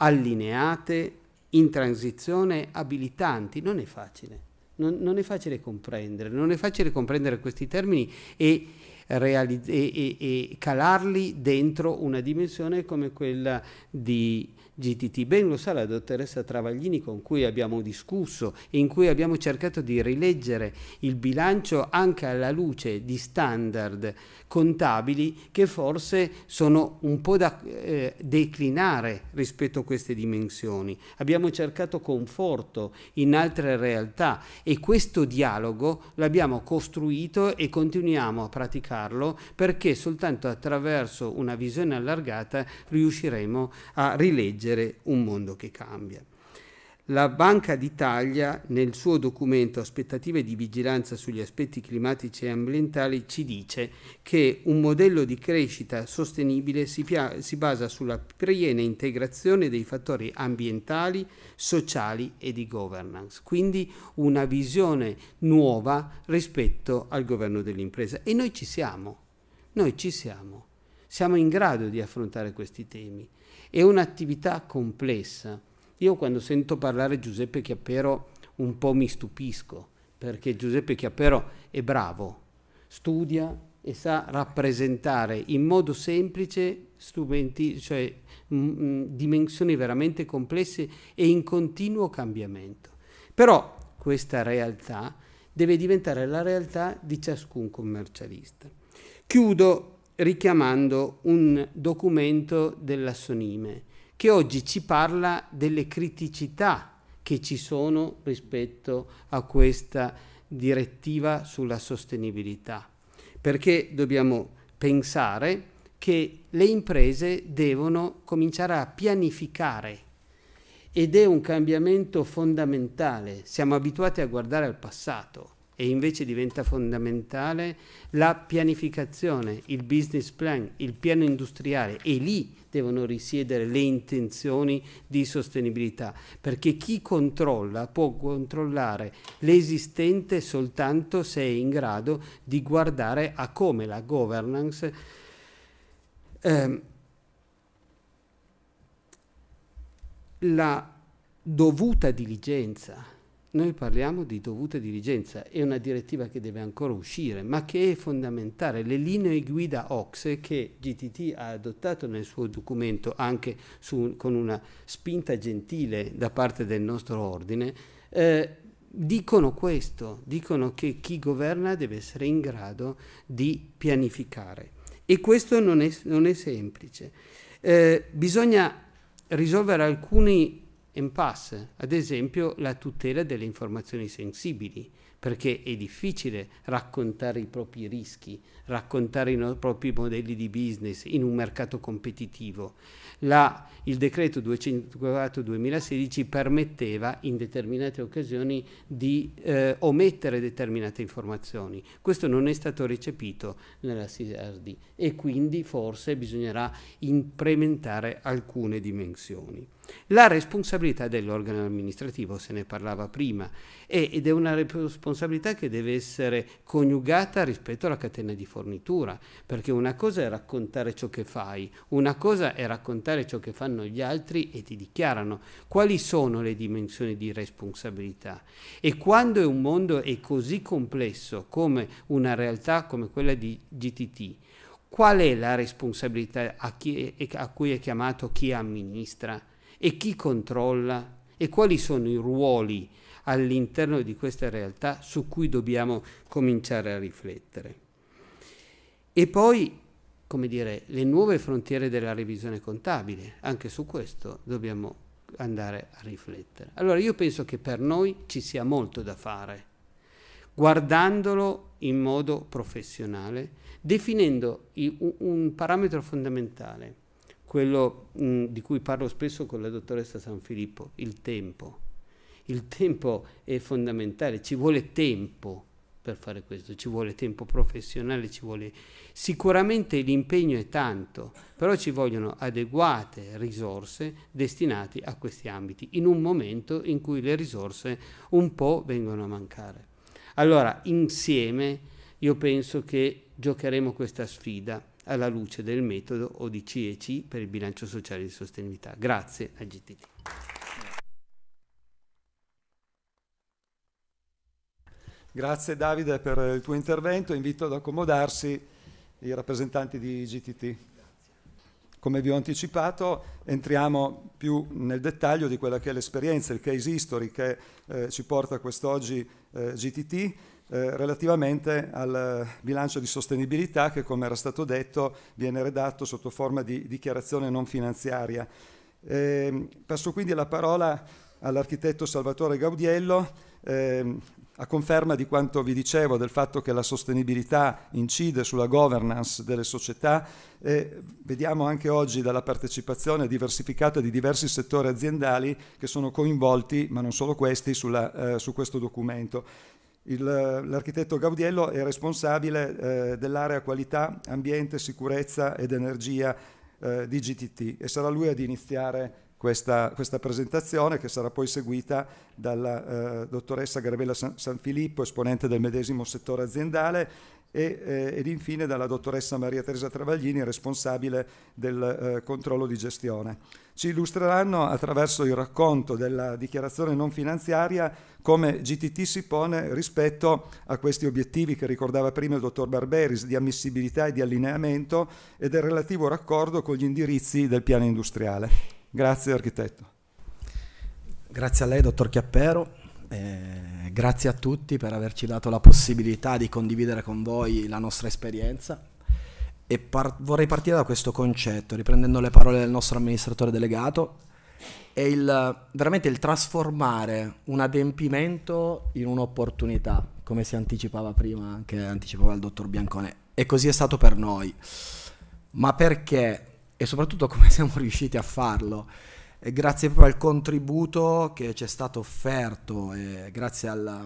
allineate, in transizione, abilitanti. Non è facile, non, non è facile comprendere, non è facile comprendere questi termini e, realizz- e, e, e calarli dentro una dimensione come quella di GTT. Ben lo sa la dottoressa Travaglini con cui abbiamo discusso e in cui abbiamo cercato di rileggere il bilancio anche alla luce di standard contabili che forse sono un po' da eh, declinare rispetto a queste dimensioni. Abbiamo cercato conforto in altre realtà e questo dialogo l'abbiamo costruito e continuiamo a praticarlo perché soltanto attraverso una visione allargata riusciremo a rileggere leggere Un mondo che cambia. La Banca d'Italia, nel suo documento Aspettative di vigilanza sugli aspetti climatici e ambientali, ci dice che un modello di crescita sostenibile si, si basa sulla piena integrazione dei fattori ambientali, sociali e di governance, quindi una visione nuova rispetto al governo dell'impresa. E noi ci siamo, noi ci siamo, siamo in grado di affrontare questi temi. È un'attività complessa. Io quando sento parlare Giuseppe Chiappero un po' mi stupisco, perché Giuseppe Chiappero è bravo, studia e sa rappresentare in modo semplice strumenti, cioè mh, mm, mm, dimensioni veramente complesse e in continuo cambiamento. Però questa realtà deve diventare la realtà di ciascun commercialista. Chiudo richiamando un documento dell'Assonime che oggi ci parla delle criticità che ci sono rispetto a questa direttiva sulla sostenibilità, perché dobbiamo pensare che le imprese devono cominciare a pianificare ed è un cambiamento fondamentale, siamo abituati a guardare al passato e invece diventa fondamentale la pianificazione, il business plan, il piano industriale e lì devono risiedere le intenzioni di sostenibilità, perché chi controlla può controllare l'esistente soltanto se è in grado di guardare a come la governance ehm, la dovuta diligenza noi parliamo di dovuta diligenza, è una direttiva che deve ancora uscire, ma che è fondamentale. Le linee guida OXE che GTT ha adottato nel suo documento, anche su, con una spinta gentile da parte del nostro ordine, eh, dicono questo, dicono che chi governa deve essere in grado di pianificare. E questo non è, non è semplice. Eh, bisogna risolvere alcuni impasse, ad esempio la tutela delle informazioni sensibili, perché è difficile raccontare i propri rischi, raccontare i no- propri modelli di business in un mercato competitivo. La, il decreto 204-2016 permetteva in determinate occasioni di eh, omettere determinate informazioni. Questo non è stato recepito nella CRD e quindi forse bisognerà implementare alcune dimensioni. La responsabilità dell'organo amministrativo, se ne parlava prima, ed è una responsabilità che deve essere coniugata rispetto alla catena di fornitura, perché una cosa è raccontare ciò che fai, una cosa è raccontare ciò che fanno gli altri e ti dichiarano quali sono le dimensioni di responsabilità. E quando un mondo è così complesso come una realtà come quella di GTT, qual è la responsabilità a, è, a cui è chiamato chi amministra? e chi controlla e quali sono i ruoli all'interno di questa realtà su cui dobbiamo cominciare a riflettere. E poi, come dire, le nuove frontiere della revisione contabile, anche su questo dobbiamo andare a riflettere. Allora io penso che per noi ci sia molto da fare, guardandolo in modo professionale, definendo un parametro fondamentale quello mh, mm, di cui parlo spesso con la dottoressa San Filippo, il tempo. Il tempo è fondamentale, ci vuole tempo per fare questo, ci vuole tempo professionale, ci vuole... sicuramente l'impegno è tanto, però ci vogliono adeguate risorse destinate a questi ambiti, in un momento in cui le risorse un po' vengono a mancare. Allora, insieme io penso che giocheremo questa sfida alla luce del metodo ODC e C per il bilancio sociale di sostenibilità. Grazie a AGTD. Grazie Davide per il tuo intervento, invito ad accomodarsi i rappresentanti di GTT. Come vi ho anticipato, entriamo più nel dettaglio di quella che è l'esperienza, il case history che eh, ci porta quest'oggi eh, GTT. Eh, relativamente al eh, bilancio di sostenibilità che, come era stato detto, viene redatto sotto forma di dichiarazione non finanziaria. Eh, passo quindi la parola all'architetto Salvatore Gaudiello eh, a conferma di quanto vi dicevo del fatto che la sostenibilità incide sulla governance delle società e vediamo anche oggi dalla partecipazione diversificata di diversi settori aziendali che sono coinvolti, ma non solo questi, sulla, eh, su questo documento. Eh, l'architetto Gaudiello è responsabile eh, dell'area qualità, ambiente, sicurezza ed energia eh, di GTT e sarà lui ad iniziare questa, questa presentazione che sarà poi seguita dalla eh, dottoressa Garavella San, Sanfilippo, esponente del medesimo settore aziendale, e, eh, ed infine dalla dottoressa Maria Teresa Travaglini, responsabile del eh, controllo di gestione. Ci illustreranno attraverso il racconto della dichiarazione non finanziaria come GTT si pone rispetto a questi obiettivi che ricordava prima il dottor Barberis di ammissibilità e di allineamento e del relativo raccordo con gli indirizzi del piano industriale. Grazie architetto. Grazie a lei dottor Chiappero. Eh, grazie a tutti per averci dato la possibilità di condividere con voi la nostra esperienza e par- vorrei partire da questo concetto, riprendendo le parole del nostro amministratore delegato, è il, veramente il trasformare un adempimento in un'opportunità, come si anticipava prima, anche anticipava il dottor Biancone, e così è stato per noi, ma perché e soprattutto come siamo riusciti a farlo e grazie proprio al contributo che ci è stato offerto e grazie alla,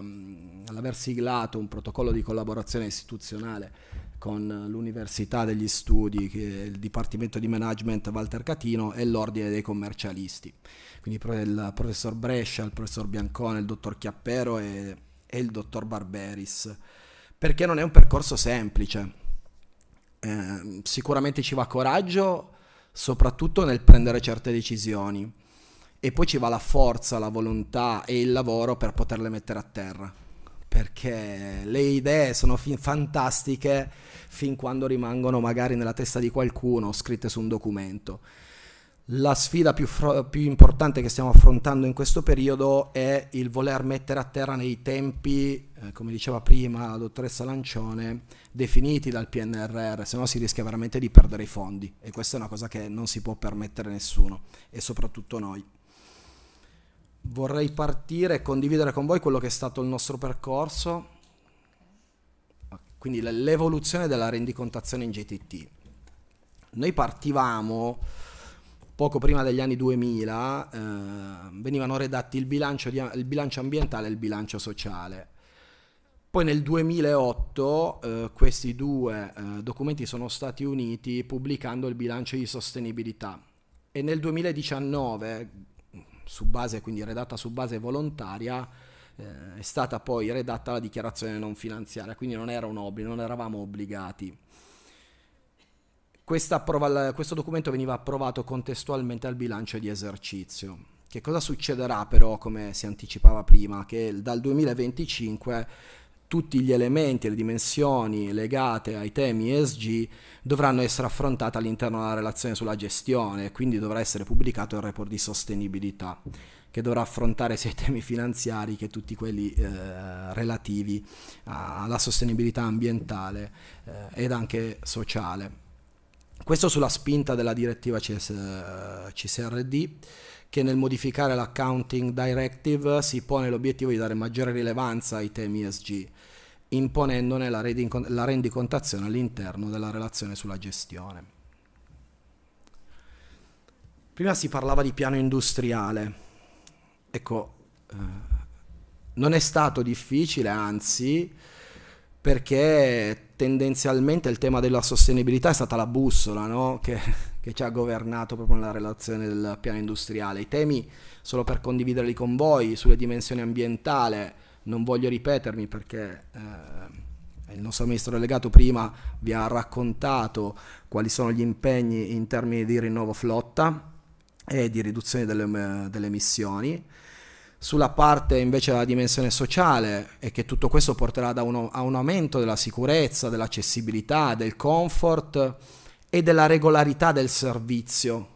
all'aver siglato un protocollo di collaborazione istituzionale con l'Università degli Studi, il Dipartimento di Management Walter Catino e l'Ordine dei Commercialisti. Quindi il professor Brescia, il professor Biancone, il dottor Chiappero e, e il dottor Barberis, perché non è un percorso semplice. Eh, sicuramente ci va coraggio soprattutto nel prendere certe decisioni. E poi ci va la forza, la volontà e il lavoro per poterle mettere a terra. Perché le idee sono fin- fantastiche fin quando rimangono magari nella testa di qualcuno scritte su un documento la sfida più, più, importante che stiamo affrontando in questo periodo è il voler mettere a terra nei tempi, eh, come diceva prima la dottoressa Lancione, definiti dal PNRR, se no si rischia veramente di perdere i fondi e questa è una cosa che non si può permettere nessuno e soprattutto noi. Vorrei partire e condividere con voi quello che è stato il nostro percorso, quindi l'evoluzione della rendicontazione in GTT. Noi partivamo poco prima degli anni 2000 eh, venivano redatti il bilancio, di, il bilancio, ambientale e il bilancio sociale. Poi nel 2008 eh, questi due eh, documenti sono stati uniti pubblicando il bilancio di sostenibilità e nel 2019, su base, quindi redatta su base volontaria, eh, è stata poi redatta la dichiarazione non finanziaria, quindi non era un obbligo, non eravamo obbligati approva- questo documento veniva approvato contestualmente al bilancio di esercizio. Che cosa succederà però, come si anticipava prima, che dal 2025 tutti gli elementi e le dimensioni legate ai temi ESG dovranno essere affrontati all'interno della relazione sulla gestione, quindi dovrà essere pubblicato il report di sostenibilità che dovrà affrontare sia i temi finanziari che tutti quelli eh, relativi alla sostenibilità ambientale eh, ed anche sociale. Questo sulla spinta della direttiva CS, CSRD che nel modificare l'accounting directive si pone l'obiettivo di dare maggiore rilevanza ai temi ESG, imponendone la rendicontazione all'interno della relazione sulla gestione. Prima si parlava di piano industriale. Ecco, eh, non è stato difficile, anzi, perché tendenzialmente il tema della sostenibilità è stata la bussola no? che, che, ci ha governato proprio nella relazione del piano industriale. I temi, solo per condividerli con voi, sulle dimensioni ambientali, non voglio ripetermi perché eh, il nostro ministro delegato prima vi ha raccontato quali sono gli impegni in termini di rinnovo flotta e di riduzione delle, delle emissioni sulla parte invece della dimensione sociale e che tutto questo porterà uno, a un aumento della sicurezza, dell'accessibilità, del comfort e della regolarità del servizio,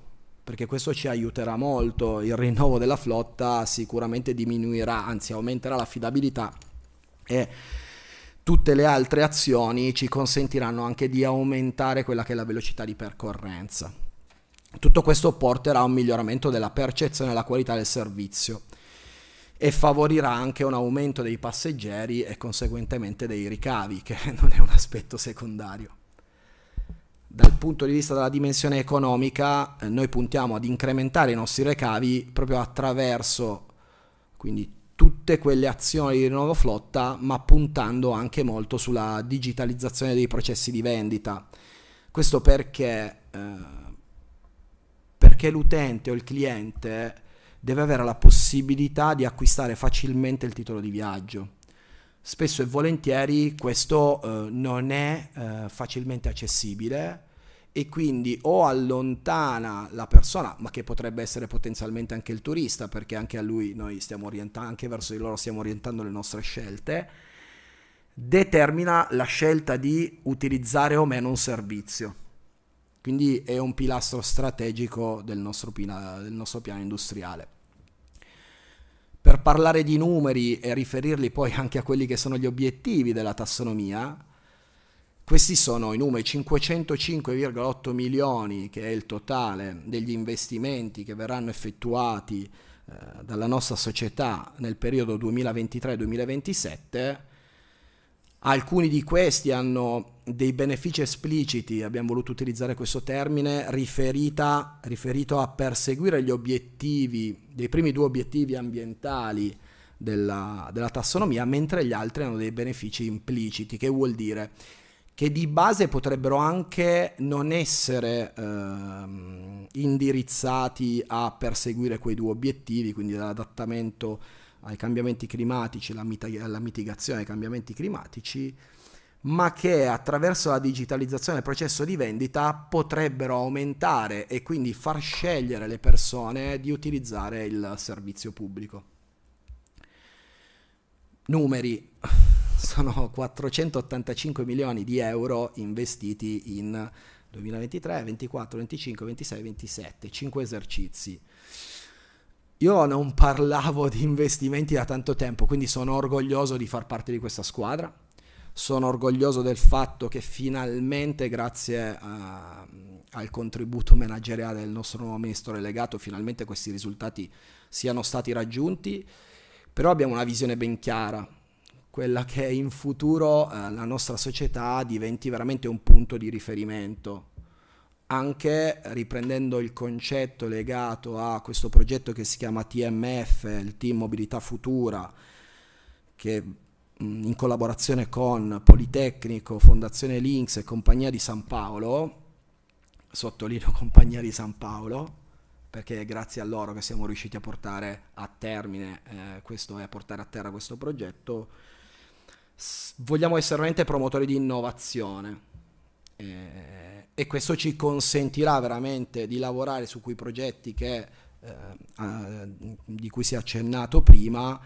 perché questo ci aiuterà molto, il rinnovo della flotta sicuramente diminuirà, anzi aumenterà l'affidabilità e tutte le altre azioni ci consentiranno anche di aumentare quella che è la velocità di percorrenza. Tutto questo porterà a un miglioramento della percezione e della qualità del servizio e favorirà anche un aumento dei passeggeri e conseguentemente dei ricavi, che non è un aspetto secondario. Dal punto di vista della dimensione economica, eh, noi puntiamo ad incrementare i nostri ricavi proprio attraverso quindi tutte quelle azioni di rinnovo flotta, ma puntando anche molto sulla digitalizzazione dei processi di vendita. Questo perché, eh, perché l'utente o il cliente deve avere la possibilità di acquistare facilmente il titolo di viaggio. Spesso e volentieri questo eh, non è eh, facilmente accessibile e quindi o allontana la persona, ma che potrebbe essere potenzialmente anche il turista, perché anche a lui noi stiamo orientando, anche verso di loro stiamo orientando le nostre scelte, determina la scelta di utilizzare o meno un servizio. Quindi è un pilastro strategico del nostro, pina, del nostro piano industriale. Per parlare di numeri e riferirli poi anche a quelli che sono gli obiettivi della tassonomia, questi sono i numeri 505,8 milioni, che è il totale degli investimenti che verranno effettuati eh, dalla nostra società nel periodo 2023-2027. Alcuni di questi hanno dei benefici espliciti, abbiamo voluto utilizzare questo termine, riferita, riferito a perseguire gli obiettivi, dei primi due obiettivi ambientali della, della tassonomia, mentre gli altri hanno dei benefici impliciti, che vuol dire che di base potrebbero anche non essere eh, indirizzati a perseguire quei due obiettivi, quindi l'adattamento ai cambiamenti climatici, la, mit- la mitigazione ai cambiamenti climatici, ma che attraverso la digitalizzazione del processo di vendita potrebbero aumentare e quindi far scegliere le persone di utilizzare il servizio pubblico. Numeri sono 485 milioni di euro investiti in 2023, 2024, 2025, 2026, 2027, 5 esercizi. Io non parlavo di investimenti da tanto tempo, quindi sono orgoglioso di far parte di questa squadra sono orgoglioso del fatto che finalmente, grazie a, al contributo manageriale del nostro nuovo ministro delegato, finalmente questi risultati siano stati raggiunti, però abbiamo una visione ben chiara, quella che in futuro eh, la nostra società diventi veramente un punto di riferimento, anche riprendendo il concetto legato a questo progetto che si chiama TMF, il Team Mobilità Futura, che in collaborazione con Politecnico, Fondazione Links e Compagnia di San Paolo, sottolineo Compagnia di San Paolo, perché è grazie a loro che siamo riusciti a portare a termine eh, questo e eh, a portare a terra questo progetto. S- vogliamo essere veramente promotori di innovazione eh, e questo ci consentirà veramente di lavorare su quei progetti che, eh, a, di cui si è accennato prima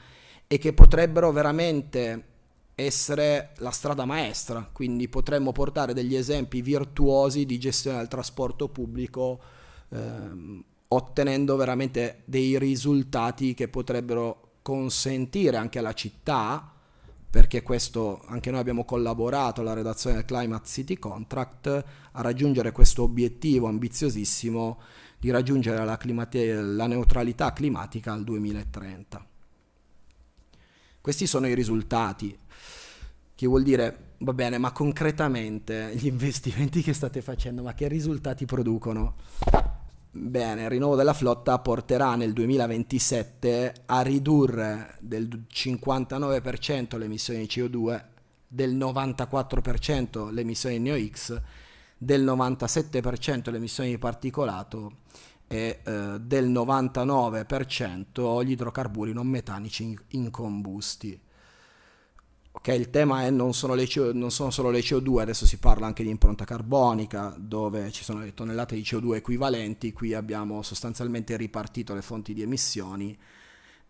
e che potrebbero veramente essere la strada maestra, quindi potremmo portare degli esempi virtuosi di gestione del trasporto pubblico ehm, ottenendo veramente dei risultati che potrebbero consentire anche alla città, perché questo anche noi abbiamo collaborato alla redazione del Climate City Contract a raggiungere questo obiettivo ambiziosissimo di raggiungere la, climate- la neutralità climatica al 2030. Questi sono i risultati, che vuol dire, va bene, ma concretamente gli investimenti che state facendo, ma che risultati producono? Bene, il rinnovo della flotta porterà nel 2027 a ridurre del 59% le emissioni di CO2, del 94% le emissioni di NOx, del 97% le emissioni di particolato e eh, del 99% gli idrocarburi non metanici in, combusti. Ok, il tema è non sono, le, non sono solo le CO2, adesso si parla anche di impronta carbonica, dove ci sono le tonnellate di CO2 equivalenti, qui abbiamo sostanzialmente ripartito le fonti di emissioni.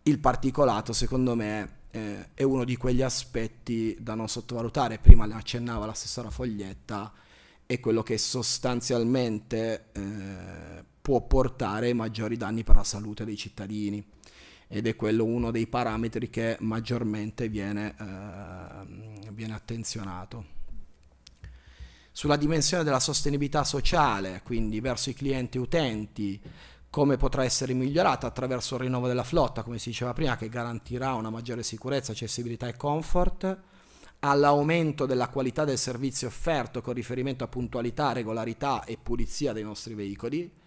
Il particolato, secondo me, eh, è uno di quegli aspetti da non sottovalutare, prima ne accennava l'assessora Foglietta, è quello che sostanzialmente... Eh, può portare maggiori danni per la salute dei cittadini ed è quello uno dei parametri che maggiormente viene, eh, viene attenzionato. Sulla dimensione della sostenibilità sociale, quindi verso i clienti e utenti, come potrà essere migliorata attraverso il rinnovo della flotta, come si diceva prima, che garantirà una maggiore sicurezza, accessibilità e comfort, all'aumento della qualità del servizio offerto con riferimento a puntualità, regolarità e pulizia dei nostri veicoli,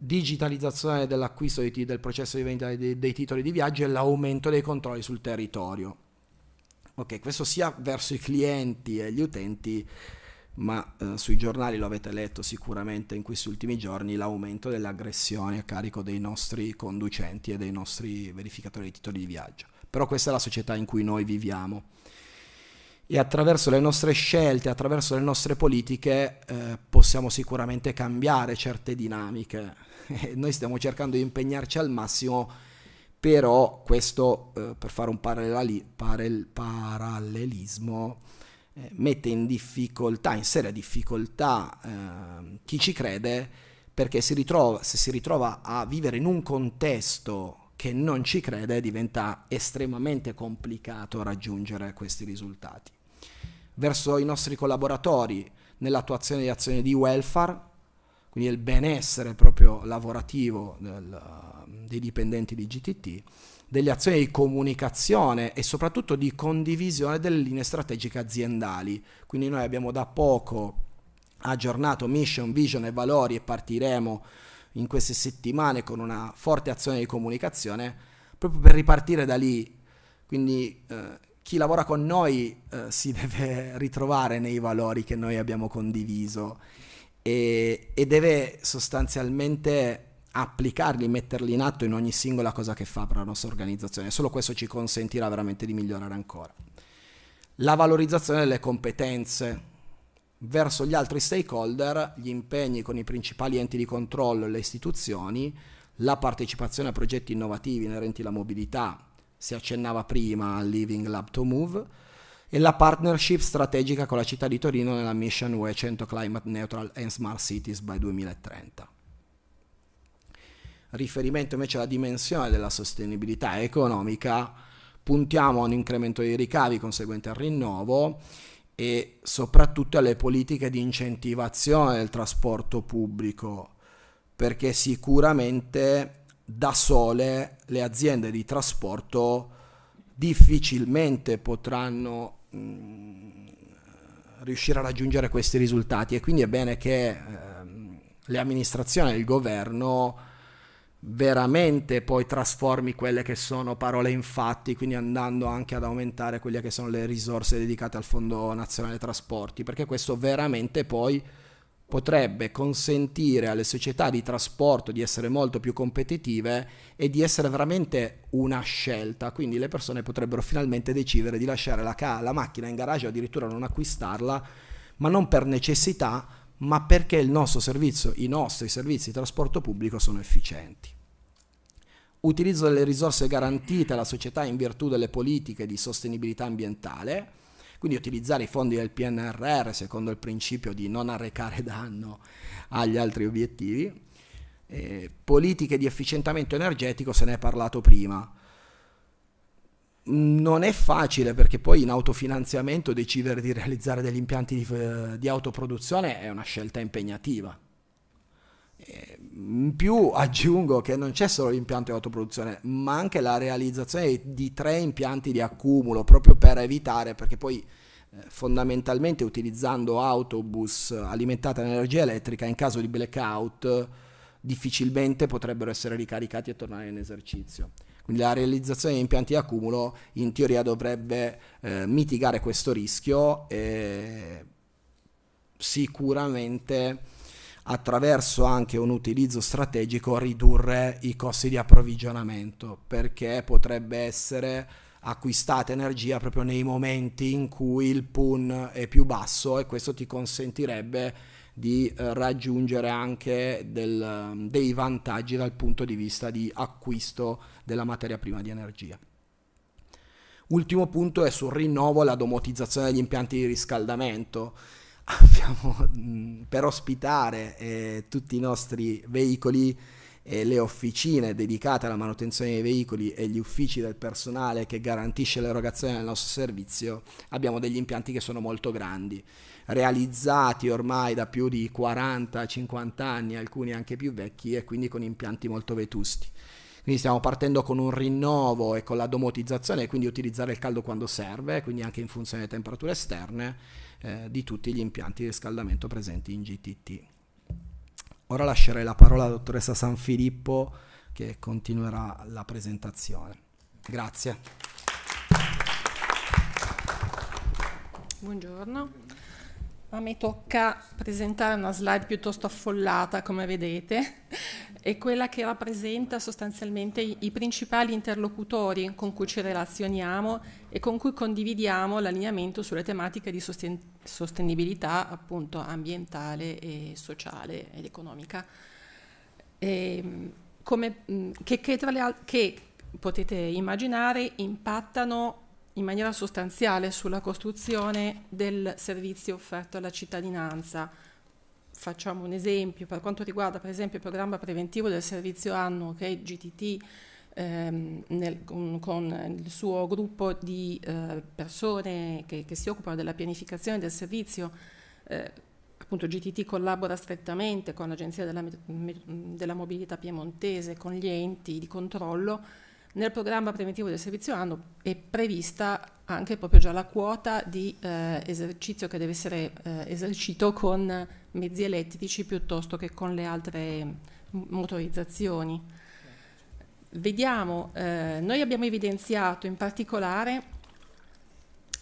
digitalizzazione dell'acquisto t- del processo di vendita dei, dei titoli di viaggio e l'aumento dei controlli sul territorio. Ok, questo sia verso i clienti e gli utenti, ma eh, sui giornali lo avete letto sicuramente in questi ultimi giorni l'aumento delle aggressioni a carico dei nostri conducenti e dei nostri verificatori di titoli di viaggio. Però questa è la società in cui noi viviamo e attraverso le nostre scelte, attraverso le nostre politiche eh, possiamo sicuramente cambiare certe dinamiche noi stiamo cercando di impegnarci al massimo, però questo, eh, per fare un paralleli, parel, parallelismo, eh, mette in difficoltà, in seria difficoltà eh, chi ci crede, perché si ritrova, se si ritrova a vivere in un contesto che non ci crede diventa estremamente complicato raggiungere questi risultati. Verso i nostri collaboratori nell'attuazione di azioni di welfare, quindi il benessere proprio lavorativo del, ehm, dei dipendenti di GTT, delle azioni di comunicazione e soprattutto di condivisione delle linee strategiche aziendali. Quindi noi abbiamo da poco aggiornato mission, vision e valori e partiremo in queste settimane con una forte azione di comunicazione proprio per ripartire da lì. Quindi eh, chi lavora con noi eh, si deve ritrovare nei valori che noi abbiamo condiviso e, e deve sostanzialmente applicarli, metterli in atto in ogni singola cosa che fa per la nostra organizzazione. Solo questo ci consentirà veramente di migliorare ancora. La valorizzazione delle competenze verso gli altri stakeholder, gli impegni con i principali enti di controllo e le istituzioni, la partecipazione a progetti innovativi inerenti alla mobilità, si accennava prima al Living Lab to Move, e la partnership strategica con la città di Torino nella Mission UE 100 Climate Neutral and Smart Cities by 2030. Riferimento invece alla dimensione della sostenibilità economica, puntiamo a un incremento dei ricavi conseguente al rinnovo e soprattutto alle politiche di incentivazione del trasporto pubblico, perché sicuramente da sole le aziende di trasporto difficilmente potranno Mm, riuscire a raggiungere questi risultati e quindi è bene che ehm, le amministrazioni e il governo veramente poi trasformi quelle che sono parole in fatti, quindi andando anche ad aumentare quelle che sono le risorse dedicate al Fondo Nazionale Trasporti, perché questo veramente poi potrebbe consentire alle società di trasporto di essere molto più competitive e di essere veramente una scelta, quindi le persone potrebbero finalmente decidere di lasciare la, ca- la macchina in garage o addirittura non acquistarla, ma non per necessità, ma perché il nostro servizio, i nostri servizi di trasporto pubblico sono efficienti. Utilizzo delle risorse garantite alla società in virtù delle politiche di sostenibilità ambientale, quindi utilizzare i fondi del PNRR secondo il principio di non arrecare danno agli altri obiettivi. Eh, politiche di efficientamento energetico, se ne è parlato prima. Non è facile perché poi in autofinanziamento decidere di realizzare degli impianti di, eh, di autoproduzione è una scelta impegnativa. Eh, in più aggiungo che non c'è solo l'impianto di autoproduzione, ma anche la realizzazione di tre impianti di accumulo, proprio per evitare, perché poi eh, fondamentalmente utilizzando autobus alimentati energia elettrica, in caso di blackout difficilmente potrebbero essere ricaricati e tornare in esercizio. Quindi la realizzazione di impianti di accumulo in teoria dovrebbe eh, mitigare questo rischio e sicuramente attraverso anche un utilizzo strategico ridurre i costi di approvvigionamento perché potrebbe essere acquistata energia proprio nei momenti in cui il PUN è più basso e questo ti consentirebbe di eh, raggiungere anche del, mm, dei vantaggi dal punto di vista di acquisto della materia prima di energia. Ultimo punto è sul rinnovo e la domotizzazione degli impianti di riscaldamento abbiamo mm, per ospitare eh, tutti i nostri veicoli e le officine dedicate alla manutenzione dei veicoli e gli uffici del personale che garantisce l'erogazione del nostro servizio, abbiamo degli impianti che sono molto grandi, realizzati ormai da più di 40-50 anni, alcuni anche più vecchi e quindi con impianti molto vetusti. Quindi stiamo partendo con un rinnovo e con la domotizzazione, e quindi utilizzare il caldo quando serve, quindi anche in funzione delle temperature esterne eh, di tutti gli impianti di riscaldamento presenti in GTT. Ora lascerei la parola alla dottoressa San Filippo che continuerà la presentazione. Grazie. Buongiorno. A me tocca presentare una slide piuttosto affollata, come vedete, è quella che rappresenta sostanzialmente i principali interlocutori con cui ci relazioniamo e con cui condividiamo l'allineamento sulle tematiche di sosten- sostenibilità appunto ambientale e sociale ed economica. E, ehm, come, che, che, al- che potete immaginare impattano in maniera sostanziale sulla costruzione del servizio offerto alla cittadinanza. Facciamo un esempio, per quanto riguarda per esempio il programma preventivo del servizio anno che è GTT, ehm, nel, con, con, il suo gruppo di eh, persone che, che, si occupano della pianificazione del servizio, eh, appunto GTT collabora strettamente con l'Agenzia della, della Mobilità Piemontese, con gli enti di controllo, nel programma preventivo del servizio anno è prevista anche proprio già la quota di eh, esercizio che deve essere eh, esercito con mezzi elettrici piuttosto che con le altre motorizzazioni. Vediamo, eh, noi abbiamo evidenziato in particolare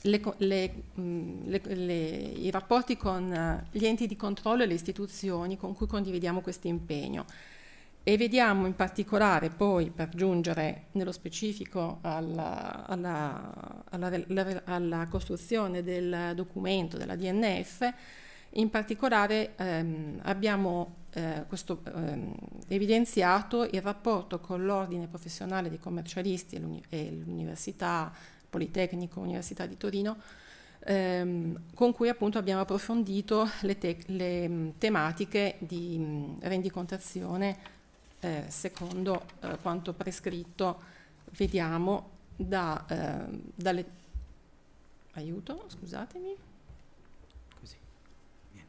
le, le, le, i rapporti con gli enti di controllo e le istituzioni con cui condividiamo questo impegno e vediamo in particolare poi, per giungere nello specifico alla, alla, alla, alla costruzione del documento della DNF, in particolare ehm, abbiamo eh, questo, ehm, evidenziato il rapporto con l'ordine professionale dei commercialisti e l'Università Politecnico Università di Torino, ehm, con cui appunto abbiamo approfondito le, te le tematiche di rendicontazione eh, secondo eh, quanto prescritto vediamo da, eh, dalle... Aiuto, scusatemi. Così. Vieni.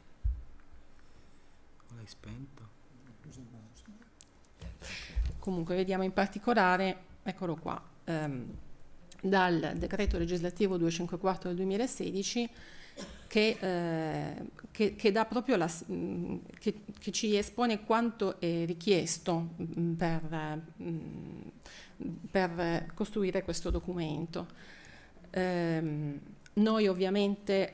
O l'hai spento? Comunque vediamo in particolare, eccolo qua, ehm, dal decreto legislativo 254 del 2016 che, eh, che, che, la, mm, che, ci espone quanto è richiesto mm, per, mm, per costruire questo documento. Eh, noi ovviamente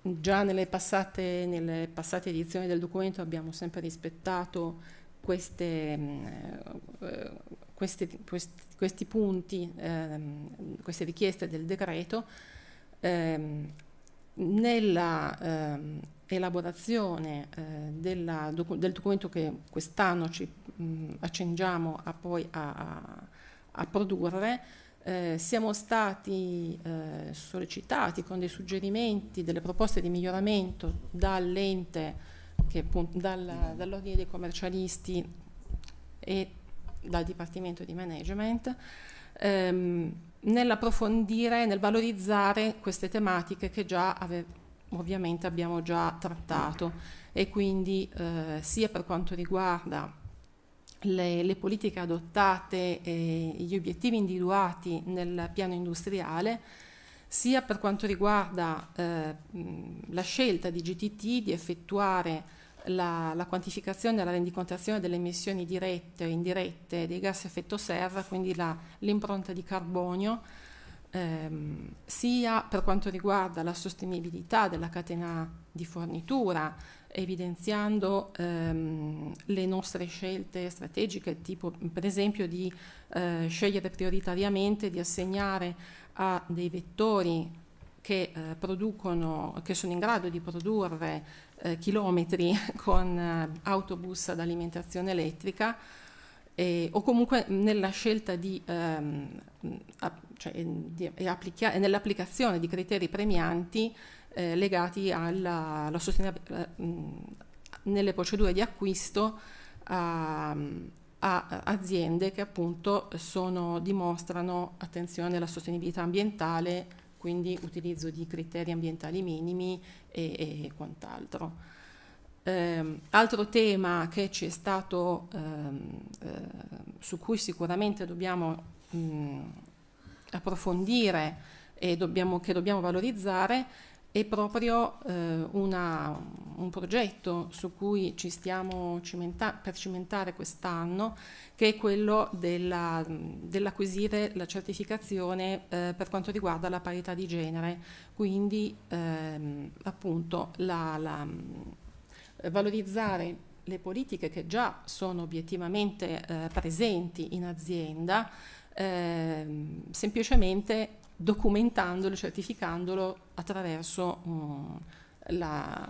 già nelle passate, nelle passate edizioni del documento abbiamo sempre rispettato queste, questi, eh, questi, questi, punti, eh, queste richieste del decreto, eh, nella ehm, elaborazione eh, della, del documento che quest'anno ci mh, mm, accingiamo a, poi a, a, a produrre, eh, siamo stati eh, sollecitati con dei suggerimenti, delle proposte di miglioramento dall'ente, dal, dall'ordine dei commercialisti e dal Dipartimento di Management, ehm, nell'approfondire, nel valorizzare queste tematiche che già ave- ovviamente abbiamo già trattato e quindi eh, sia per quanto riguarda le, le, politiche adottate e gli obiettivi individuati nel piano industriale, sia per quanto riguarda eh, la scelta di GTT di effettuare la, la quantificazione e la rendicontazione delle emissioni dirette e indirette dei gas a effetto serra, quindi la, l'impronta di carbonio, ehm, sia per quanto riguarda la sostenibilità della catena di fornitura, evidenziando ehm, le nostre scelte strategiche, tipo per esempio di eh, scegliere prioritariamente di assegnare a dei vettori che, eh, producono, che sono in grado di produrre eh, chilometri con eh, autobus ad alimentazione elettrica e, o comunque nella scelta di, ehm, app cioè, di, e nell'applicazione di criteri premianti eh, legati alla, alla sostenibilità eh, nelle procedure di acquisto a, ehm, a aziende che appunto sono, dimostrano attenzione alla sostenibilità ambientale, quindi utilizzo di criteri ambientali minimi e, e quant'altro. Eh, altro tema stato, ehm, eh, su cui sicuramente dobbiamo mh, mm, approfondire e dobbiamo, che dobbiamo valorizzare è proprio eh, una, un progetto su cui ci stiamo cimenta per cimentare quest'anno, che è quello dell'acquisire la certificazione eh, per quanto riguarda la parità di genere, quindi ehm, appunto la, la, eh, valorizzare le politiche che già sono obiettivamente eh, presenti in azienda, ehm, semplicemente documentandolo, certificandolo attraverso um, la,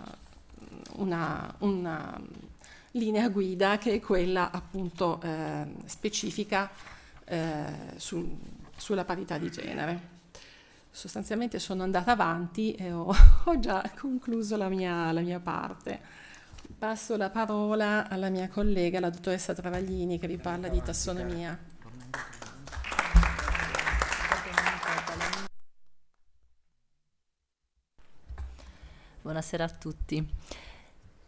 una, una, linea guida che è quella appunto eh, specifica eh, su, sulla parità di genere. Sostanzialmente sono andata avanti e ho, ho già concluso la mia, la mia parte. Passo la parola alla mia collega, la dottoressa Travaglini, che vi parla di tassonomia. buonasera a tutti.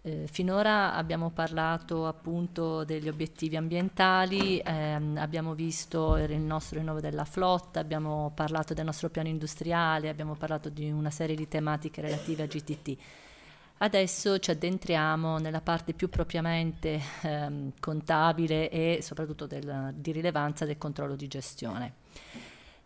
Eh, finora abbiamo parlato appunto degli obiettivi ambientali, ehm, abbiamo visto il nostro rinnovo della flotta, abbiamo parlato del nostro piano industriale, abbiamo parlato di una serie di tematiche relative a GTT. Adesso ci addentriamo nella parte più propriamente ehm, contabile e soprattutto del, di rilevanza del controllo di gestione.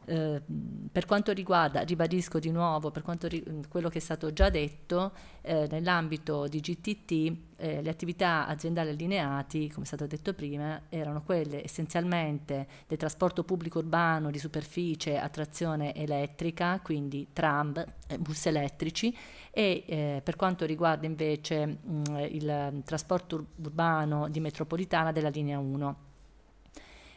Ehm, per quanto riguarda, ribadisco di nuovo, per quanto ri- quello che è stato già detto, eh, nell'ambito di GTT eh, le attività aziendali allineati, come è stato detto prima, erano quelle essenzialmente del trasporto pubblico urbano di superficie a trazione elettrica, quindi tram, eh, bus elettrici, e eh, per quanto riguarda invece mh, mm, il trasporto urbano di metropolitana della linea 1.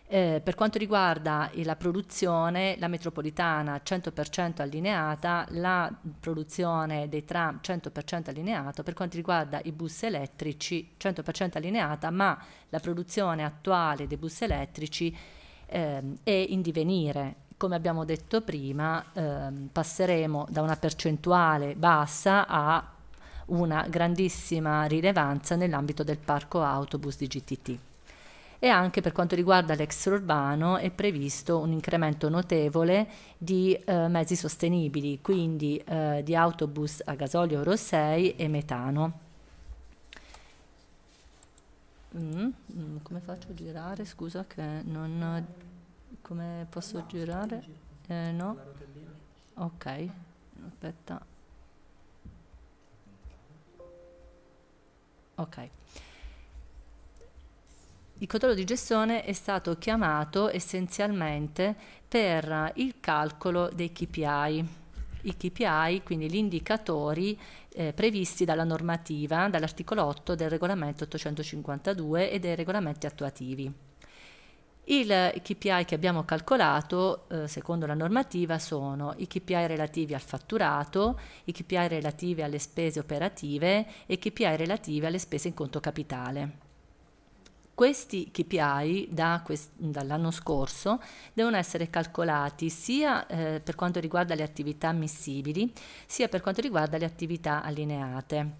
Eh, per quanto riguarda la produzione, la metropolitana 100% allineata, la produzione dei tram 100% allineato, per quanto riguarda i bus elettrici 100% allineata, ma la produzione attuale dei bus elettrici ehm, è in divenire. Come abbiamo detto prima, ehm, passeremo da una percentuale bassa a una grandissima rilevanza nell'ambito del parco autobus di GTT e anche per quanto riguarda l'extraurbano è previsto un incremento notevole di eh, mezzi sostenibili, quindi eh, di autobus a gasolio Euro 6 e metano. Mm, mm, come faccio a girare? Scusa che non... Come posso no, girare? Eh, no? Ok, aspetta. Ok il cotolo di gestione è stato chiamato essenzialmente per il calcolo dei KPI. I KPI, quindi gli indicatori eh, previsti dalla normativa, dall'articolo 8 del regolamento 852 e dei regolamenti attuativi. Il KPI che abbiamo calcolato eh, secondo la normativa sono i KPI relativi al fatturato, i KPI relativi alle spese operative e i KPI relativi alle spese in conto capitale. Questi KPI da quest- dall'anno scorso devono essere calcolati sia eh, per quanto riguarda le attività ammissibili, sia per quanto riguarda le attività allineate.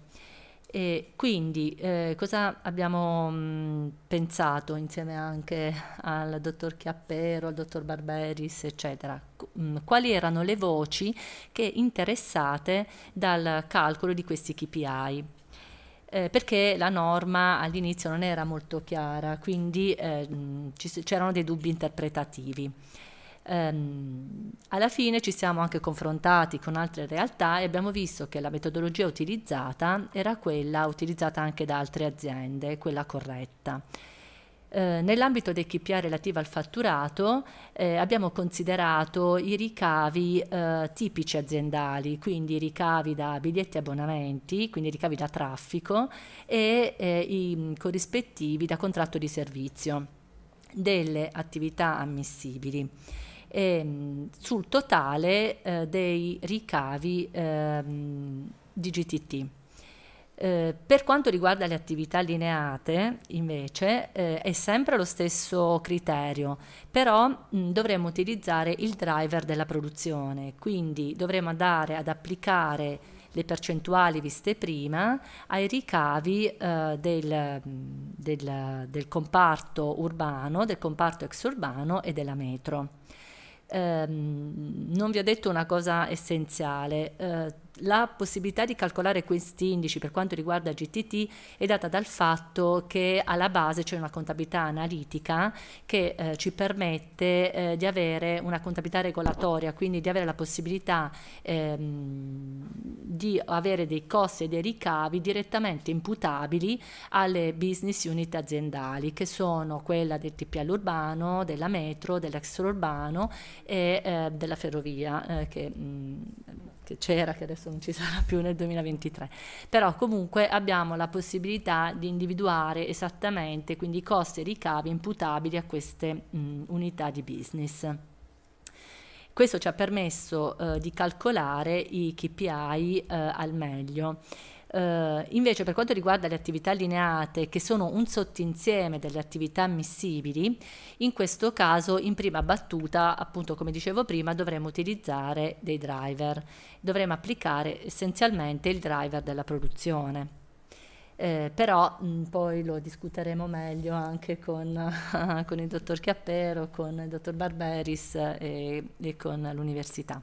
E quindi eh, cosa abbiamo mh, mm, pensato insieme anche al dottor Chiappero, al dottor Barberis, eccetera? Mm, quali erano le voci che interessate dal calcolo di questi KPI? eh, perché la norma all'inizio non era molto chiara, quindi eh, ci, c'erano dei dubbi interpretativi. Ehm, alla fine ci siamo anche confrontati con altre realtà e abbiamo visto che la metodologia utilizzata era quella utilizzata anche da altre aziende, quella corretta. Eh, nell'ambito dei KPI relativi al fatturato eh, abbiamo considerato i ricavi eh, tipici aziendali, quindi i ricavi da biglietti e abbonamenti, quindi i ricavi da traffico e eh, i corrispettivi da contratto di servizio delle attività ammissibili. E, ehm, sul totale eh, dei ricavi ehm, di GTT. Eh, per quanto riguarda le attività lineate, invece, eh, è sempre lo stesso criterio, però mh, dovremo utilizzare il driver della produzione, quindi dovremo andare ad applicare le percentuali viste prima ai ricavi eh, del, del, del, comparto urbano, del comparto exurbano e della metro. Ehm, non vi ho detto una cosa essenziale eh, la possibilità di calcolare questi indici per quanto riguarda GTT è data dal fatto che alla base c'è una contabilità analitica che eh, ci permette eh, di avere una contabilità regolatoria, quindi di avere la possibilità ehm, di avere dei costi e dei ricavi direttamente imputabili alle business unit aziendali, che sono quella del TPL urbano, della metro, dell'extraurbano e eh, della ferrovia. Eh, che, mh, mm, che c'era, che adesso non ci sarà più nel 2023. Però comunque abbiamo la possibilità di individuare esattamente quindi i costi e i ricavi imputabili a queste mh, unità di business. Questo ci ha permesso eh, di calcolare i KPI eh, al meglio. Uh, invece per quanto riguarda le attività allineate, che sono un sottinsieme delle attività ammissibili, in questo caso in prima battuta, appunto come dicevo prima, dovremo utilizzare dei driver, dovremo applicare essenzialmente il driver della produzione. Eh, però mh, mm, poi lo discuteremo meglio anche con, con il dottor Chiappero, con il dottor Barberis eh, e, e con l'università.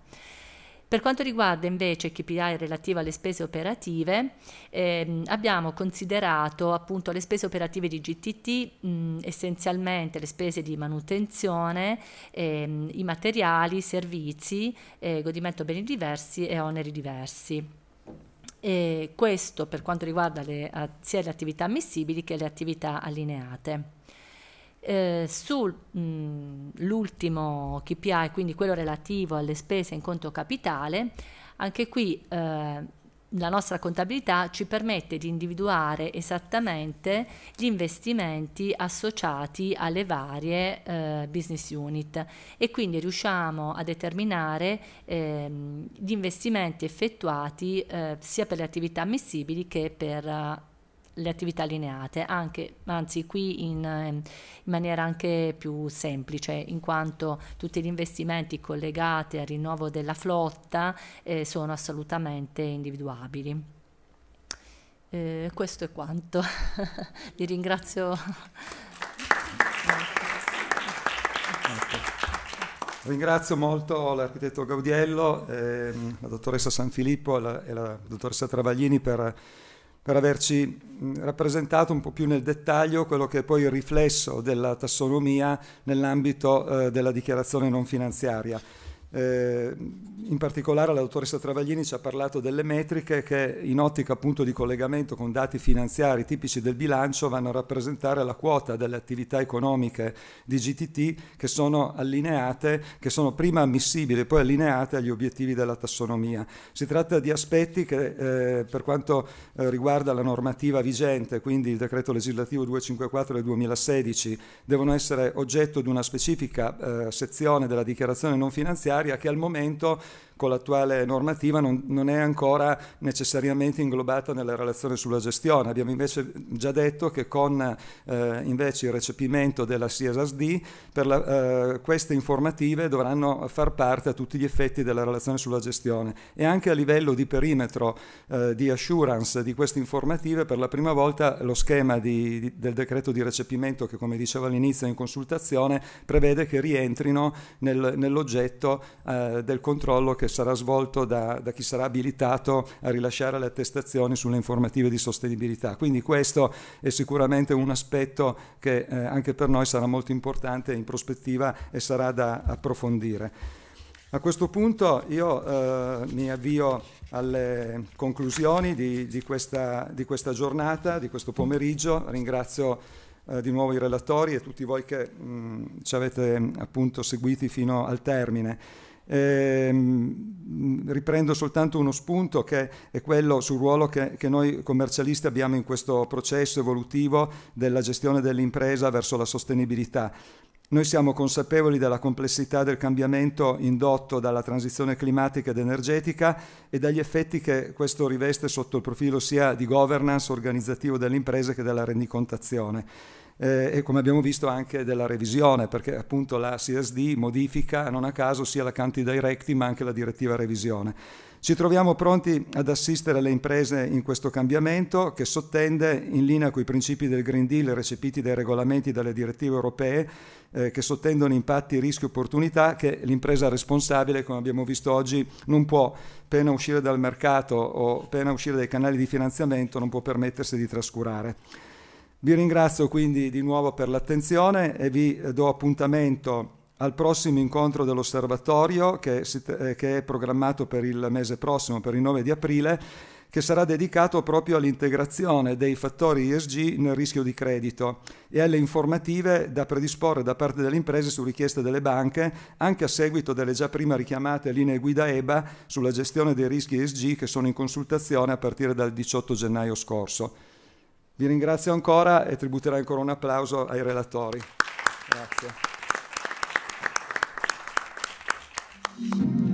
Per quanto riguarda invece il KPI relativo alle spese operative, ehm, abbiamo considerato appunto le spese operative di GTT, mh, essenzialmente le spese di manutenzione, ehm, i materiali, i servizi, eh, godimento beni diversi e oneri diversi. E questo per quanto riguarda le, sia le attività ammissibili che le attività allineate. Eh, Sull'ultimo mm, KPI, quindi quello relativo alle spese in conto capitale, anche qui eh, la nostra contabilità ci permette di individuare esattamente gli investimenti associati alle varie eh, business unit e quindi riusciamo a determinare ehm, gli investimenti effettuati eh, sia per le attività ammissibili che per eh, le attività lineate, anche, anzi qui in, ehm, in, maniera anche più semplice, in quanto tutti gli investimenti collegati al rinnovo della flotta eh, sono assolutamente individuabili. Eh, questo è quanto. Vi ringrazio. Ringrazio molto l'architetto Gaudiello, ehm, la dottoressa Sanfilippo e la, e la dottoressa Travaglini per per averci mm, rappresentato un po' più nel dettaglio quello che è poi il riflesso della tassonomia nell'ambito eh, della dichiarazione non finanziaria. Eh, in particolare la dottoressa Travaglini ci ha parlato delle metriche che in ottica appunto di collegamento con dati finanziari tipici del bilancio vanno a rappresentare la quota delle attività economiche di GTT che sono allineate, che sono prima ammissibili e poi allineate agli obiettivi della tassonomia. Si tratta di aspetti che eh, per quanto eh, riguarda la normativa vigente, quindi il decreto legislativo 254 del 2016, devono essere oggetto di una specifica eh, sezione della dichiarazione non finanziaria finanziaria che al momento con l'attuale normativa non, non, è ancora necessariamente inglobata nella relazione sulla gestione. Abbiamo invece già detto che con eh, invece il recepimento della CSSD la, eh, queste informative dovranno far parte a tutti gli effetti della relazione sulla gestione e anche a livello di perimetro eh, di assurance di queste informative per la prima volta lo schema di, di, del decreto di recepimento che come dicevo all'inizio è in consultazione prevede che rientrino nel, nell'oggetto eh, del controllo che che sarà svolto da, da chi sarà abilitato a rilasciare le attestazioni sulle informative di sostenibilità. Quindi questo è sicuramente un aspetto che eh, anche per noi sarà molto importante in prospettiva e sarà da approfondire. A questo punto io eh, mi avvio alle conclusioni di, di, questa, di, questa, giornata, di questo pomeriggio. Ringrazio eh, di nuovo i relatori e tutti voi che mh, mm, ci avete appunto seguiti fino al termine. Ehm, riprendo soltanto uno spunto che è quello sul ruolo che, che, noi commercialisti abbiamo in questo processo evolutivo della gestione dell'impresa verso la sostenibilità. Noi siamo consapevoli della complessità del cambiamento indotto dalla transizione climatica ed energetica e dagli effetti che questo riveste sotto il profilo sia di governance organizzativo delle imprese che della rendicontazione eh, e come abbiamo visto anche della revisione, perché appunto la CSD modifica non a caso sia la Canti Directive ma anche la direttiva revisione. Ci troviamo pronti ad assistere le imprese in questo cambiamento che sottende in linea con i principi del Green Deal recepiti dai regolamenti e dalle direttive europee eh, che sottendono impatti, rischi e opportunità che l'impresa responsabile, come abbiamo visto oggi, non può, appena uscire dal mercato o appena uscire dai canali di finanziamento, non può permettersi di trascurare. Vi ringrazio quindi di nuovo per l'attenzione e vi do appuntamento al prossimo incontro dell'osservatorio che, si, eh, che è programmato per il mese prossimo, per il 9 di aprile, che sarà dedicato proprio all'integrazione dei fattori ESG nel rischio di credito e alle informative da predisporre da parte delle imprese su richieste delle banche, anche a seguito delle già prima richiamate linee guida EBA sulla gestione dei rischi ESG che sono in consultazione a partire dal 18 gennaio scorso. Vi ringrazio ancora e tributerò ancora un applauso ai relatori. Grazie.